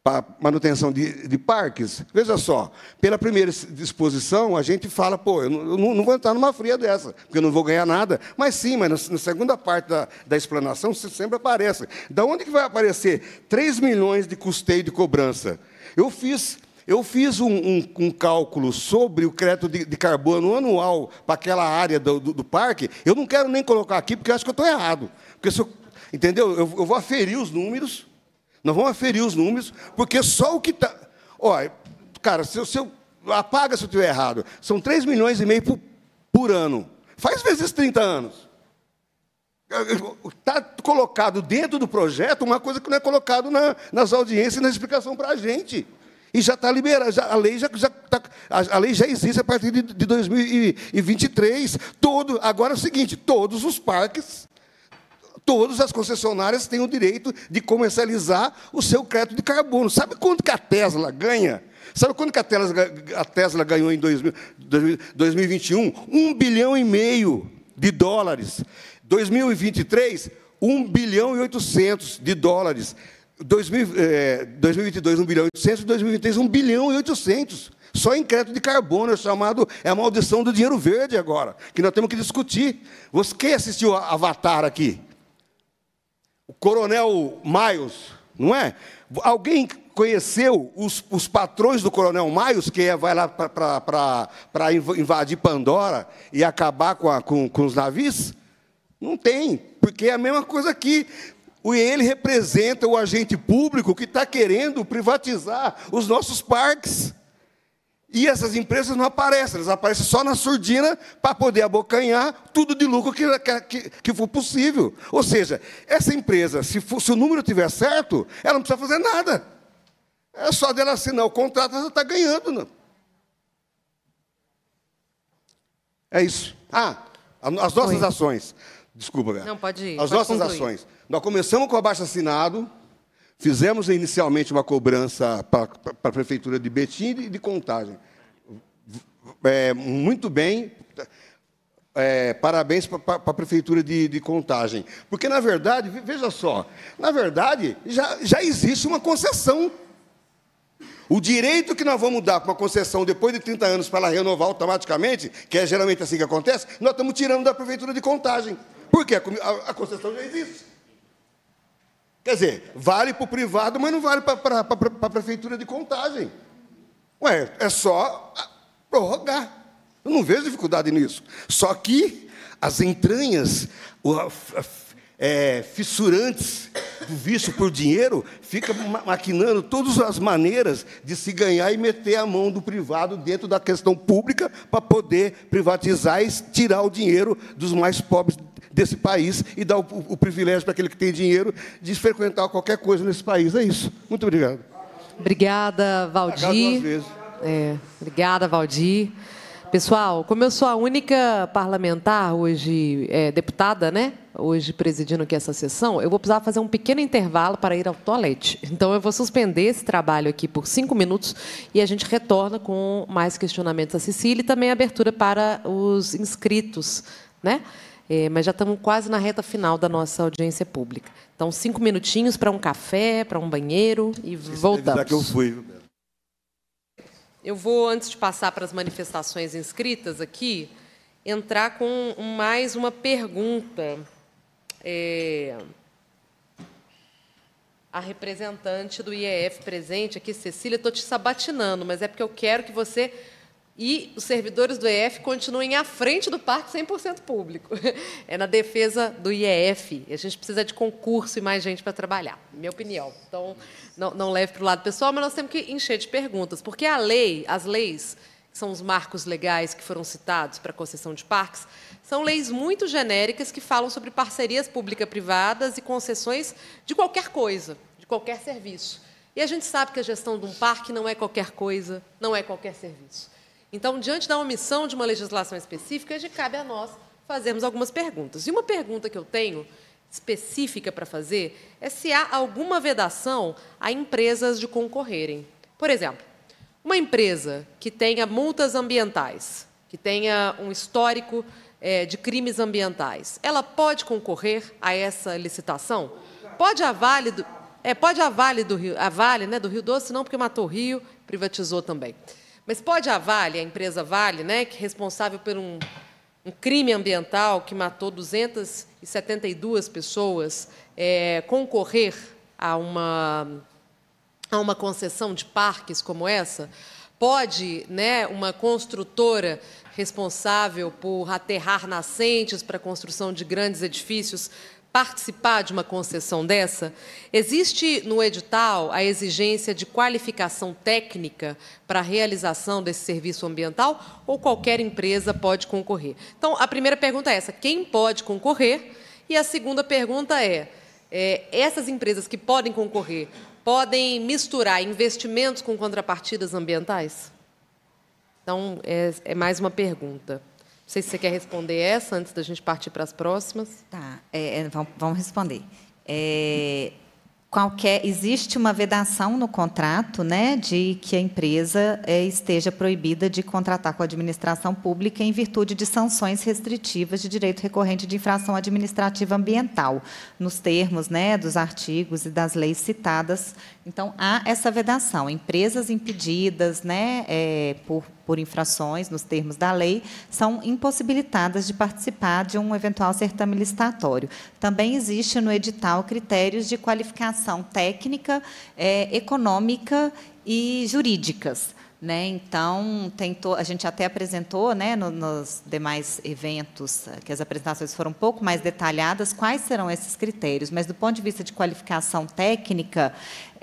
para manutenção de, de, parques. Veja só, pela primeira disposição, a gente fala, pô, eu não, não, vou entrar numa fria dessa, porque eu não vou ganhar nada. Mas sim, mas na, na segunda parte da, da explanação sempre aparece. Da onde que vai aparecer 3 milhões de custeio de cobrança? Eu fiz eu fiz um, um, um, cálculo sobre o crédito de, de carbono anual para aquela área do, do, do, parque. Eu não quero nem colocar aqui, porque eu acho que eu estou errado. Porque eu, entendeu? Eu, eu vou aferir os números nós vamos aferir os números, porque só o que está. Olha, cara, se eu, se eu, apaga se eu estiver errado. São 3 milhões e meio por, por ano. Faz vezes 30 anos. Está colocado dentro do projeto uma coisa que não é colocado na, nas audiências e na explicação para a gente. E já está liberada, a lei já, já tá, a, a, lei já existe a partir de, de 2023. Todo, agora é o seguinte, todos os parques todas as concessionárias têm o direito de comercializar o seu crédito de carbono. Sabe quanto que a Tesla ganha? Sabe quanto que a Tesla, a Tesla ganhou em 2021? Um bilhão e meio de dólares. 2023, um bilhão e oitocentos de dólares. 2022, 1 eh, bilhão e 800. 2023, 1 bilhão e 800 só em crédito de carbono, é chamado, é a maldição do dinheiro verde agora, que nós temos que discutir. quem assistiu Avatar aqui? o coronel Maios, não é? Alguém conheceu os, os patrões do coronel Maios, que é, vai lá para invadir Pandora e acabar com, a, com, com os navios? Não tem, porque é a mesma coisa aqui. Ele representa o agente público que está querendo privatizar os nossos parques. E essas empresas não aparecem, elas aparecem só na surdina para poder abocanhar tudo de lucro que, que, que for possível. Ou seja, essa empresa, se, for, se o número estiver certo, ela não precisa fazer nada. É só dela assinar o contrato, ela está ganhando. Não. Né? É isso. Ah, as nossas Oi. ações. Desculpa, velho. Não, pode ir. As pode nossas concluir. ações. Nós começamos com o abaixo assinado. Fizemos inicialmente uma cobrança para a Prefeitura de Betim e de, Contagem. É, muito bem, é, parabéns para a Prefeitura de, de, Contagem. Porque, na verdade, veja só, na verdade, já, já existe uma concessão. O direito que nós vamos dar para uma concessão depois de 30 anos para ela renovar automaticamente, que é geralmente assim que acontece, nós estamos tirando da Prefeitura de Contagem. Porque a, a concessão já existe. Quer dizer, vale para o privado, mas não vale para a prefeitura de contagem. Ué, é só ah, prorrogar. Eu não vejo dificuldade nisso. Só que as entranhas é, fissurantes do vício por dinheiro fica maquinando todas as maneiras de se ganhar e meter a mão do privado dentro da questão pública para poder privatizar e tirar o dinheiro dos mais pobres desse país e dar o, o, o privilégio para aquele que tem dinheiro de frequentar qualquer coisa nesse país. É isso. Muito obrigado. Obrigada, Valdir. É, obrigada, Valdir. Pessoal, como eu sou a única parlamentar hoje, é, deputada, né? Hoje presidindo aqui essa sessão, eu vou precisar fazer um pequeno intervalo para ir ao toalete. Então, eu vou suspender esse trabalho aqui por cinco minutos e a gente retorna com mais questionamentos a Cecília e também abertura para os inscritos, né? É, mas já estamos quase na reta final da nossa audiência pública. Então, cinco minutinhos para um café, para um banheiro e Isso voltamos. que eu fui. Eu vou, antes de passar para as manifestações inscritas aqui, entrar com mais uma pergunta. É... A representante do IEF presente aqui, Cecília, estou te sabatinando, mas é porque eu quero que você e os servidores do IEF continuem à frente do parque 100% público. É na defesa do IEF. A gente precisa de concurso e mais gente para trabalhar, minha opinião. Então, não, não leve para o lado pessoal, mas nós temos que encher de perguntas, porque a lei, as leis, que são os marcos legais que foram citados para a concessão de parques, são leis muito genéricas que falam sobre parcerias pública-privadas e concessões de qualquer coisa, de qualquer serviço. E a gente sabe que a gestão de um parque não é qualquer coisa, não é qualquer serviço. Então, diante da omissão de uma legislação específica, já cabe a nós fazermos algumas perguntas. E uma pergunta que eu tenho específica para fazer é se há alguma vedação a empresas de concorrerem. Por exemplo, uma empresa que tenha multas ambientais, que tenha um histórico é, de crimes ambientais, ela pode concorrer a essa licitação? Pode a Vale do, é, pode a Vale do Rio, a Vale, né, do Rio Doce, não porque matou o Rio, privatizou também. Mas pode a Vale, a empresa Vale, né, que é responsável por um, um crime ambiental que matou 272 pessoas, é, concorrer a uma, a uma concessão de parques como essa? Pode né, uma construtora responsável por aterrar nascentes para a construção de grandes edifícios participar de uma concessão dessa? Existe no edital a exigência de qualificação técnica para a realização desse serviço ambiental ou qualquer empresa pode concorrer? Então, a primeira pergunta é essa: quem pode concorrer? E a segunda pergunta é, é essas empresas que podem concorrer podem misturar investimentos com contrapartidas ambientais? Então, é, é mais uma pergunta sei se você quer responder essa antes da gente partir para as próximas. Tá, é, é vamos, vamos, responder. É, qualquer existe uma vedação no contrato, né, de que a empresa é, esteja proibida de contratar com a administração pública em virtude de sanções restritivas de direito recorrente de infração administrativa ambiental, nos termos, né, dos artigos e das leis citadas então, há essa vedação. Empresas impedidas né, é, por, por infrações nos termos da lei são impossibilitadas de participar de um eventual certame licitatório. Também existe no edital critérios de qualificação técnica, é, econômica e jurídicas. Né? Então, tentou, a gente até apresentou né, no, nos demais eventos, eh, que as apresentações foram um pouco mais detalhadas, quais serão esses critérios, mas do ponto de vista de qualificação técnica,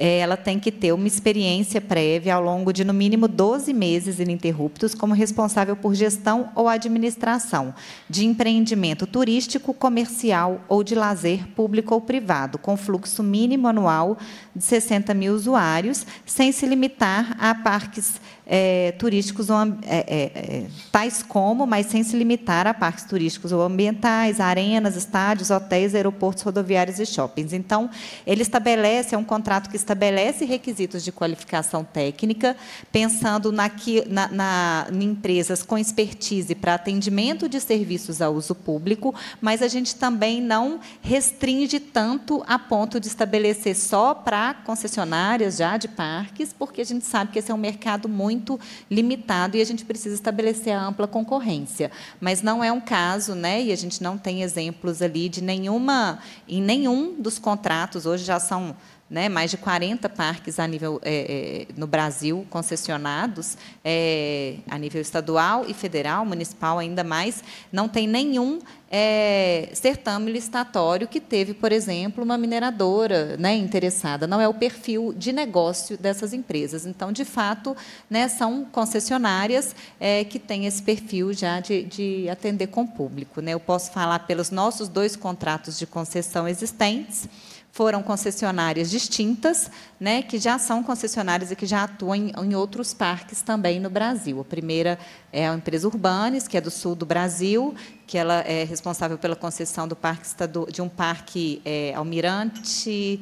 é, ela tem que ter uma experiência prévia ao longo de, no mínimo, 12 meses ininterruptos como responsável por gestão ou administração de empreendimento turístico, comercial ou de lazer público ou privado, com fluxo mínimo anual de 60 mil usuários, sem se limitar a parques é, turísticos, é, é, é, tais como, mas sem se limitar a parques turísticos ou ambientais, arenas, estádios, hotéis, aeroportos, rodoviários e shoppings. Então, ele estabelece, é um contrato que estabelece requisitos de qualificação técnica, pensando na, na, na em empresas com expertise para atendimento de serviços a uso público, mas a gente também não restringe tanto a ponto de estabelecer só para concessionárias já de parques, porque a gente sabe que esse é um mercado muito muito limitado e a gente precisa estabelecer a ampla concorrência. Mas não é um caso, né? E a gente não tem exemplos ali de nenhuma em nenhum dos contratos hoje já são né, mais de 40 parques a nível é, é, no Brasil concessionados é, a nível estadual e federal, municipal ainda mais, não tem nenhum é, certame licitatório que teve, por exemplo, uma mineradora né, interessada. Não é o perfil de negócio dessas empresas. Então, de fato, né, são concessionárias é, que têm esse perfil já de, de atender com o público. Né? Eu posso falar pelos nossos dois contratos de concessão existentes foram concessionárias distintas, né, que já são concessionárias e que já atuam em, em, outros parques também no Brasil. A primeira é a empresa Urbanes, que é do sul do Brasil, que ela é responsável pela concessão do parque de um parque é, Almirante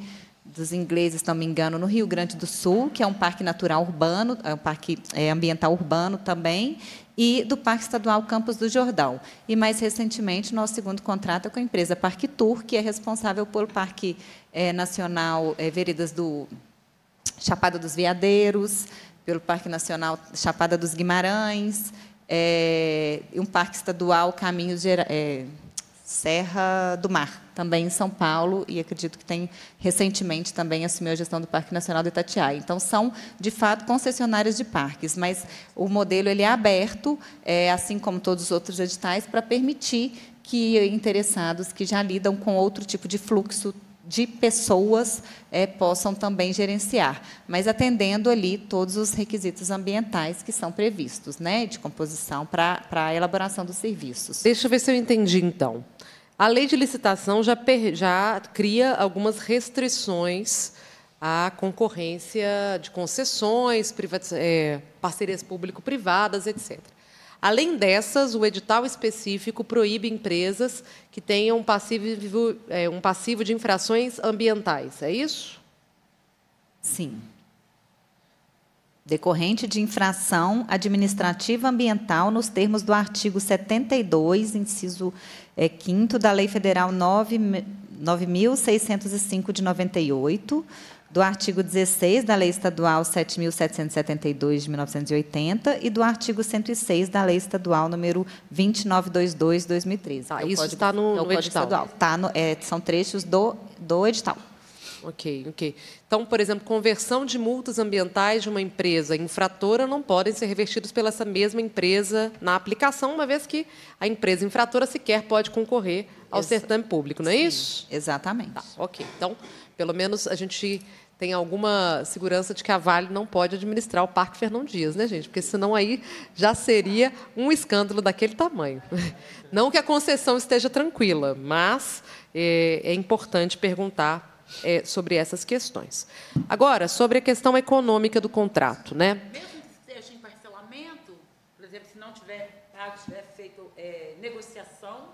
dos ingleses, se não me engano, no Rio Grande do Sul, que é um parque natural urbano, é um parque é, ambiental urbano também, e do Parque Estadual Campos do Jordão. E, mais recentemente, nosso segundo contrato é com a empresa Parque Tour, que é responsável pelo Parque é, Nacional é, Veredas do Chapada dos Veadeiros, pelo Parque Nacional Chapada dos Guimarães, é, um parque estadual Caminhos Gera, é, Serra do Mar também em São Paulo, e acredito que tem recentemente também assumiu a gestão do Parque Nacional do Itatiaia. Então, são, de fato, concessionárias de parques, mas o modelo ele é aberto, é, assim como todos os outros editais, para permitir que interessados que já lidam com outro tipo de fluxo de pessoas é, possam também gerenciar, mas atendendo ali todos os requisitos ambientais que são previstos, né, de composição para a elaboração dos serviços. Deixa eu ver se eu entendi então. A lei de licitação já, já cria algumas restrições à concorrência de concessões, é, parcerias público-privadas, etc. Além dessas, o edital específico proíbe empresas que tenham passivo, é, um passivo de infrações ambientais. É isso? Sim decorrente de infração administrativa ambiental nos termos do artigo 72, inciso 5 é, da Lei Federal 9.605 de 98, do artigo 16 da Lei Estadual 7.772 de 1980 e do artigo 106 da Lei Estadual número 2922 de 2013. Ah, é isso está no, é no edital. Estadual. Tá no, é, são trechos do, do edital. Ok, ok. Então, por exemplo, conversão de multas ambientais de uma empresa infratora não podem ser revertidos pela essa mesma empresa na aplicação, uma vez que a empresa infratora sequer pode concorrer ao Exa certame público, não é Sim, isso? Exatamente. Tá, ok. Então, pelo menos a gente tem alguma segurança de que a Vale não pode administrar o Parque Fernão Dias, né, gente? Porque senão aí já seria um escândalo daquele tamanho. Não que a concessão esteja tranquila, mas é, é importante perguntar é, sobre essas questões. Agora, sobre a questão econômica do contrato. Né? Mesmo que esteja em parcelamento, por exemplo, se não tiver pago, tiver feito é, negociação.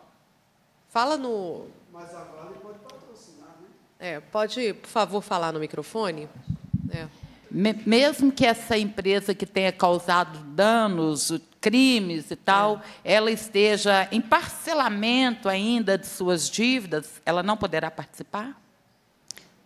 Fala no. Mas a Vale pode patrocinar, né? É, pode, por favor, falar no microfone? É. Mesmo que essa empresa que tenha causado danos, crimes e tal, é. ela esteja em parcelamento ainda de suas dívidas, ela não poderá participar?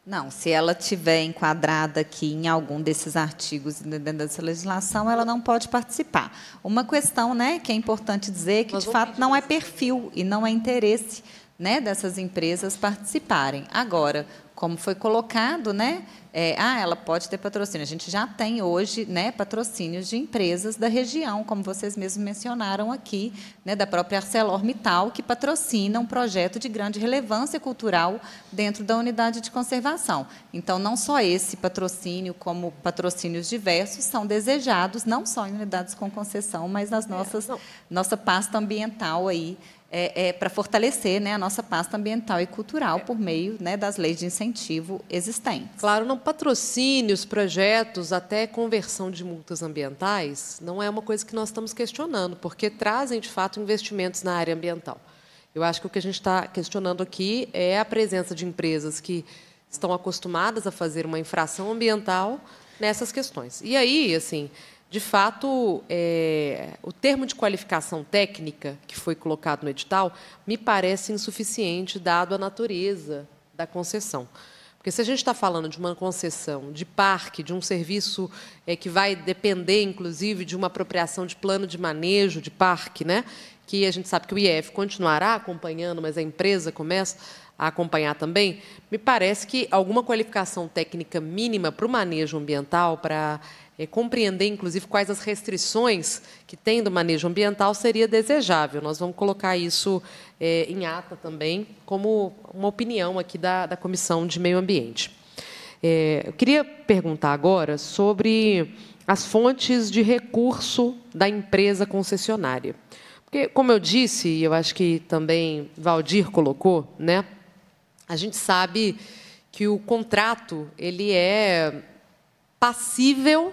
Não, se ela tiver enquadrada aqui em algum desses artigos dentro dessa legislação, ela não pode participar. Uma questão, né, que é importante dizer que Mas de fato não é perfil e não é interesse, né, dessas empresas participarem. Agora, como foi colocado, né? É, ah, ela pode ter patrocínio. A gente já tem hoje né, patrocínios de empresas da região, como vocês mesmos mencionaram aqui, né, da própria ArcelorMittal, que patrocina um projeto de grande relevância cultural dentro da unidade de conservação. Então, não só esse patrocínio, como patrocínios diversos, são desejados não só em unidades com concessão, mas nas é, nossas é, nossa pasta ambiental aí é, é, para fortalecer né, a nossa pasta ambiental e cultural por meio né, das leis de incentivo existentes. Claro, não patrocine os projetos até conversão de multas ambientais não é uma coisa que nós estamos questionando, porque trazem, de fato, investimentos na área ambiental. Eu acho que o que a gente está questionando aqui é a presença de empresas que estão acostumadas a fazer uma infração ambiental nessas questões. E aí, assim, de fato, é, o termo de qualificação técnica que foi colocado no edital me parece insuficiente, dado a natureza da concessão. Porque se a gente está falando de uma concessão, de parque, de um serviço é, que vai depender, inclusive, de uma apropriação de plano de manejo de parque, né? que a gente sabe que o IEF continuará acompanhando, mas a empresa começa a acompanhar também, me parece que alguma qualificação técnica mínima para o manejo ambiental, para é, compreender, inclusive, quais as restrições que tem do manejo ambiental seria desejável. Nós vamos colocar isso é, em ata também, como uma opinião aqui da, da Comissão de Meio Ambiente. É, eu queria perguntar agora sobre as fontes de recurso da empresa concessionária. Porque, como eu disse, e eu acho que também Valdir colocou, né, a gente sabe que o contrato ele é passível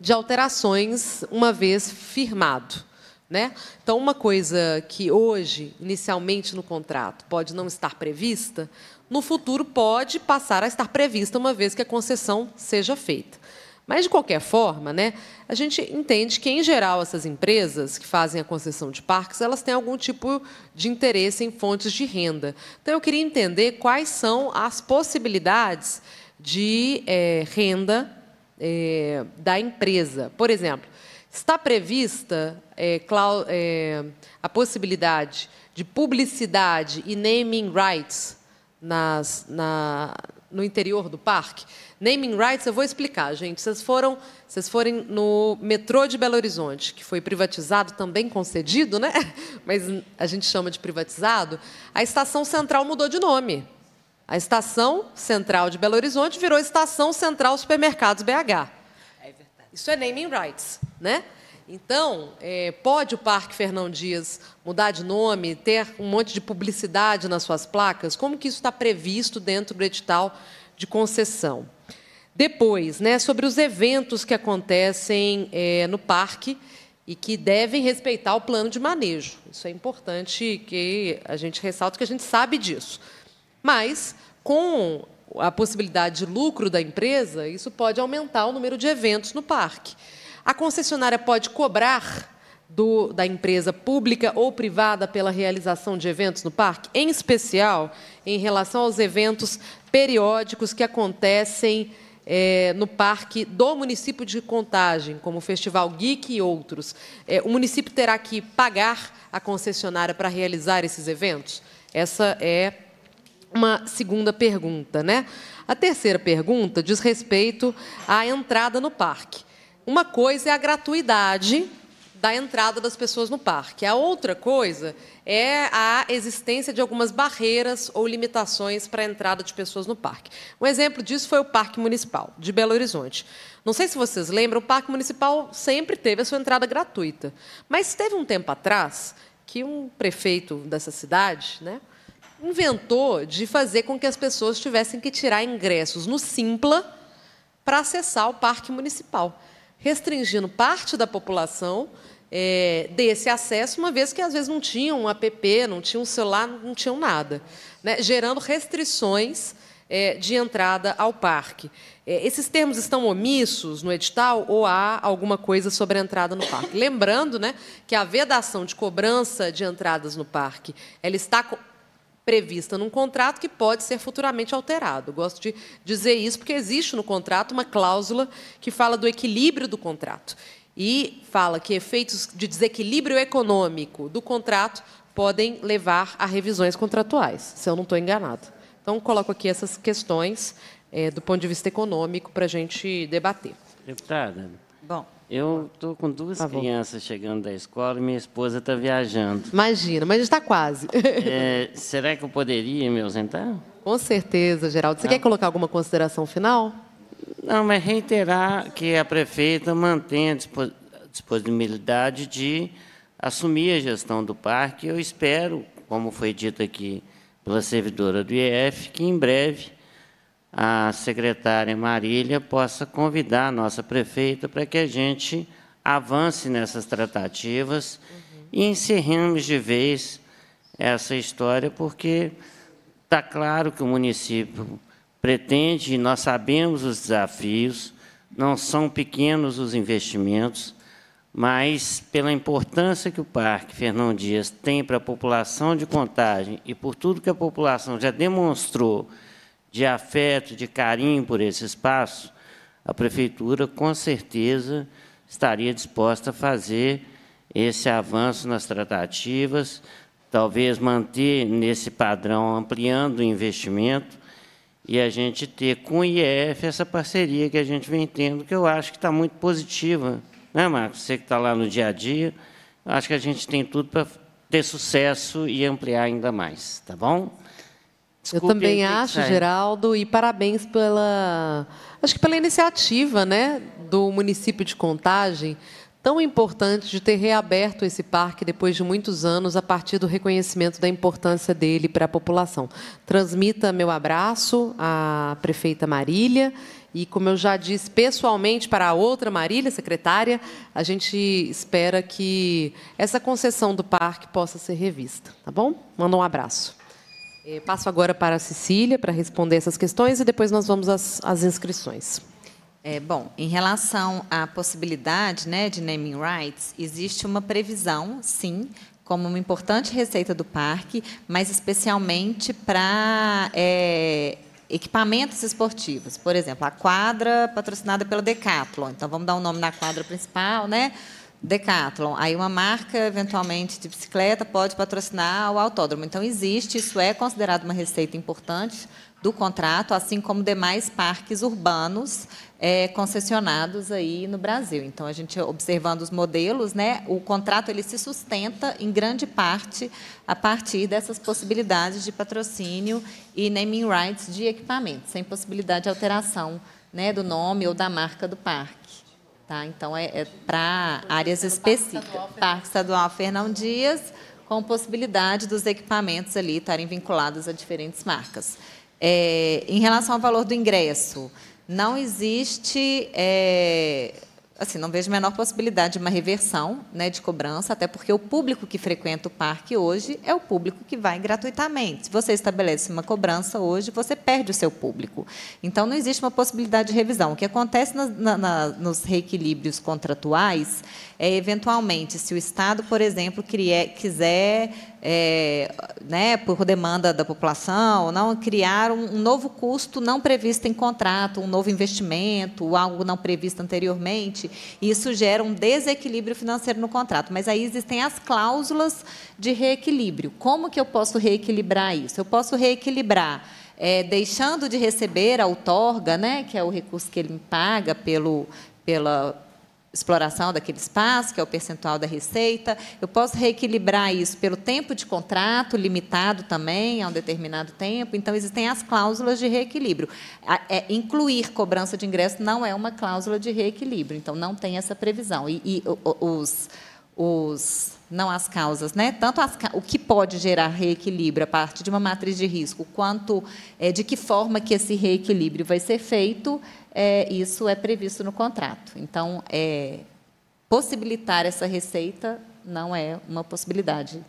de alterações uma vez firmado. Né? Então, uma coisa que hoje, inicialmente no contrato, pode não estar prevista, no futuro pode passar a estar prevista uma vez que a concessão seja feita. Mas, de qualquer forma, né, a gente entende que, em geral, essas empresas que fazem a concessão de parques, elas têm algum tipo de interesse em fontes de renda. Então, eu queria entender quais são as possibilidades de é, renda é, da empresa. Por exemplo, está prevista é, é, a possibilidade de publicidade e naming rights nas, na, no interior do parque? Naming rights, eu vou explicar, gente. Vocês foram, vocês forem no metrô de Belo Horizonte, que foi privatizado, também concedido, né? Mas a gente chama de privatizado. A estação central mudou de nome. A Estação Central de Belo Horizonte virou Estação Central Supermercados BH. É isso é naming rights, né? Então, é, pode o Parque Fernão Dias mudar de nome, ter um monte de publicidade nas suas placas? Como que isso está previsto dentro do edital de concessão? Depois, né, sobre os eventos que acontecem é, no parque e que devem respeitar o plano de manejo. Isso é importante que a gente ressalte, que a gente sabe disso. Mas, com a possibilidade de lucro da empresa, isso pode aumentar o número de eventos no parque. A concessionária pode cobrar do, da empresa pública ou privada pela realização de eventos no parque, em especial em relação aos eventos periódicos que acontecem é, no parque do município de Contagem, como o Festival Geek e outros. É, o município terá que pagar a concessionária para realizar esses eventos? Essa é uma segunda pergunta, né? A terceira pergunta diz respeito à entrada no parque. Uma coisa é a gratuidade da entrada das pessoas no parque. A outra coisa é a existência de algumas barreiras ou limitações para a entrada de pessoas no parque. Um exemplo disso foi o Parque Municipal de Belo Horizonte. Não sei se vocês lembram, o Parque Municipal sempre teve a sua entrada gratuita. Mas teve um tempo atrás que um prefeito dessa cidade, né, inventou de fazer com que as pessoas tivessem que tirar ingressos no Simpla para acessar o parque municipal, restringindo parte da população é, desse acesso, uma vez que às vezes não tinham um app, não tinham um celular, não tinham nada, né, gerando restrições é, de entrada ao parque. É, esses termos estão omissos no edital ou há alguma coisa sobre a entrada no parque? Lembrando né, que a vedação de cobrança de entradas no parque ela está prevista num contrato que pode ser futuramente alterado. Gosto de dizer isso porque existe no contrato uma cláusula que fala do equilíbrio do contrato e fala que efeitos de desequilíbrio econômico do contrato podem levar a revisões contratuais, se eu não estou enganado. Então, coloco aqui essas questões é, do ponto de vista econômico para a gente debater. Deputada. Bom, eu estou com duas tá crianças chegando da escola e minha esposa está viajando. Imagina, mas está quase. É, será que eu poderia me ausentar? Com certeza, Geraldo. Você ah. quer colocar alguma consideração final? Não, mas reiterar que a prefeita mantém a disponibilidade de assumir a gestão do parque. Eu espero, como foi dito aqui pela servidora do IEF, que em breve a secretária Marília possa convidar a nossa prefeita para que a gente avance nessas tratativas uhum. e encerremos de vez essa história, porque está claro que o município pretende, e nós sabemos os desafios, não são pequenos os investimentos, mas pela importância que o Parque Fernão Dias tem para a população de Contagem e por tudo que a população já demonstrou de afeto, de carinho por esse espaço, a prefeitura com certeza estaria disposta a fazer esse avanço nas tratativas, talvez manter nesse padrão, ampliando o investimento, e a gente ter com o IEF essa parceria que a gente vem tendo, que eu acho que está muito positiva. Né, Marcos? Você que está lá no dia a dia, acho que a gente tem tudo para ter sucesso e ampliar ainda mais, tá bom? Desculpe, eu também eu acho, é. Geraldo, e parabéns pela, acho que pela iniciativa, né, do município de Contagem, tão importante de ter reaberto esse parque depois de muitos anos a partir do reconhecimento da importância dele para a população. Transmita meu abraço à prefeita Marília e, como eu já disse pessoalmente para a outra Marília, secretária, a gente espera que essa concessão do parque possa ser revista, tá bom? Manda um abraço. É, passo agora para a Cecília para responder essas questões e depois nós vamos às, às inscrições. É, bom, em relação à possibilidade né, de naming rights, existe uma previsão, sim, como uma importante receita do parque, mas especialmente para é, equipamentos esportivos. Por exemplo, a quadra patrocinada pelo Decathlon. Então, vamos dar o um nome na quadra principal, né? Decathlon. Aí uma marca, eventualmente, de bicicleta pode patrocinar o autódromo. Então, existe, isso é considerado uma receita importante do contrato, assim como demais parques urbanos é, concessionados aí no Brasil. Então, a gente observando os modelos, né, o contrato ele se sustenta em grande parte a partir dessas possibilidades de patrocínio e naming rights de equipamentos, sem possibilidade de alteração né, do nome ou da marca do parque. Tá? Então, é, é para áreas específicas. Parque Estadual, Fernão Dias, com possibilidade dos equipamentos ali estarem vinculados a diferentes marcas. É, em relação ao valor do ingresso, não existe é, assim, não vejo a menor possibilidade de uma reversão né, de cobrança, até porque o público que frequenta o parque hoje é o público que vai gratuitamente. Se você estabelece uma cobrança hoje, você perde o seu público. Então, não existe uma possibilidade de revisão. O que acontece na, na, na, nos reequilíbrios contratuais é, eventualmente, se o Estado, por exemplo, quiser é, né, por demanda da população, não criar um, um, novo custo não previsto em contrato, um novo investimento, algo não previsto anteriormente. Isso gera um desequilíbrio financeiro no contrato. Mas aí existem as cláusulas de reequilíbrio. Como que eu posso reequilibrar isso? Eu posso reequilibrar é, deixando de receber a outorga, né, que é o recurso que ele me paga pelo, pela, exploração daquele espaço, que é o percentual da receita. Eu posso reequilibrar isso pelo tempo de contrato, limitado também a um determinado tempo. Então, existem as cláusulas de reequilíbrio. É, incluir cobrança de ingresso não é uma cláusula de reequilíbrio, então não tem essa previsão. E, e os, os não as causas, né? Tanto as, o que pode gerar reequilíbrio a partir de uma matriz de risco, quanto é, de que forma que esse reequilíbrio vai ser feito, é, isso é previsto no contrato. Então, é, possibilitar essa receita não é uma possibilidade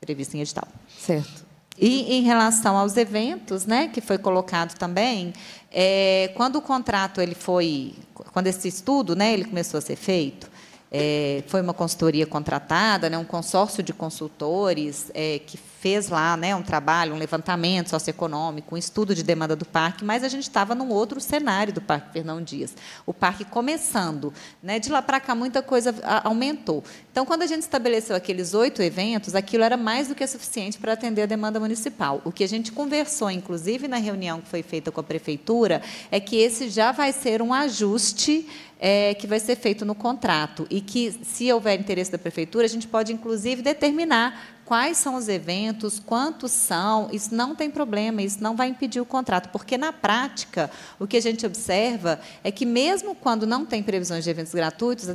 prevista em edital. Certo. E em relação aos eventos, né, que foi colocado também, é, quando o contrato ele foi, quando esse estudo, né, ele começou a ser feito, é, foi uma consultoria contratada, né, um consórcio de consultores é, que fez lá né, um trabalho, um levantamento socioeconômico, um estudo de demanda do parque, mas a gente estava num outro cenário do Parque Fernão Dias. O parque começando. Né, de lá para cá, muita coisa aumentou. Então, quando a gente estabeleceu aqueles oito eventos, aquilo era mais do que suficiente para atender a demanda municipal. O que a gente conversou, inclusive, na reunião que foi feita com a prefeitura, é que esse já vai ser um ajuste é, que vai ser feito no contrato e que, se houver interesse da prefeitura, a gente pode inclusive determinar quais são os eventos, quantos são, isso não tem problema, isso não vai impedir o contrato, porque na prática o que a gente observa é que mesmo quando não tem previsões de eventos gratuitos,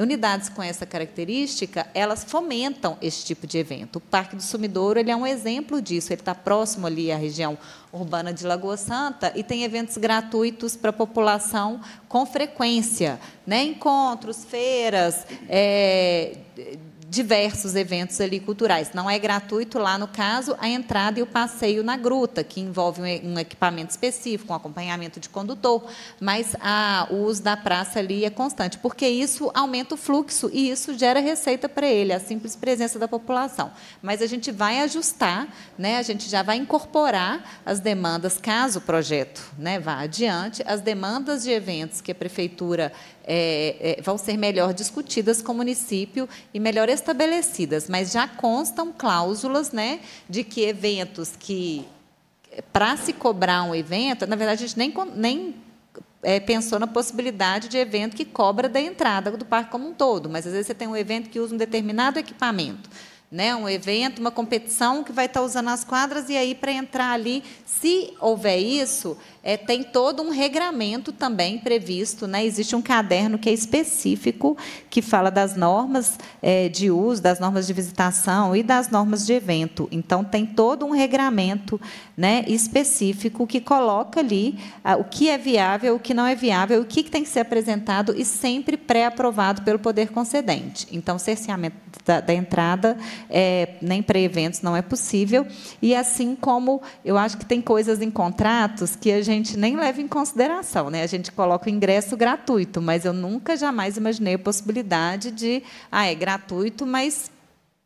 unidades com essa característica, elas fomentam esse tipo de evento. O Parque do Sumidouro ele é um exemplo disso, ele está próximo ali à região urbana de Lagoa Santa e tem eventos gratuitos para a população com frequência, né? encontros, feiras, é, diversos eventos ali culturais. Não é gratuito lá no caso a entrada e o passeio na gruta, que envolve um equipamento específico, um acompanhamento de condutor, mas a, o uso da praça ali é constante, porque isso aumenta o fluxo e isso gera receita para ele, a simples presença da população. Mas a gente vai ajustar, né? A gente já vai incorporar as demandas caso o projeto, né, vá adiante, as demandas de eventos que a prefeitura é, é, vão ser melhor discutidas com o município e melhor estabelecidas, mas já constam cláusulas né, de que eventos que. Para se cobrar um evento, na verdade, a gente nem, nem é, pensou na possibilidade de evento que cobra da entrada do parque como um todo, mas às vezes você tem um evento que usa um determinado equipamento. Né, um evento, uma competição que vai estar usando as quadras, e aí, para entrar ali, se houver isso, é, tem todo um regramento também previsto. Né? Existe um caderno que é específico, que fala das normas é, de uso, das normas de visitação e das normas de evento. Então, tem todo um regramento né, específico que coloca ali ah, o que é viável, o que não é viável, o que tem que ser apresentado e sempre pré-aprovado pelo poder concedente. Então, cerceamento da, da entrada, é, nem para eventos, não é possível. E assim como eu acho que tem coisas em contratos que a gente gente nem leva em consideração, né? A gente coloca o ingresso gratuito, mas eu nunca jamais imaginei a possibilidade de, ah, é gratuito, mas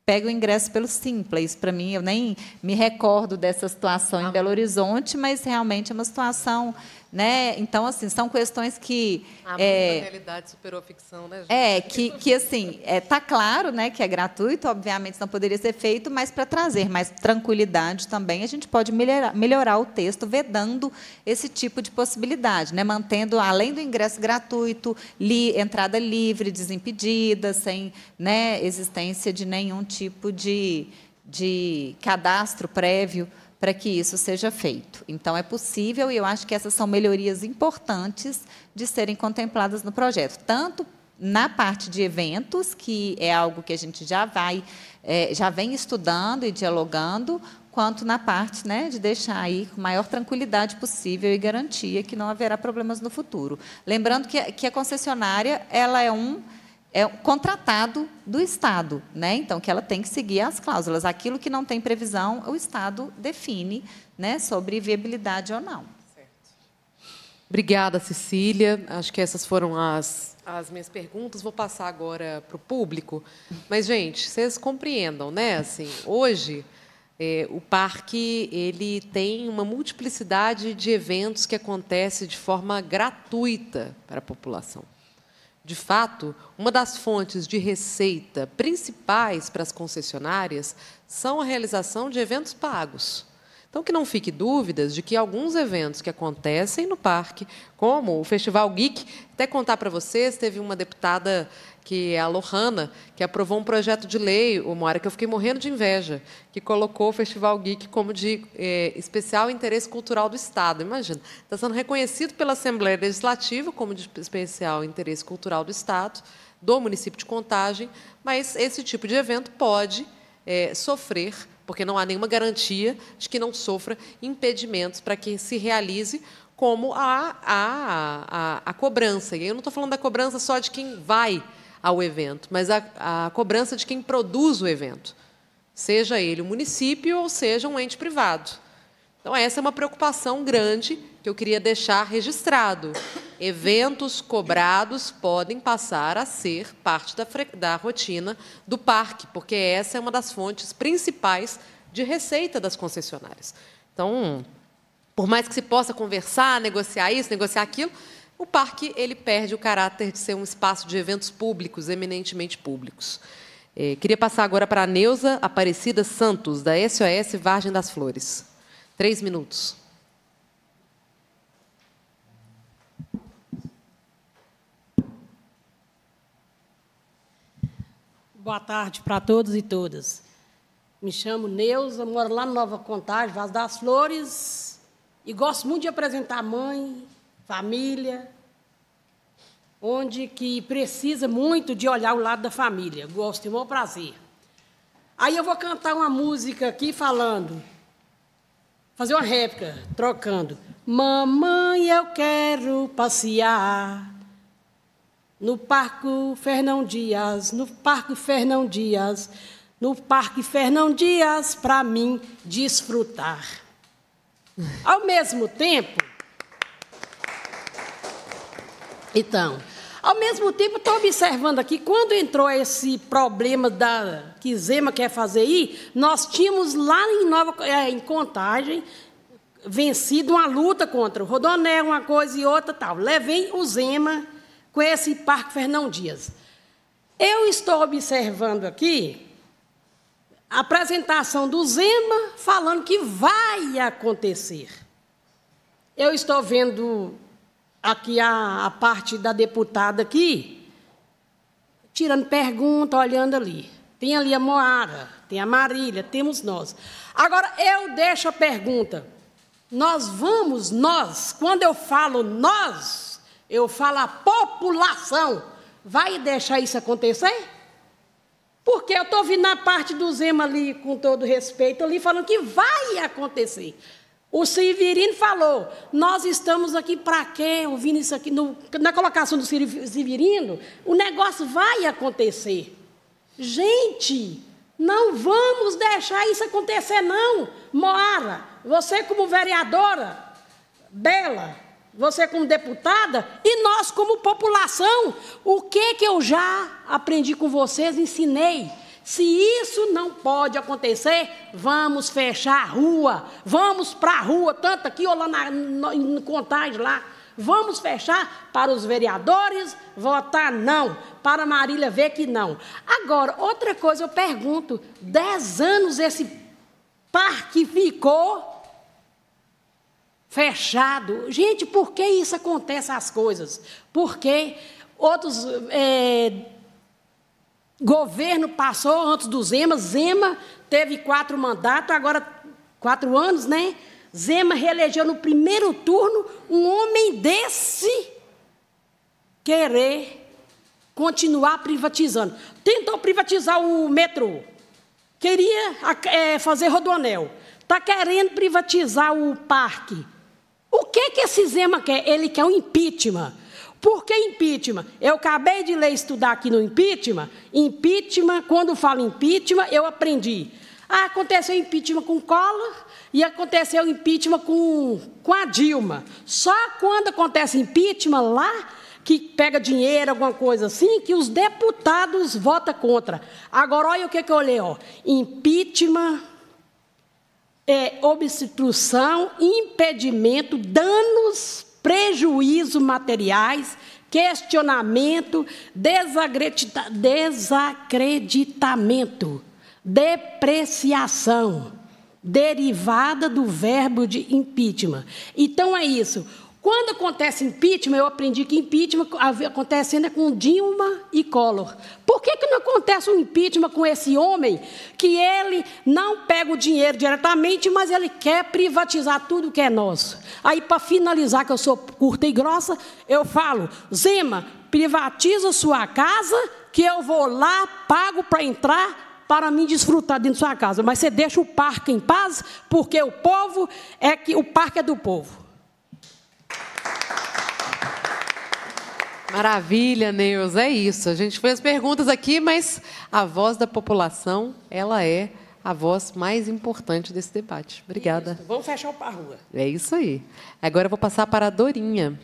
pega o ingresso pelo Simples. Para mim, eu nem me recordo dessa situação em Belo Horizonte, mas realmente é uma situação né? Então, assim, são questões que... A é, realidade superou a ficção, né, gente? É, que, que assim, está é, tá claro né, que é gratuito, obviamente não poderia ser feito, mas para trazer mais tranquilidade também, a gente pode melhorar, melhorar o texto vedando esse tipo de possibilidade, né? mantendo, além do ingresso gratuito, li, entrada livre, desimpedida, sem né, existência de nenhum tipo de, de cadastro prévio para que isso seja feito. Então, é possível e eu acho que essas são melhorias importantes de serem contempladas no projeto, tanto na parte de eventos, que é algo que a gente já vai, é, já vem estudando e dialogando, quanto na parte né, de deixar aí com maior tranquilidade possível e garantia que não haverá problemas no futuro. Lembrando que, que a concessionária ela é um é contratado do Estado, né? Então que ela tem que seguir as cláusulas. Aquilo que não tem previsão, o Estado define, né, sobre viabilidade ou não. Certo. Obrigada, Cecília. Acho que essas foram as as minhas perguntas. Vou passar agora para o público. Mas gente, vocês compreendam, né? Assim, hoje é, o parque ele tem uma multiplicidade de eventos que acontece de forma gratuita para a população. De fato, uma das fontes de receita principais para as concessionárias são a realização de eventos pagos. Então, que não fique dúvidas de que alguns eventos que acontecem no parque, como o Festival Geek, até contar para vocês, teve uma deputada que é a Lohana, que aprovou um projeto de lei, uma hora que eu fiquei morrendo de inveja, que colocou o Festival Geek como de é, especial interesse cultural do Estado. Imagina, está sendo reconhecido pela Assembleia Legislativa como de especial interesse cultural do Estado, do município de Contagem, mas esse tipo de evento pode é, sofrer porque não há nenhuma garantia de que não sofra impedimentos para que se realize como a, a, a, a cobrança. E eu não estou falando da cobrança só de quem vai ao evento, mas a, a cobrança de quem produz o evento, seja ele o município ou seja um ente privado. Então, essa é uma preocupação grande que eu queria deixar registrado. Eventos cobrados podem passar a ser parte da, da, rotina do parque, porque essa é uma das fontes principais de receita das concessionárias. Então, por mais que se possa conversar, negociar isso, negociar aquilo, o parque ele perde o caráter de ser um espaço de eventos públicos, eminentemente públicos. É, queria passar agora para a Neuza Aparecida Santos, da SOS Vargem das Flores. Três minutos. Boa tarde para todos e todas. Me chamo Neuza, moro lá no Nova Contagem, Vaz das Flores, e gosto muito de apresentar a mãe família, onde que precisa muito de olhar o lado da família. Gosto e maior prazer. Aí eu vou cantar uma música aqui falando, fazer uma réplica, trocando. Mamãe, eu quero passear no Parque Fernão Dias, no Parque Fernão Dias, no Parque Fernão Dias, para mim desfrutar. Ao mesmo tempo, então, ao mesmo tempo, estou observando aqui, quando entrou esse problema da que Zema quer fazer aí, nós tínhamos lá em, Nova, é, em Contagem vencido uma luta contra o Rodoné, uma coisa e outra tal. Levei o Zema com esse Parque Fernão Dias. Eu estou observando aqui a apresentação do Zema falando que vai acontecer. Eu estou vendo aqui a, a parte da deputada aqui, tirando pergunta, olhando ali. Tem ali a Moara, tem a Marília, temos nós. Agora, eu deixo a pergunta. Nós vamos, nós, quando eu falo nós, eu falo a população. Vai deixar isso acontecer? Porque eu estou ouvindo na parte do Zema ali, com todo respeito, ali falando que vai acontecer. O Severino falou: nós estamos aqui para quê? Ouvindo isso aqui, no, na colocação do Severino, o negócio vai acontecer. Gente, não vamos deixar isso acontecer, não. Moara, você como vereadora, Bela, você como deputada e nós como população, o que que eu já aprendi com vocês, ensinei se isso não pode acontecer, vamos fechar a rua, vamos para a rua, tanto aqui ou lá na, na, em Contagem lá. Vamos fechar para os vereadores votar não, para Marília ver que não. Agora, outra coisa eu pergunto: dez anos esse parque ficou fechado. Gente, por que isso acontece as coisas? Porque outros. É, Governo passou antes do Zema, Zema teve quatro mandatos, agora quatro anos, né? Zema reelegeu no primeiro turno um homem desse querer continuar privatizando. Tentou privatizar o metrô, queria é, fazer rodoanel, está querendo privatizar o parque. O que, que esse Zema quer? Ele quer um impeachment. Por que impeachment? Eu acabei de ler estudar aqui no impeachment. Impeachment, quando falo impeachment, eu aprendi. Ah, aconteceu impeachment com Collor e aconteceu impeachment com, com a Dilma. Só quando acontece impeachment lá, que pega dinheiro, alguma coisa assim, que os deputados votam contra. Agora, olha o que, que eu olhei: ó. impeachment, é, obstrução, impedimento, danos prejuízos materiais, questionamento, desacredita desacreditamento, depreciação, derivada do verbo de impeachment. Então é isso. Quando acontece impeachment, eu aprendi que impeachment acontece ainda com Dilma e Collor. Por que, que não acontece um impeachment com esse homem que ele não pega o dinheiro diretamente, mas ele quer privatizar tudo que é nosso? Aí, para finalizar, que eu sou curta e grossa, eu falo: Zema, privatiza sua casa, que eu vou lá, pago para entrar, para mim desfrutar dentro de sua casa, mas você deixa o parque em paz, porque o povo é que o parque é do povo. Maravilha, Neus, é isso. A gente fez perguntas aqui, mas a voz da população, ela é a voz mais importante desse debate. Obrigada. Isso. Vamos fechar a rua. É isso aí. Agora eu vou passar para a Dorinha.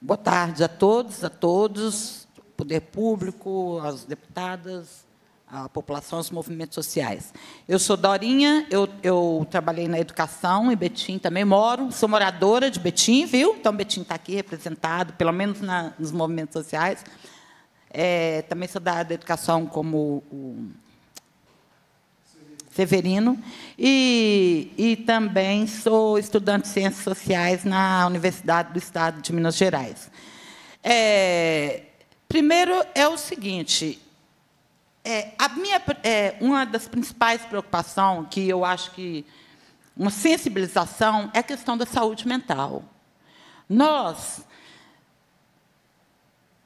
Boa tarde a todos, a todos, poder público, as deputadas, a população, os movimentos sociais. Eu sou Dorinha, eu, eu trabalhei na educação em Betim também, moro, sou moradora de Betim, viu? Então, Betim está aqui representado, pelo menos na, nos movimentos sociais. É, também sou da área da educação como o Severino. E, e também sou estudante de Ciências Sociais na Universidade do Estado de Minas Gerais. É, primeiro é o seguinte, é, a minha, é, uma das principais preocupações, que eu acho que uma sensibilização, é a questão da saúde mental. Nós,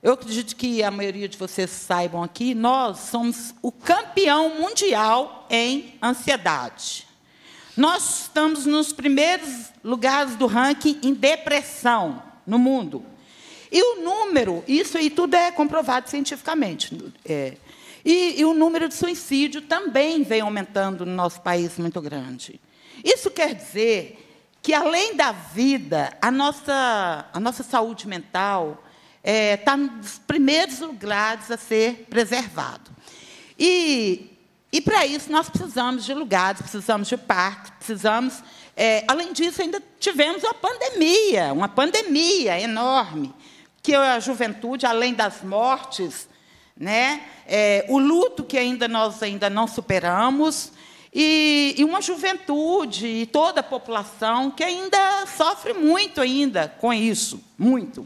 eu acredito que a maioria de vocês saibam aqui, nós somos o campeão mundial em ansiedade. Nós estamos nos primeiros lugares do ranking em depressão no mundo. E o número, isso aí tudo é comprovado cientificamente. É, e, e o número de suicídio também vem aumentando no nosso país muito grande. Isso quer dizer que, além da vida, a nossa, a nossa saúde mental está é, tá nos primeiros lugares a ser preservado. E, e para isso, nós precisamos de lugares, precisamos de parques, precisamos. É, além disso, ainda tivemos uma pandemia, uma pandemia enorme, que a juventude, além das mortes, né? É, o luto que ainda nós ainda não superamos e, e, uma juventude e toda a população que ainda sofre muito ainda com isso, muito.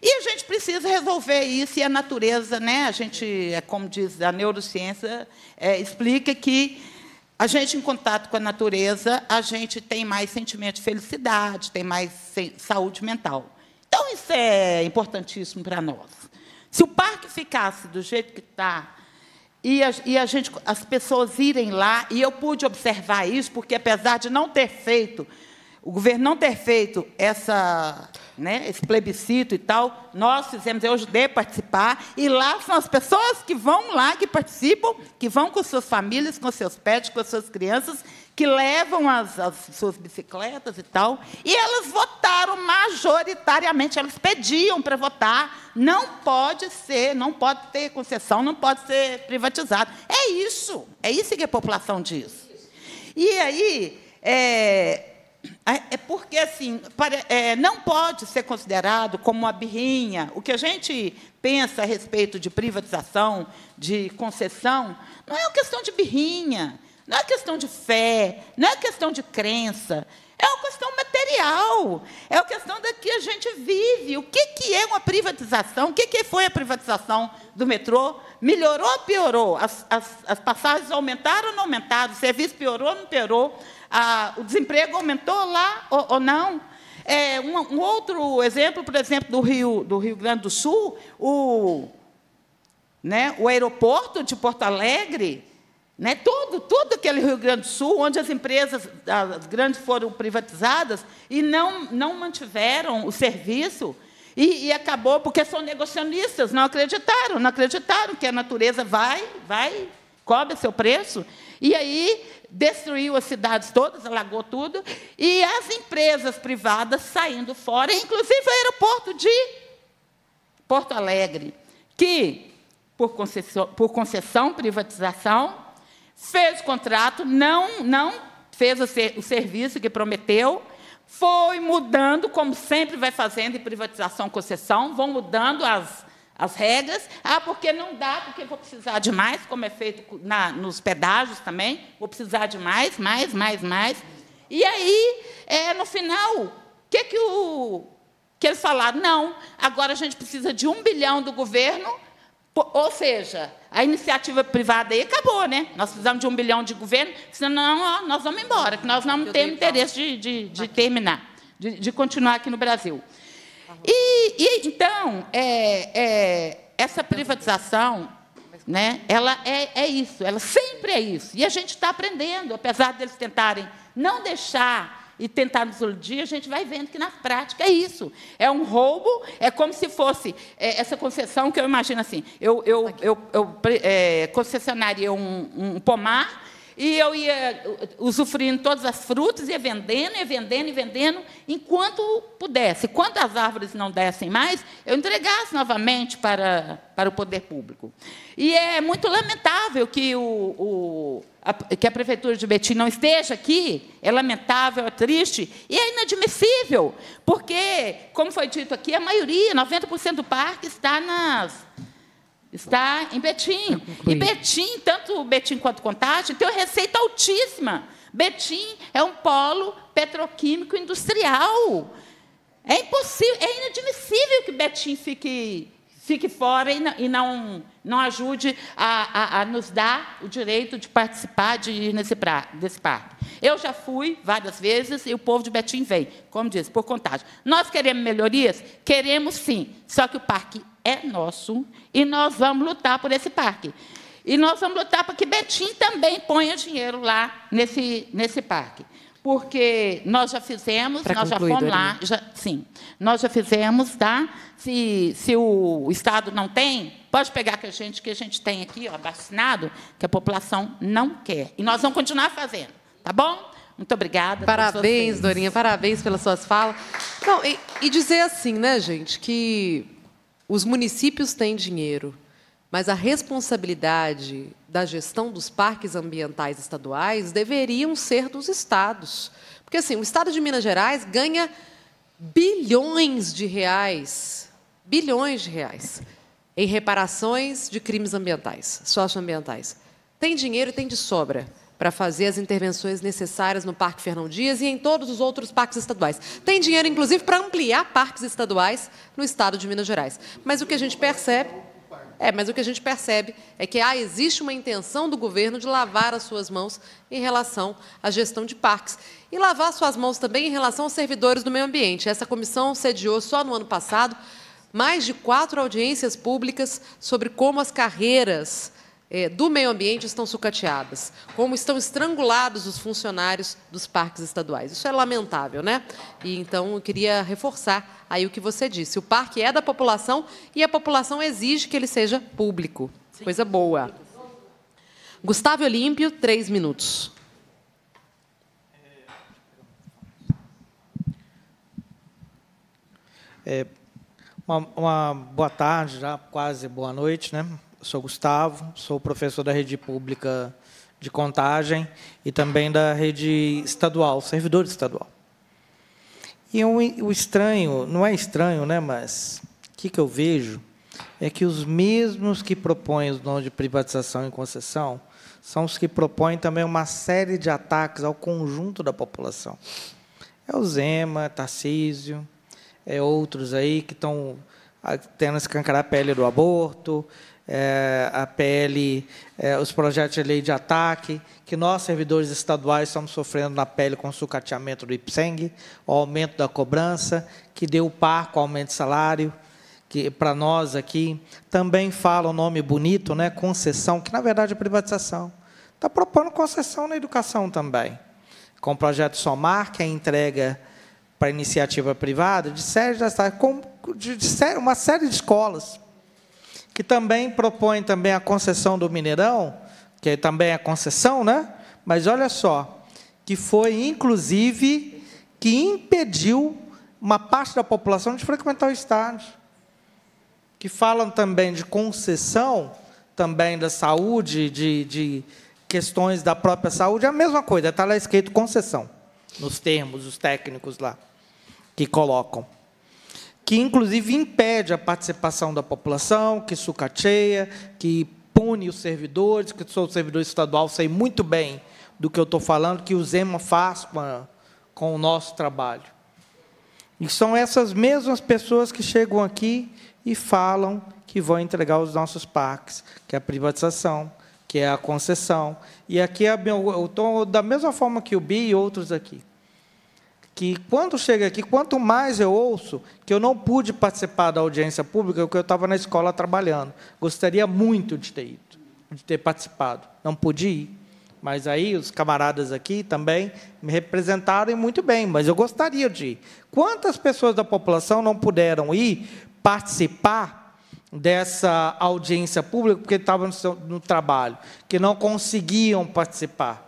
E a gente precisa resolver isso e a natureza, né? A gente, é como diz a neurociência, é, explica que a gente, em contato com a natureza, a gente tem mais sentimento de felicidade, tem mais saúde mental. Então, isso é importantíssimo para nós. Se o parque ficasse do jeito que está, e, a, e a gente, as pessoas irem lá, e eu pude observar isso, porque apesar de não ter feito, o governo não ter feito essa, né, esse plebiscito e tal, nós fizemos, eu ajudei a participar, e lá são as pessoas que vão lá, que participam, que vão com suas famílias, com seus pets, com suas crianças, que levam as, as suas bicicletas e tal, e elas votaram majoritariamente, elas pediam para votar, não pode ser, não pode ter concessão, não pode ser privatizado. É isso, é isso que a população diz. E aí, é, é, é porque, assim, para, é, não pode ser considerado como uma birrinha. O que a gente pensa a respeito de privatização, de concessão, não é uma questão de birrinha. Não é questão de fé, não é questão de crença. É uma questão material, é uma questão da que a gente vive. O que, que é uma privatização? O que, que foi a privatização do metrô? Melhorou ou piorou? As, as, as passagens aumentaram ou não aumentaram? O serviço piorou ou não piorou? Ah, o desemprego aumentou lá ou, ou não? É, um, um, outro exemplo, por exemplo, do Rio, do Rio Grande do Sul, o, né, o aeroporto de Porto Alegre né? Todo, todo aquele Rio Grande do Sul, onde as empresas as grandes foram privatizadas e não, não mantiveram o serviço, e, e, acabou porque são negocionistas não acreditaram, não acreditaram que a natureza vai, vai, cobra seu preço. E aí destruiu as cidades todas, alagou tudo, e as empresas privadas saindo fora, inclusive o aeroporto de Porto Alegre, que, por concessão, por concessão privatização, fez o contrato, não, não fez o, ser, o serviço que prometeu, foi mudando, como sempre vai fazendo em privatização, concessão, vão mudando as, as regras. Ah, porque não dá, porque vou precisar de mais, como é feito na, nos pedágios também, vou precisar de mais, mais, mais, mais. E aí, é, no final, o que, que, o, que eles falaram? Não, agora a gente precisa de um bilhão do governo ou seja, a iniciativa privada aí acabou, né? Nós precisamos de um bilhão de governo, senão ó, nós vamos embora, que nós não temos tá. interesse de, de, de terminar, de, de, continuar aqui no Brasil. E, e então, é, é, essa privatização, né, ela é, é isso, ela sempre é isso. E a gente está aprendendo, apesar deles tentarem não deixar e tentar nos iludir, a gente vai vendo que na prática é isso. É um roubo, é como se fosse é, essa concessão que eu imagino assim, eu, eu, eu, eu é, concessionaria um, um pomar e eu ia usufruindo todas as frutas, ia vendendo, ia vendendo, e vendendo, enquanto pudesse. Quando as árvores não dessem mais, eu entregasse novamente para, para o poder público. E é muito lamentável que o, o que a prefeitura de Betim não esteja aqui, é lamentável, é triste e é inadmissível, porque, como foi dito aqui, a maioria, 90% do parque está nas está em Betim. E Betim, tanto Betim quanto Contagem, tem uma receita altíssima. Betim é um polo petroquímico industrial. É impossível, é inadmissível que Betim fique fique fora e não, e não, não ajude a, a, a, nos dar o direito de participar, de ir nesse, pra, desse parque. Eu já fui várias vezes e o povo de Betim vem, como diz, por contagem. Nós queremos melhorias? Queremos sim, só que o parque é nosso e nós vamos lutar por esse parque. E nós vamos lutar para que Betim também ponha dinheiro lá nesse, nesse parque porque nós já fizemos, pra nós concluir, já fomos lá, já, sim, nós já fizemos, tá? Se, se o Estado não tem, pode pegar que a gente que a gente tem aqui, ó, vacinado, que a população não quer. E nós vamos continuar fazendo, tá bom? Muito obrigada. Parabéns, Dorinha, parabéns pelas suas falas. Não, e, e dizer assim, né, gente, que os municípios têm dinheiro, mas a responsabilidade da gestão dos parques ambientais estaduais deveriam ser dos estados. Porque assim, o estado de Minas Gerais ganha bilhões de reais, bilhões de reais em reparações de crimes ambientais, socioambientais. Tem dinheiro e tem de sobra para fazer as intervenções necessárias no Parque Fernão Dias e em todos os outros parques estaduais. Tem dinheiro, inclusive, para ampliar parques estaduais no estado de Minas Gerais. Mas o que a gente percebe é, mas o que a gente percebe é que ah, existe uma intenção do governo de lavar as suas mãos em relação à gestão de parques. E lavar suas mãos também em relação aos servidores do meio ambiente. Essa comissão sediou só no ano passado mais de quatro audiências públicas sobre como as carreiras é, do meio ambiente estão sucateadas, como estão estrangulados os funcionários dos parques estaduais. Isso é lamentável, né? E então eu queria reforçar aí o que você disse. O parque é da população e a população exige que ele seja público. Sim. Coisa boa. Gustavo Olímpio, três minutos. É, uma, uma boa tarde, já quase boa noite, né? sou Gustavo, sou professor da rede pública de contagem e também da rede estadual, servidor estadual. E o, o estranho, não é estranho, né, mas o que, que eu vejo é que os mesmos que propõem os nomes de privatização e concessão são os que propõem também uma série de ataques ao conjunto da população. É o Zema, Tarcísio, é outros aí que estão tendo escancarar a pele do aborto, é, a PL, é, os projetos de lei de ataque, que nós, servidores estaduais, estamos sofrendo na pele com o sucateamento do IPSENG, o aumento da cobrança, que deu par com o aumento de salário, que para nós aqui também fala um nome bonito, né, concessão, que na verdade é privatização. Está propondo concessão na educação também, com o projeto SOMAR, que é a entrega para iniciativa privada de série de, uma série de escolas que também propõe também a concessão do Mineirão, que é também é concessão, né? Mas olha só, que foi inclusive que impediu uma parte da população de frequentar o estádio. Que falam também de concessão, também da saúde, de, de questões da própria saúde, é a mesma coisa, está lá escrito concessão, nos termos, os técnicos lá que colocam que inclusive impede a participação da população, que sucateia, que pune os servidores, que sou servidor estadual, sei muito bem do que eu estou falando, que o Zema faz com, a, com o nosso trabalho. E são essas mesmas pessoas que chegam aqui e falam que vão entregar os nossos parques, que é a privatização, que é a concessão. E aqui é eu estou da mesma forma que o BI e outros aqui que quando chega aqui, quanto mais eu ouço, que eu não pude participar da audiência pública, porque eu estava na escola trabalhando. Gostaria muito de ter ido, de ter participado. Não pude ir. Mas aí os camaradas aqui também me representaram muito bem, mas eu gostaria de ir. Quantas pessoas da população não puderam ir participar dessa audiência pública porque estavam no, no trabalho, que não conseguiam participar?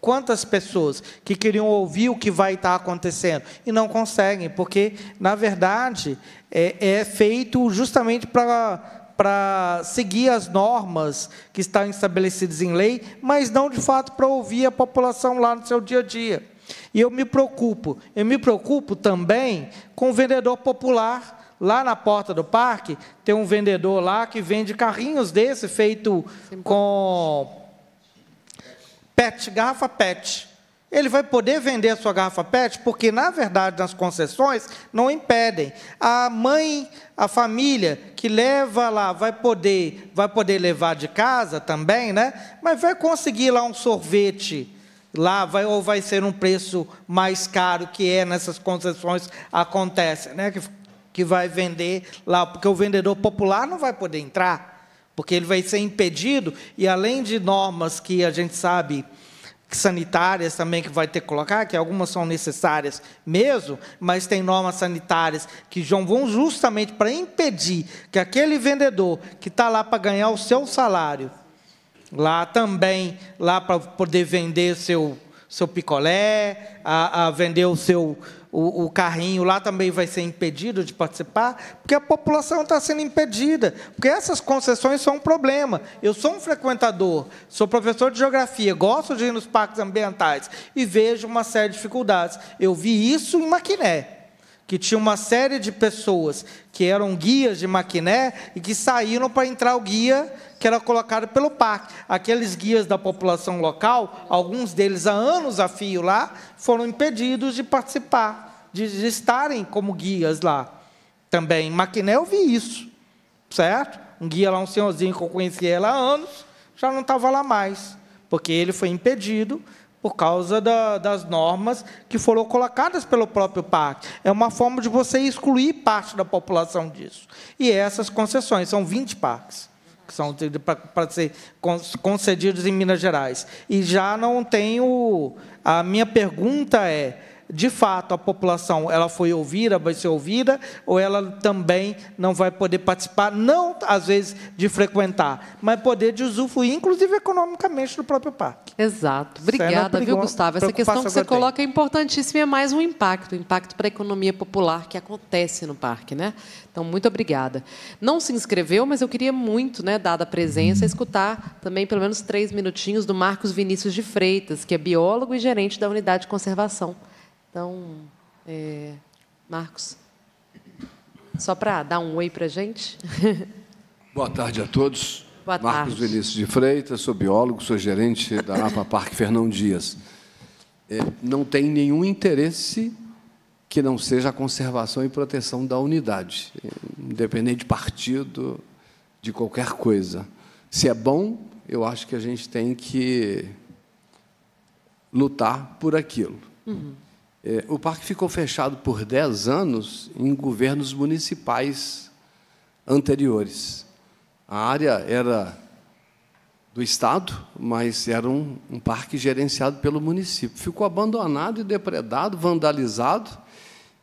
Quantas pessoas que queriam ouvir o que vai estar acontecendo e não conseguem, porque, na verdade, é, é feito justamente para para seguir as normas que estão estabelecidas em lei, mas não de fato para ouvir a população lá no seu dia a dia. E eu me preocupo, eu me preocupo também com o vendedor popular. Lá na porta do parque tem um vendedor lá que vende carrinhos desse feito com PET, garrafa PET. Ele vai poder vender a sua garrafa PET, porque, na verdade, nas concessões não impedem. A mãe, a família que leva lá, vai poder, vai poder levar de casa também, né? Mas vai conseguir lá um sorvete lá vai ou vai ser um preço mais caro que é nessas concessões acontece, né? Que, que vai vender lá, porque o vendedor popular não vai poder entrar porque ele vai ser impedido e além de normas que a gente sabe sanitárias também que vai ter que colocar, que algumas são necessárias mesmo, mas tem normas sanitárias que vão justamente para impedir que aquele vendedor que está lá para ganhar o seu salário, lá também, lá para poder vender seu seu picolé, a, a vender o seu o, o, carrinho lá também vai ser impedido de participar, porque a população está sendo impedida, porque essas concessões são um problema. Eu sou um frequentador, sou professor de geografia, gosto de ir nos parques ambientais e vejo uma série de dificuldades. Eu vi isso em Maquiné que tinha uma série de pessoas que eram guias de maquiné e que saíram para entrar o guia que era colocado pelo parque. Aqueles guias da população local, alguns deles há anos a fio lá, foram impedidos de participar, de, de estarem como guias lá. Também em maquiné eu vi isso, certo? Um guia lá, um senhorzinho que eu conhecia lá há anos, já não estava lá mais, porque ele foi impedido por causa da, das normas que foram colocadas pelo próprio parque. É uma forma de você excluir parte da população disso. E essas concessões, são 20 parques que são para ser concedidos em Minas Gerais. E já não tenho. A minha pergunta é: de fato, a população ela foi ouvida, vai ser ouvida, ou ela também não vai poder participar, não, às vezes, de frequentar, mas poder de usufruir, inclusive economicamente, do próprio parque. Exato. É obrigada, viu, Gustavo? Essa questão que você coloca é importantíssima e é mais um impacto, impacto para a economia popular que acontece no parque. Né? Então, muito obrigada. Não se inscreveu, mas eu queria muito, né, dada a presença, escutar também pelo menos três minutinhos do Marcos Vinícius de Freitas, que é biólogo e gerente da Unidade de Conservação então, é, Marcos, só para dar um oi para a gente. Boa tarde a todos. Boa Marcos Vinícius de Freitas, sou biólogo, sou gerente da APA Parque Fernão Dias. É, não tem nenhum interesse que não seja a conservação e proteção da unidade, independente de partido, de qualquer coisa. Se é bom, eu acho que a gente tem que lutar por aquilo. Uhum. É, o parque ficou fechado por 10 anos em governos municipais anteriores. A área era do Estado, mas era um, um parque gerenciado pelo município. Ficou abandonado e depredado, vandalizado,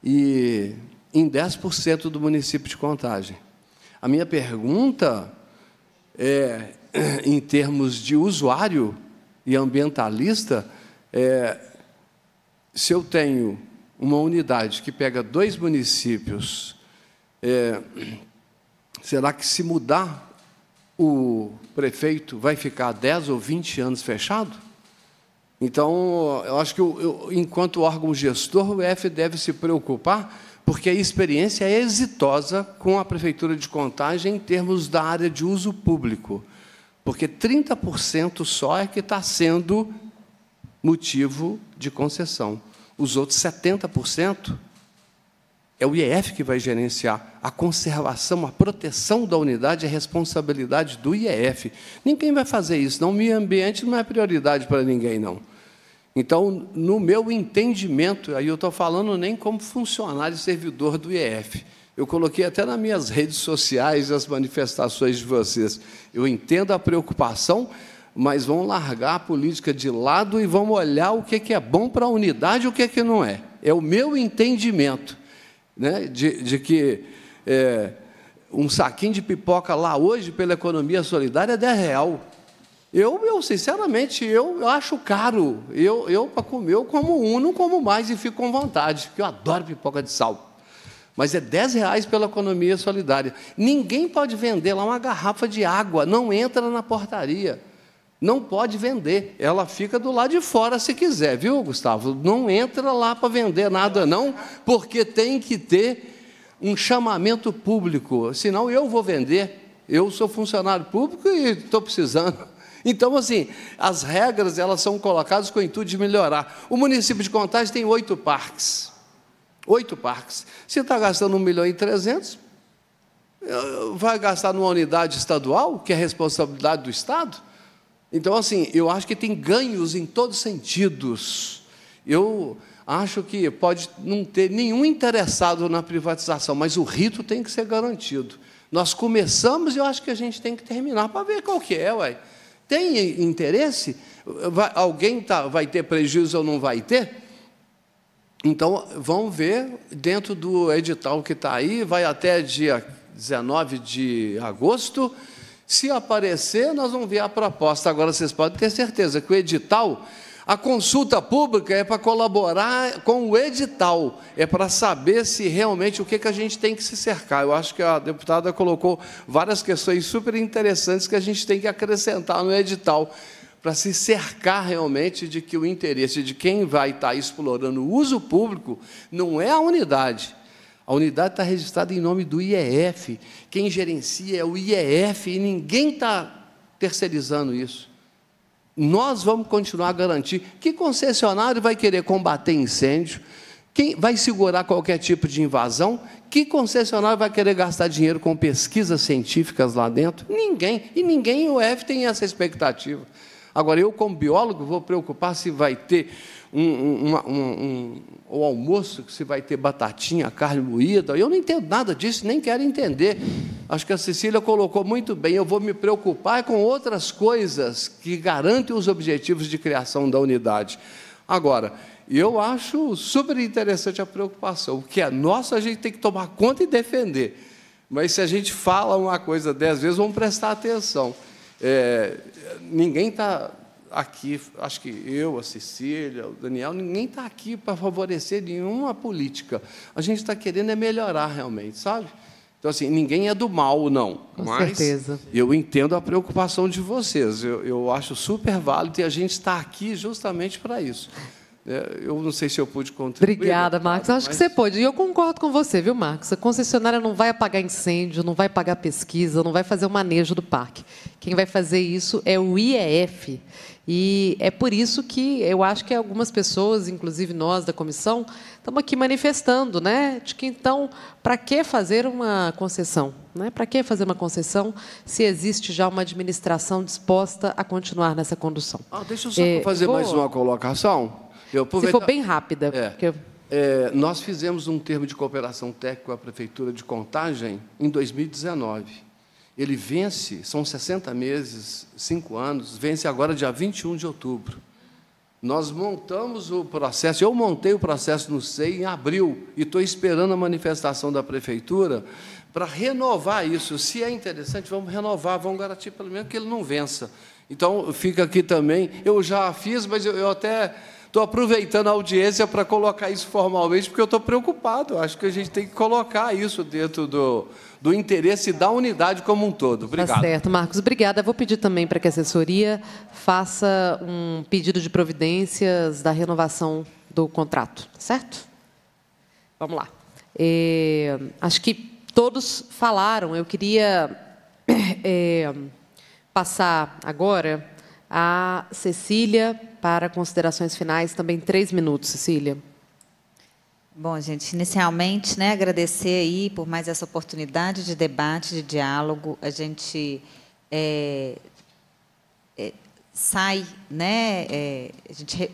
e em 10% do município de Contagem. A minha pergunta é, em termos de usuário e ambientalista, é, se eu tenho uma unidade que pega dois municípios, é, será que se mudar o prefeito vai ficar 10 ou 20 anos fechado? Então, eu acho que, eu, eu, enquanto órgão gestor, o EF deve se preocupar, porque a experiência é exitosa com a Prefeitura de Contagem em termos da área de uso público, porque 30% só é que está sendo motivo de concessão. Os outros 70% é o IEF que vai gerenciar. A conservação, a proteção da unidade é responsabilidade do IEF. Ninguém vai fazer isso, não. O meio ambiente não é prioridade para ninguém, não. Então, no meu entendimento, aí eu estou falando nem como funcionário e servidor do IEF. Eu coloquei até nas minhas redes sociais as manifestações de vocês. Eu entendo a preocupação, mas vão largar a política de lado e vão olhar o que é bom para a unidade e o que, é que não é. É o meu entendimento né? de, de que é, um saquinho de pipoca lá hoje, pela economia solidária, é 10 real. Eu, eu, sinceramente, eu, eu acho caro. Eu, eu para comer, eu como um, não como mais e fico com vontade, porque eu adoro pipoca de sal. Mas é 10 reais pela economia solidária. Ninguém pode vender lá uma garrafa de água, não entra na portaria não pode vender. Ela fica do lado de fora se quiser, viu, Gustavo? Não entra lá para vender nada, não, porque tem que ter um chamamento público. Senão eu vou vender. Eu sou funcionário público e estou precisando. Então, assim, as regras elas são colocadas com o intuito de melhorar. O município de Contagem tem oito parques. Oito parques. Se está gastando 1 milhão e 300, eh, vai gastar numa unidade estadual, que é responsabilidade do Estado? Então, assim, eu acho que tem ganhos em todos os sentidos. Eu acho que pode não ter nenhum interessado na privatização, mas o rito tem que ser garantido. Nós começamos e eu acho que a gente tem que terminar para ver qual que é, ué. Tem interesse? Vai, alguém tá, vai ter prejuízo ou não vai ter? Então, vão ver dentro do edital que está aí, vai até dia 19 de agosto. Se aparecer, nós vamos ver a proposta. Agora vocês podem ter certeza que o edital, a consulta pública é para colaborar com o edital, é para saber se realmente o que, que a gente tem que se cercar. Eu acho que a deputada colocou várias questões super interessantes que a gente tem que acrescentar no edital para se cercar realmente de que o interesse de quem vai estar explorando o uso público não é a unidade, a unidade está registrada em nome do IEF. Quem gerencia é o IEF e ninguém está terceirizando isso. Nós vamos continuar a garantir. Que concessionário vai querer combater incêndio? Quem vai segurar qualquer tipo de invasão? Que concessionário vai querer gastar dinheiro com pesquisas científicas lá dentro? Ninguém. E ninguém o IEF tem essa expectativa. Agora, eu, como biólogo, vou preocupar se vai ter um, um, um, um almoço que se vai ter batatinha, carne moída. Eu não entendo nada disso, nem quero entender. Acho que a Cecília colocou muito bem. Eu vou me preocupar com outras coisas que garantem os objetivos de criação da unidade. Agora, eu acho super interessante a preocupação. O que é nosso, a gente tem que tomar conta e defender. Mas se a gente fala uma coisa dez vezes, vamos prestar atenção. É, ninguém está aqui, acho que eu, a Cecília, o Daniel, ninguém está aqui para favorecer nenhuma política. A gente está querendo é melhorar realmente, sabe? Então, assim, ninguém é do mal, não. Com mas certeza. eu entendo a preocupação de vocês. Eu, eu acho super válido e a gente está aqui justamente para isso. É, eu não sei se eu pude contribuir. Obrigada, Marcos. Acho mas... que você pode. E eu concordo com você, viu, Marcos? A concessionária não vai apagar incêndio, não vai pagar pesquisa, não vai fazer o manejo do parque. Quem vai fazer isso é o IEF. E é por isso que eu acho que algumas pessoas, inclusive nós da comissão, estamos aqui manifestando, né? De que então, para que fazer uma concessão? Né? Para que fazer uma concessão se existe já uma administração disposta a continuar nessa condução? Ah, deixa eu só é, fazer vou... mais uma colocação. Se for bem rápida. É, porque... é, nós fizemos um termo de cooperação técnica com a Prefeitura de Contagem em 2019. Ele vence, são 60 meses, 5 anos, vence agora dia 21 de outubro. Nós montamos o processo, eu montei o processo no SEI em abril e estou esperando a manifestação da Prefeitura para renovar isso. Se é interessante, vamos renovar, vamos garantir pelo menos que ele não vença. Então, fica aqui também. Eu já fiz, mas eu, eu até Estou aproveitando a audiência para colocar isso formalmente, porque eu estou preocupado. Acho que a gente tem que colocar isso dentro do, do interesse da unidade como um todo. Tá Obrigado. Tá certo, Marcos. Obrigada. vou pedir também para que a assessoria faça um pedido de providências da renovação do contrato, certo? Vamos lá. É, acho que todos falaram. Eu queria é, passar agora a Cecília para considerações finais, também três minutos, Cecília. Bom, gente, inicialmente, né, agradecer aí por mais essa oportunidade de debate, de diálogo. A gente é, é, sai, né, é, a gente re,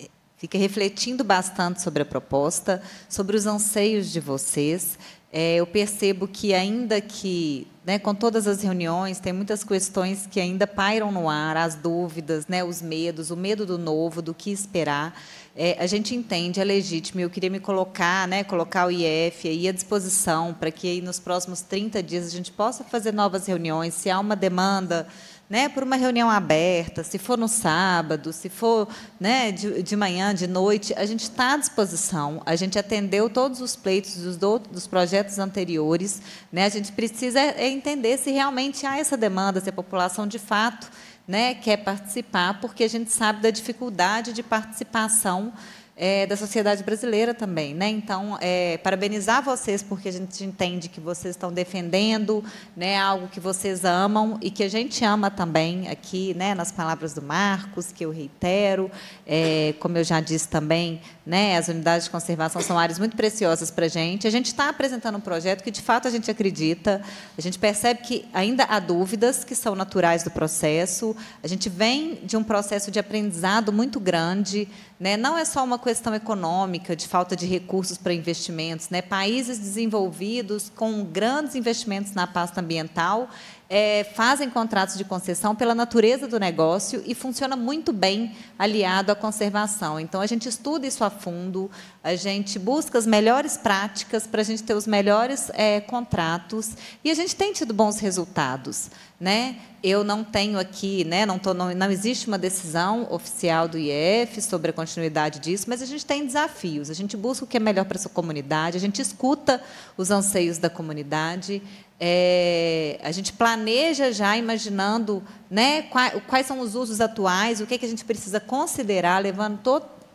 é, fica refletindo bastante sobre a proposta, sobre os anseios de vocês. É, eu percebo que ainda que né, com todas as reuniões, tem muitas questões que ainda pairam no ar, as dúvidas, né, os medos, o medo do novo, do que esperar. É, a gente entende, é legítimo. Eu queria me colocar, né, colocar o IF aí à disposição para que aí, nos próximos 30 dias a gente possa fazer novas reuniões. Se há uma demanda né, por uma reunião aberta, se for no sábado, se for né, de, de manhã, de noite, a gente está à disposição, a gente atendeu todos os pleitos dos, do, dos projetos anteriores, né, a gente precisa é, é entender se realmente há essa demanda, se a população de fato né, quer participar, porque a gente sabe da dificuldade de participação é, da sociedade brasileira também. Né? Então, é, parabenizar vocês, porque a gente entende que vocês estão defendendo né, algo que vocês amam e que a gente ama também aqui, né, nas palavras do Marcos, que eu reitero. É, como eu já disse também, né? As unidades de conservação são áreas muito preciosas para a gente. A gente está apresentando um projeto que, de fato, a gente acredita. A gente percebe que ainda há dúvidas que são naturais do processo. A gente vem de um processo de aprendizado muito grande. Né? Não é só uma questão econômica, de falta de recursos para investimentos. Né? Países desenvolvidos com grandes investimentos na pasta ambiental é, fazem contratos de concessão pela natureza do negócio e funciona muito bem aliado à conservação. Então, a gente estuda isso a fundo, a gente busca as melhores práticas para a gente ter os melhores é, contratos e a gente tem tido bons resultados. Né? Eu não tenho aqui, né, não, tô, não, não existe uma decisão oficial do IEF sobre a continuidade disso, mas a gente tem desafios. A gente busca o que é melhor para a sua comunidade, a gente escuta os anseios da comunidade. É, a gente planeja já imaginando né, quais, quais, são os usos atuais, o que, é que a gente precisa considerar, levando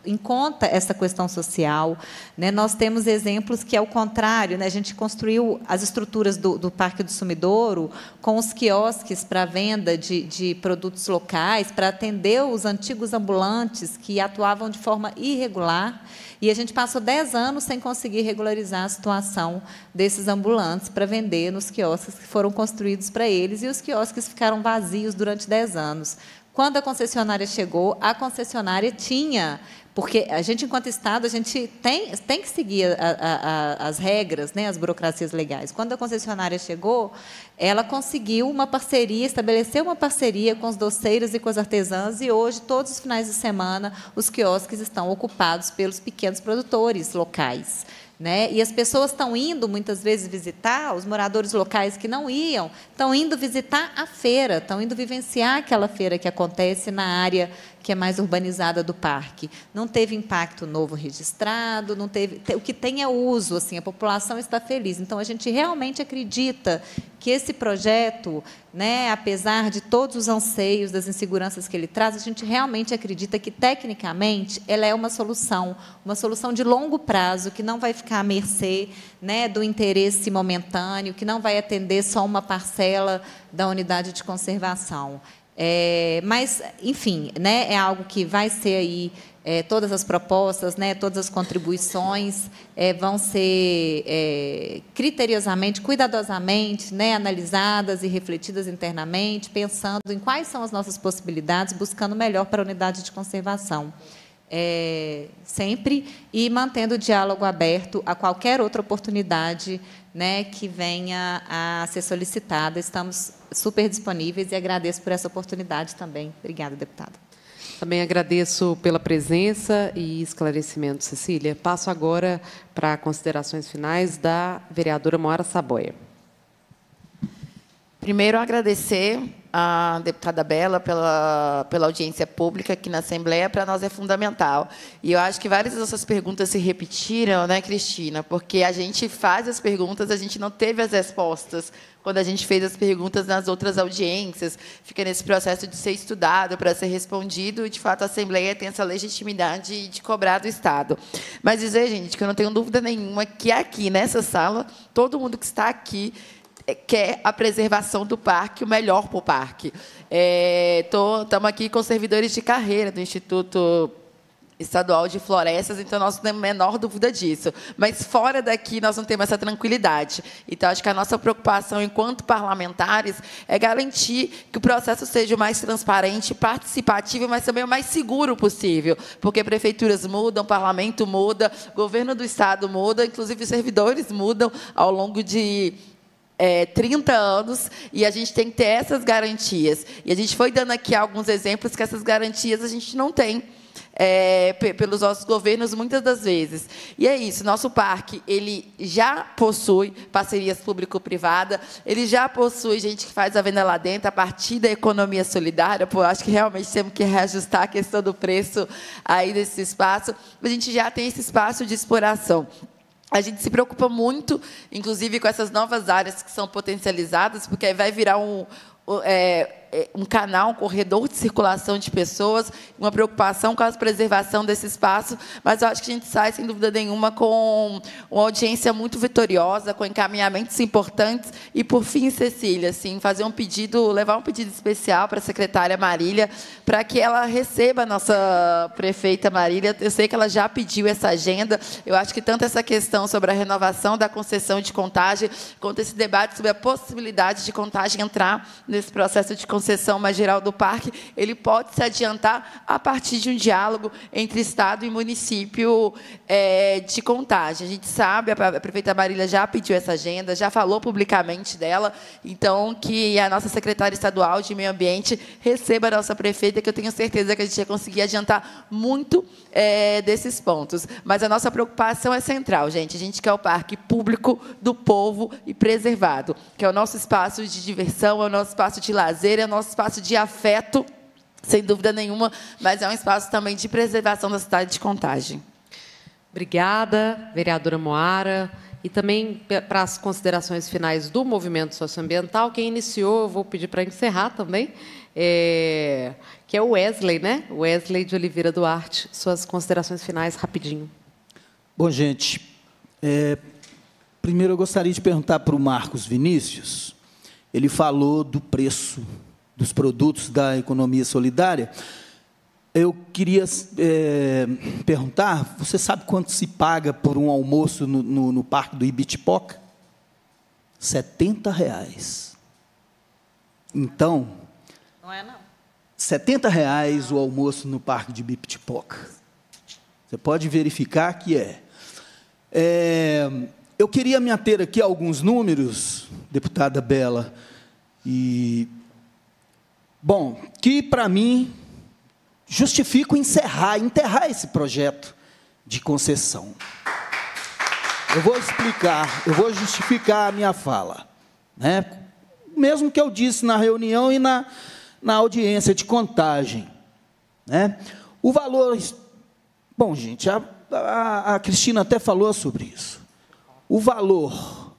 em conta essa questão social. Né? Nós temos exemplos que, é o contrário, né? a gente construiu as estruturas do, do Parque do Sumidouro com os quiosques para venda de, de produtos locais, para atender os antigos ambulantes que atuavam de forma irregular. E a gente passou 10 anos sem conseguir regularizar a situação desses ambulantes para vender nos quiosques que foram construídos para eles, e os quiosques ficaram vazios durante 10 anos. Quando a concessionária chegou, a concessionária tinha porque a gente, enquanto Estado, a gente tem, tem que seguir a, a, a, as regras, né, as burocracias legais. Quando a concessionária chegou, ela conseguiu uma parceria, estabeleceu uma parceria com os doceiros e com as artesãs, e hoje, todos os finais de semana, os quiosques estão ocupados pelos pequenos produtores locais. Né? E as pessoas estão indo muitas vezes visitar, os moradores locais que não iam, estão indo visitar a feira, estão indo vivenciar aquela feira que acontece na área que é mais urbanizada do parque. Não teve impacto novo registrado, não teve, o que tem é uso, assim, a população está feliz. Então a gente realmente acredita que esse projeto, né, apesar de todos os anseios, das inseguranças que ele traz, a gente realmente acredita que tecnicamente ela é uma solução, uma solução de longo prazo que não vai ficar à mercê, né, do interesse momentâneo, que não vai atender só uma parcela da unidade de conservação. É, mas, enfim, né, é algo que vai ser aí, é, todas as propostas, né, todas as contribuições é, vão ser é, criteriosamente, cuidadosamente né, analisadas e refletidas internamente, pensando em quais são as nossas possibilidades, buscando melhor para a unidade de conservação. É, sempre e mantendo o diálogo aberto a qualquer outra oportunidade né, que venha a ser solicitada. Estamos super disponíveis e agradeço por essa oportunidade também. Obrigada, deputada. Também agradeço pela presença e esclarecimento, Cecília. Passo agora para considerações finais da vereadora Moara Saboia. Primeiro, agradecer a deputada Bela pela, pela audiência pública aqui na Assembleia, para nós é fundamental. E eu acho que várias dessas perguntas se repetiram, né, Cristina? Porque a gente faz as perguntas, a gente não teve as respostas quando a gente fez as perguntas nas outras audiências. Fica nesse processo de ser estudado para ser respondido, e, de fato, a Assembleia tem essa legitimidade de cobrar do Estado. Mas dizer, gente, que eu não tenho dúvida nenhuma que aqui, nessa sala, todo mundo que está aqui é, quer a preservação do parque, o melhor para o parque. Estamos é, aqui com servidores de carreira do Instituto Estadual de Florestas, então nós não temos a menor dúvida disso. Mas fora daqui nós não temos essa tranquilidade. Então acho que a nossa preocupação enquanto parlamentares é garantir que o processo seja o mais transparente, participativo, mas também o mais seguro possível, porque prefeituras mudam, parlamento muda, governo do estado muda, inclusive servidores mudam ao longo de é, 30 anos e a gente tem que ter essas garantias. E a gente foi dando aqui alguns exemplos que essas garantias a gente não tem. É, pelos nossos governos muitas das vezes. E é isso, nosso parque, ele já possui parcerias público-privada, ele já possui gente que faz a venda lá dentro, a partir da economia solidária, pô, acho que realmente temos que reajustar a questão do preço aí desse espaço, a gente já tem esse espaço de exploração a gente se preocupa muito, inclusive, com essas novas áreas que são potencializadas, porque aí vai virar um, é, é, um canal, um corredor de circulação de pessoas, uma preocupação com a preservação desse espaço, mas eu acho que a gente sai, sem dúvida nenhuma, com uma audiência muito vitoriosa, com encaminhamentos importantes. E, por fim, Cecília, assim, fazer um pedido, levar um pedido especial para a secretária Marília, para que ela receba a nossa prefeita Marília. Eu sei que ela já pediu essa agenda. Eu acho que tanto essa questão sobre a renovação da concessão de contagem, quanto esse debate sobre a possibilidade de contagem entrar nesse processo de concessão concessão mais geral do parque, ele pode se adiantar a partir de um diálogo entre Estado e município é, de contagem. A gente sabe, a prefeita Marília já pediu essa agenda, já falou publicamente dela, então que a nossa secretária estadual de meio ambiente receba a nossa prefeita, que eu tenho certeza que a gente vai conseguir adiantar muito é, desses pontos. Mas a nossa preocupação é central, gente. A gente quer o parque público, do povo e preservado, que é o nosso espaço de diversão, é o nosso espaço de lazer, é nosso espaço de afeto, sem dúvida nenhuma, mas é um espaço também de preservação da cidade de Contagem. Obrigada, vereadora Moara. E também para as considerações finais do movimento socioambiental, quem iniciou, eu vou pedir para encerrar também, é, que é o Wesley, né? Wesley de Oliveira Duarte. Suas considerações finais, rapidinho. Bom, gente, é, primeiro eu gostaria de perguntar para o Marcos Vinícius. Ele falou do preço dos produtos da economia solidária, eu queria é, perguntar: você sabe quanto se paga por um almoço no, no, no parque do Ibitipoca? 70 reais. Então. Não é, não. 70 reais o almoço no parque de Ibitipoca. Você pode verificar que é. é. Eu queria me ater aqui a alguns números, deputada Bela, e Bom, que para mim justifico encerrar, enterrar esse projeto de concessão. Eu vou explicar, eu vou justificar a minha fala, né? Mesmo que eu disse na reunião e na, na audiência de contagem, né? O valor, bom, gente, a, a, a Cristina até falou sobre isso. O valor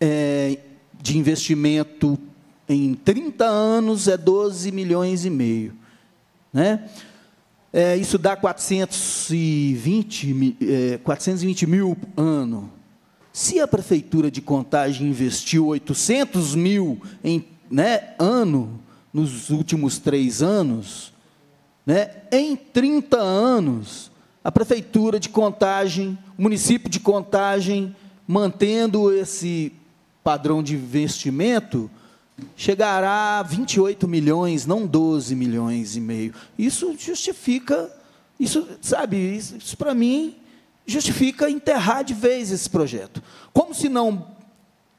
é, de investimento em 30 anos é 12 milhões e meio. Né? É, isso dá 420, é, 420 mil ano. Se a prefeitura de Contagem investiu 800 mil em né, ano nos últimos três anos, né, em 30 anos, a prefeitura de Contagem, o município de Contagem, mantendo esse padrão de investimento, chegará a 28 milhões, não 12 milhões e meio. Isso justifica, isso, sabe, isso, isso para mim justifica enterrar de vez esse projeto. Como se não.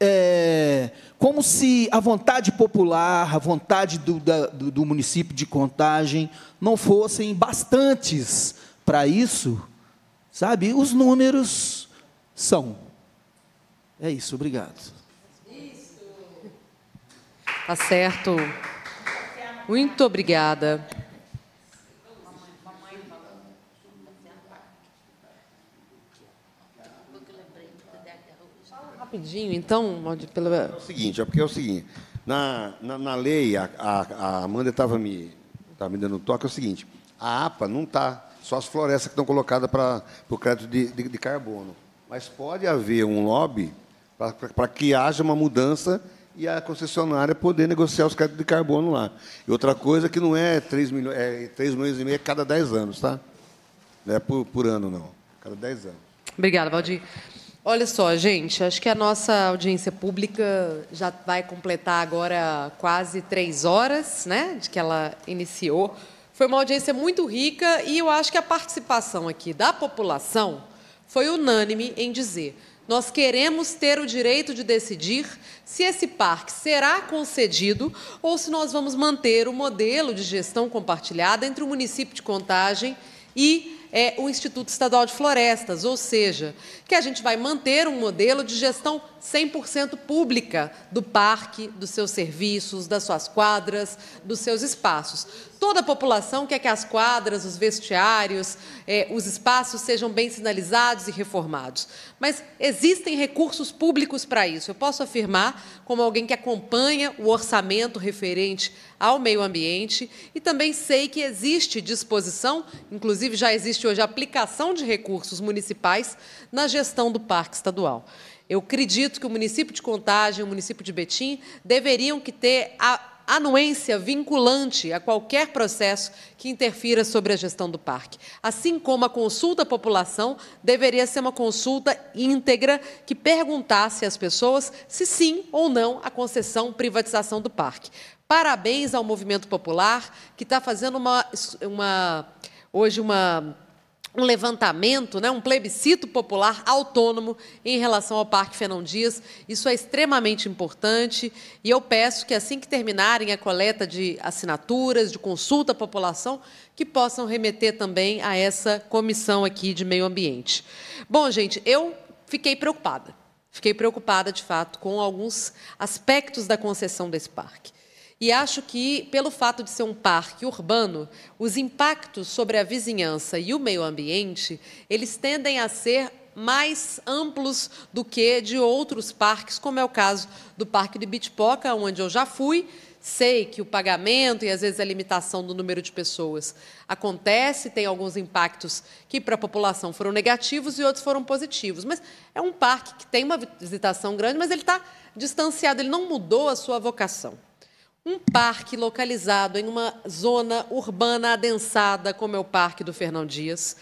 É, como se a vontade popular, a vontade do, da, do, do município de Contagem não fossem bastantes para isso, sabe? Os números são. É isso, obrigado. Tá certo. Muito obrigada. Rapidinho, então, pela... É o seguinte, é porque é o seguinte. Na, na, na lei, a, a Amanda estava me, me dando um toque, é o seguinte, a APA não está, só as florestas que estão colocadas para o crédito de, de, de carbono. Mas pode haver um lobby para que haja uma mudança e a concessionária poder negociar os créditos de carbono lá. E outra coisa que não é 3 milhões, é 3 milhões e meio cada 10 anos, tá? Não é por, por ano, não. Cada 10 anos. Obrigada, Valdir. Olha só, gente, acho que a nossa audiência pública já vai completar agora quase três horas, né? De que ela iniciou. Foi uma audiência muito rica e eu acho que a participação aqui da população foi unânime em dizer nós queremos ter o direito de decidir se esse parque será concedido ou se nós vamos manter o modelo de gestão compartilhada entre o município de Contagem e é, o Instituto Estadual de Florestas, ou seja, que a gente vai manter um modelo de gestão 100% pública do parque, dos seus serviços, das suas quadras, dos seus espaços. Toda a população quer que as quadras, os vestiários, eh, os espaços sejam bem sinalizados e reformados. Mas existem recursos públicos para isso. Eu posso afirmar, como alguém que acompanha o orçamento referente ao meio ambiente, e também sei que existe disposição, inclusive já existe hoje aplicação de recursos municipais na gestão do parque estadual. Eu acredito que o município de Contagem, o município de Betim, deveriam que ter a anuência vinculante a qualquer processo que interfira sobre a gestão do parque. Assim como a consulta à população deveria ser uma consulta íntegra que perguntasse às pessoas se sim ou não a concessão privatização do parque. Parabéns ao movimento popular que está fazendo uma, uma hoje uma um levantamento, né, um plebiscito popular autônomo em relação ao Parque Fernão Dias. Isso é extremamente importante e eu peço que assim que terminarem a coleta de assinaturas, de consulta à população, que possam remeter também a essa comissão aqui de meio ambiente. Bom, gente, eu fiquei preocupada. Fiquei preocupada, de fato, com alguns aspectos da concessão desse parque. E acho que, pelo fato de ser um parque urbano, os impactos sobre a vizinhança e o meio ambiente, eles tendem a ser mais amplos do que de outros parques, como é o caso do Parque de Bitpoca, onde eu já fui. Sei que o pagamento e às vezes a limitação do número de pessoas acontece, tem alguns impactos que para a população foram negativos e outros foram positivos. Mas é um parque que tem uma visitação grande, mas ele está distanciado, ele não mudou a sua vocação. Um parque localizado em uma zona urbana adensada, como é o Parque do Fernão Dias,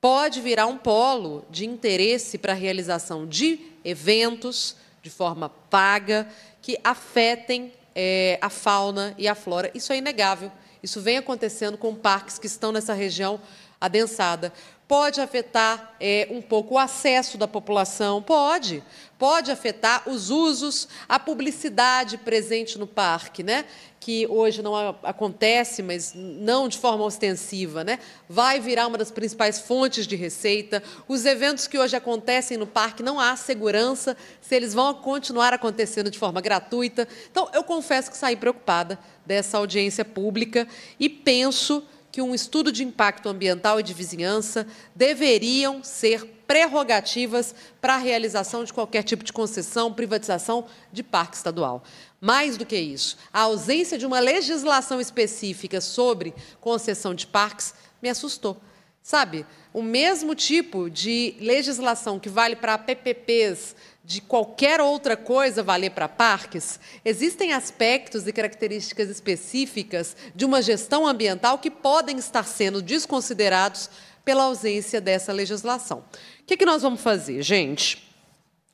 pode virar um polo de interesse para a realização de eventos de forma paga que afetem é, a fauna e a flora. Isso é inegável. Isso vem acontecendo com parques que estão nessa região adensada pode afetar é, um pouco o acesso da população, pode, pode afetar os usos, a publicidade presente no parque, né? Que hoje não acontece, mas não de forma ostensiva, né? Vai virar uma das principais fontes de receita. Os eventos que hoje acontecem no parque não há segurança se eles vão continuar acontecendo de forma gratuita. Então, eu confesso que saí preocupada dessa audiência pública e penso que um estudo de impacto ambiental e de vizinhança deveriam ser prerrogativas para a realização de qualquer tipo de concessão, privatização de parque estadual. Mais do que isso, a ausência de uma legislação específica sobre concessão de parques me assustou. Sabe, o mesmo tipo de legislação que vale para PPPs, de qualquer outra coisa valer para parques, existem aspectos e características específicas de uma gestão ambiental que podem estar sendo desconsiderados pela ausência dessa legislação. O que, é que nós vamos fazer, gente?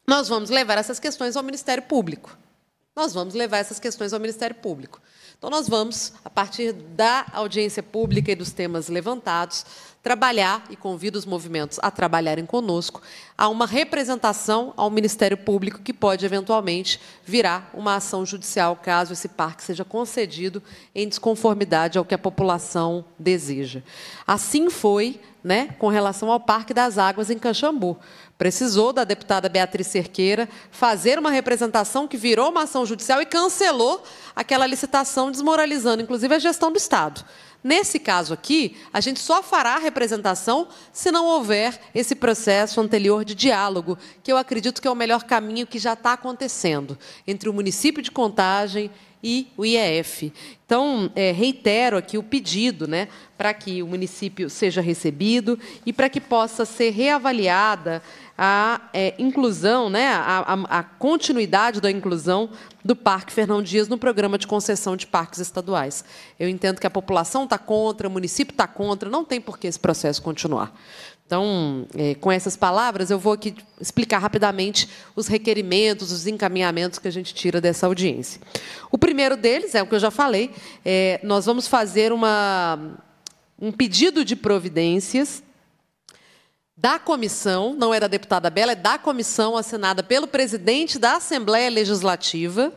Nós vamos levar essas questões ao Ministério Público. Nós vamos levar essas questões ao Ministério Público. Então, nós vamos, a partir da audiência pública e dos temas levantados, trabalhar, e convido os movimentos a trabalharem conosco, a uma representação ao Ministério Público que pode, eventualmente, virar uma ação judicial, caso esse parque seja concedido em desconformidade ao que a população deseja. Assim foi né, com relação ao Parque das Águas em Caxambu. Precisou da deputada Beatriz Cerqueira fazer uma representação que virou uma ação judicial e cancelou aquela licitação, desmoralizando inclusive a gestão do Estado. Nesse caso aqui, a gente só fará a representação se não houver esse processo anterior de diálogo, que eu acredito que é o melhor caminho que já está acontecendo entre o município de Contagem e o IEF. Então, é, reitero aqui o pedido né, para que o município seja recebido e para que possa ser reavaliada a é, inclusão, né, a, a, a, continuidade da inclusão do Parque Fernão Dias no programa de concessão de parques estaduais. Eu entendo que a população está contra, o município está contra, não tem por que esse processo continuar. Então, é, com essas palavras, eu vou aqui explicar rapidamente os requerimentos, os encaminhamentos que a gente tira dessa audiência. O primeiro deles é o que eu já falei: é, nós vamos fazer uma, um pedido de providências da comissão, não é da deputada Bela, é da comissão assinada pelo presidente da Assembleia Legislativa,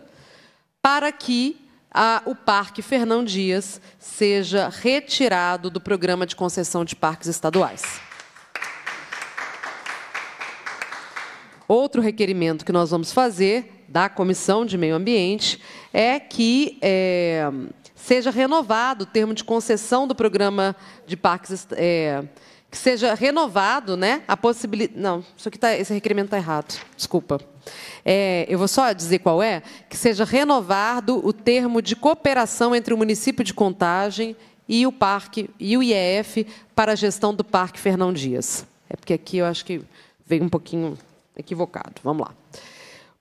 para que a, o Parque Fernão Dias seja retirado do programa de concessão de parques estaduais. Outro requerimento que nós vamos fazer da Comissão de Meio Ambiente é que é, seja renovado o termo de concessão do programa de parques é, estaduais que seja renovado, né? A possibilidade. Não, isso aqui tá, esse requerimento está errado. Desculpa. É, eu vou só dizer qual é. Que seja renovado o termo de cooperação entre o município de Contagem e o parque e o IEF para a gestão do Parque Fernão Dias. É porque aqui eu acho que veio um pouquinho equivocado. Vamos lá.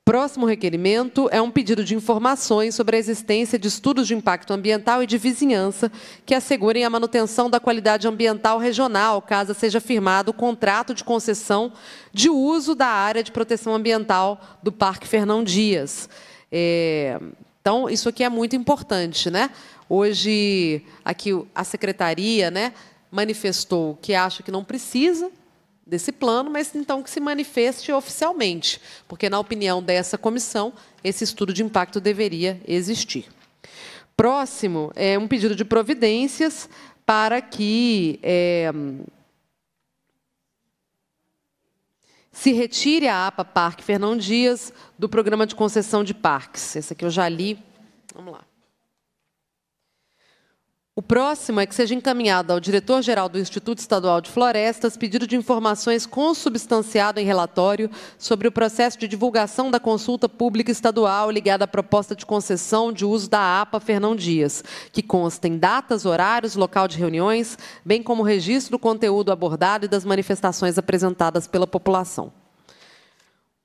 Próximo requerimento é um pedido de informações sobre a existência de estudos de impacto ambiental e de vizinhança que assegurem a manutenção da qualidade ambiental regional, caso seja firmado o contrato de concessão de uso da área de proteção ambiental do Parque Fernão Dias. É, então, isso aqui é muito importante. Né? Hoje, aqui a secretaria né, manifestou que acha que não precisa desse plano, mas então que se manifeste oficialmente, porque, na opinião dessa comissão, esse estudo de impacto deveria existir. Próximo é um pedido de providências para que é, se retire a APA Parque Fernão Dias do programa de concessão de parques. Esse aqui eu já li. Vamos lá. O próximo é que seja encaminhado ao diretor-geral do Instituto Estadual de Florestas pedido de informações consubstanciado em relatório sobre o processo de divulgação da consulta pública estadual ligada à proposta de concessão de uso da APA Fernão Dias, que consta em datas, horários, local de reuniões, bem como registro do conteúdo abordado e das manifestações apresentadas pela população.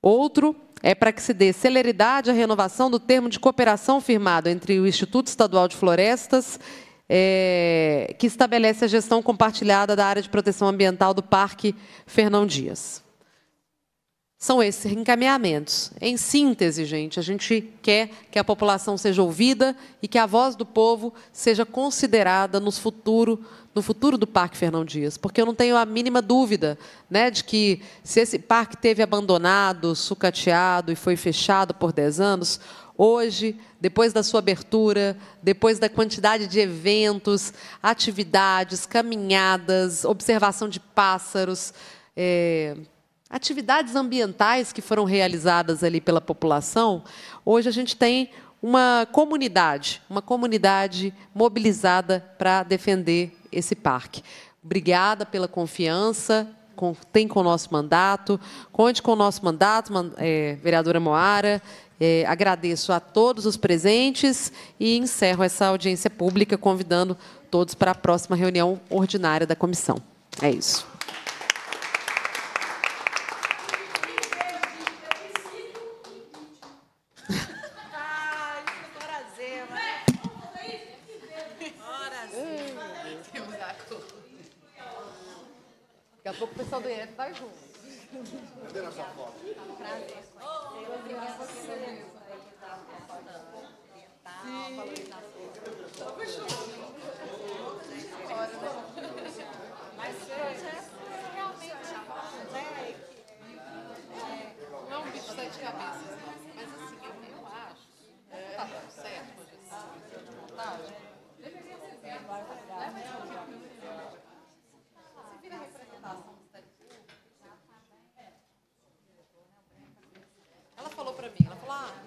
Outro é para que se dê celeridade à renovação do termo de cooperação firmado entre o Instituto Estadual de Florestas é, que estabelece a gestão compartilhada da área de proteção ambiental do Parque Fernão Dias. São esses encaminhamentos. Em síntese, gente, a gente quer que a população seja ouvida e que a voz do povo seja considerada no futuro, no futuro do Parque Fernão Dias, porque eu não tenho a mínima dúvida, né, de que se esse parque teve abandonado, sucateado e foi fechado por 10 anos, Hoje, depois da sua abertura, depois da quantidade de eventos, atividades, caminhadas, observação de pássaros, é, atividades ambientais que foram realizadas ali pela população, hoje a gente tem uma comunidade, uma comunidade mobilizada para defender esse parque. Obrigada pela confiança, contem com o nosso mandato, conte com o nosso mandato, é, vereadora Moara, é, agradeço a todos os presentes e encerro essa audiência pública, convidando todos para a próxima reunião ordinária da comissão. É isso. Daqui a pouco o pessoal do IEF vai junto. Cadê nossa foto? Prazer. Oh, Mas realmente não é um bicho de cabeça, mas assim, eu, eu acho que é, tudo tá certo hoje assim, montagem. Você vira representação. 와.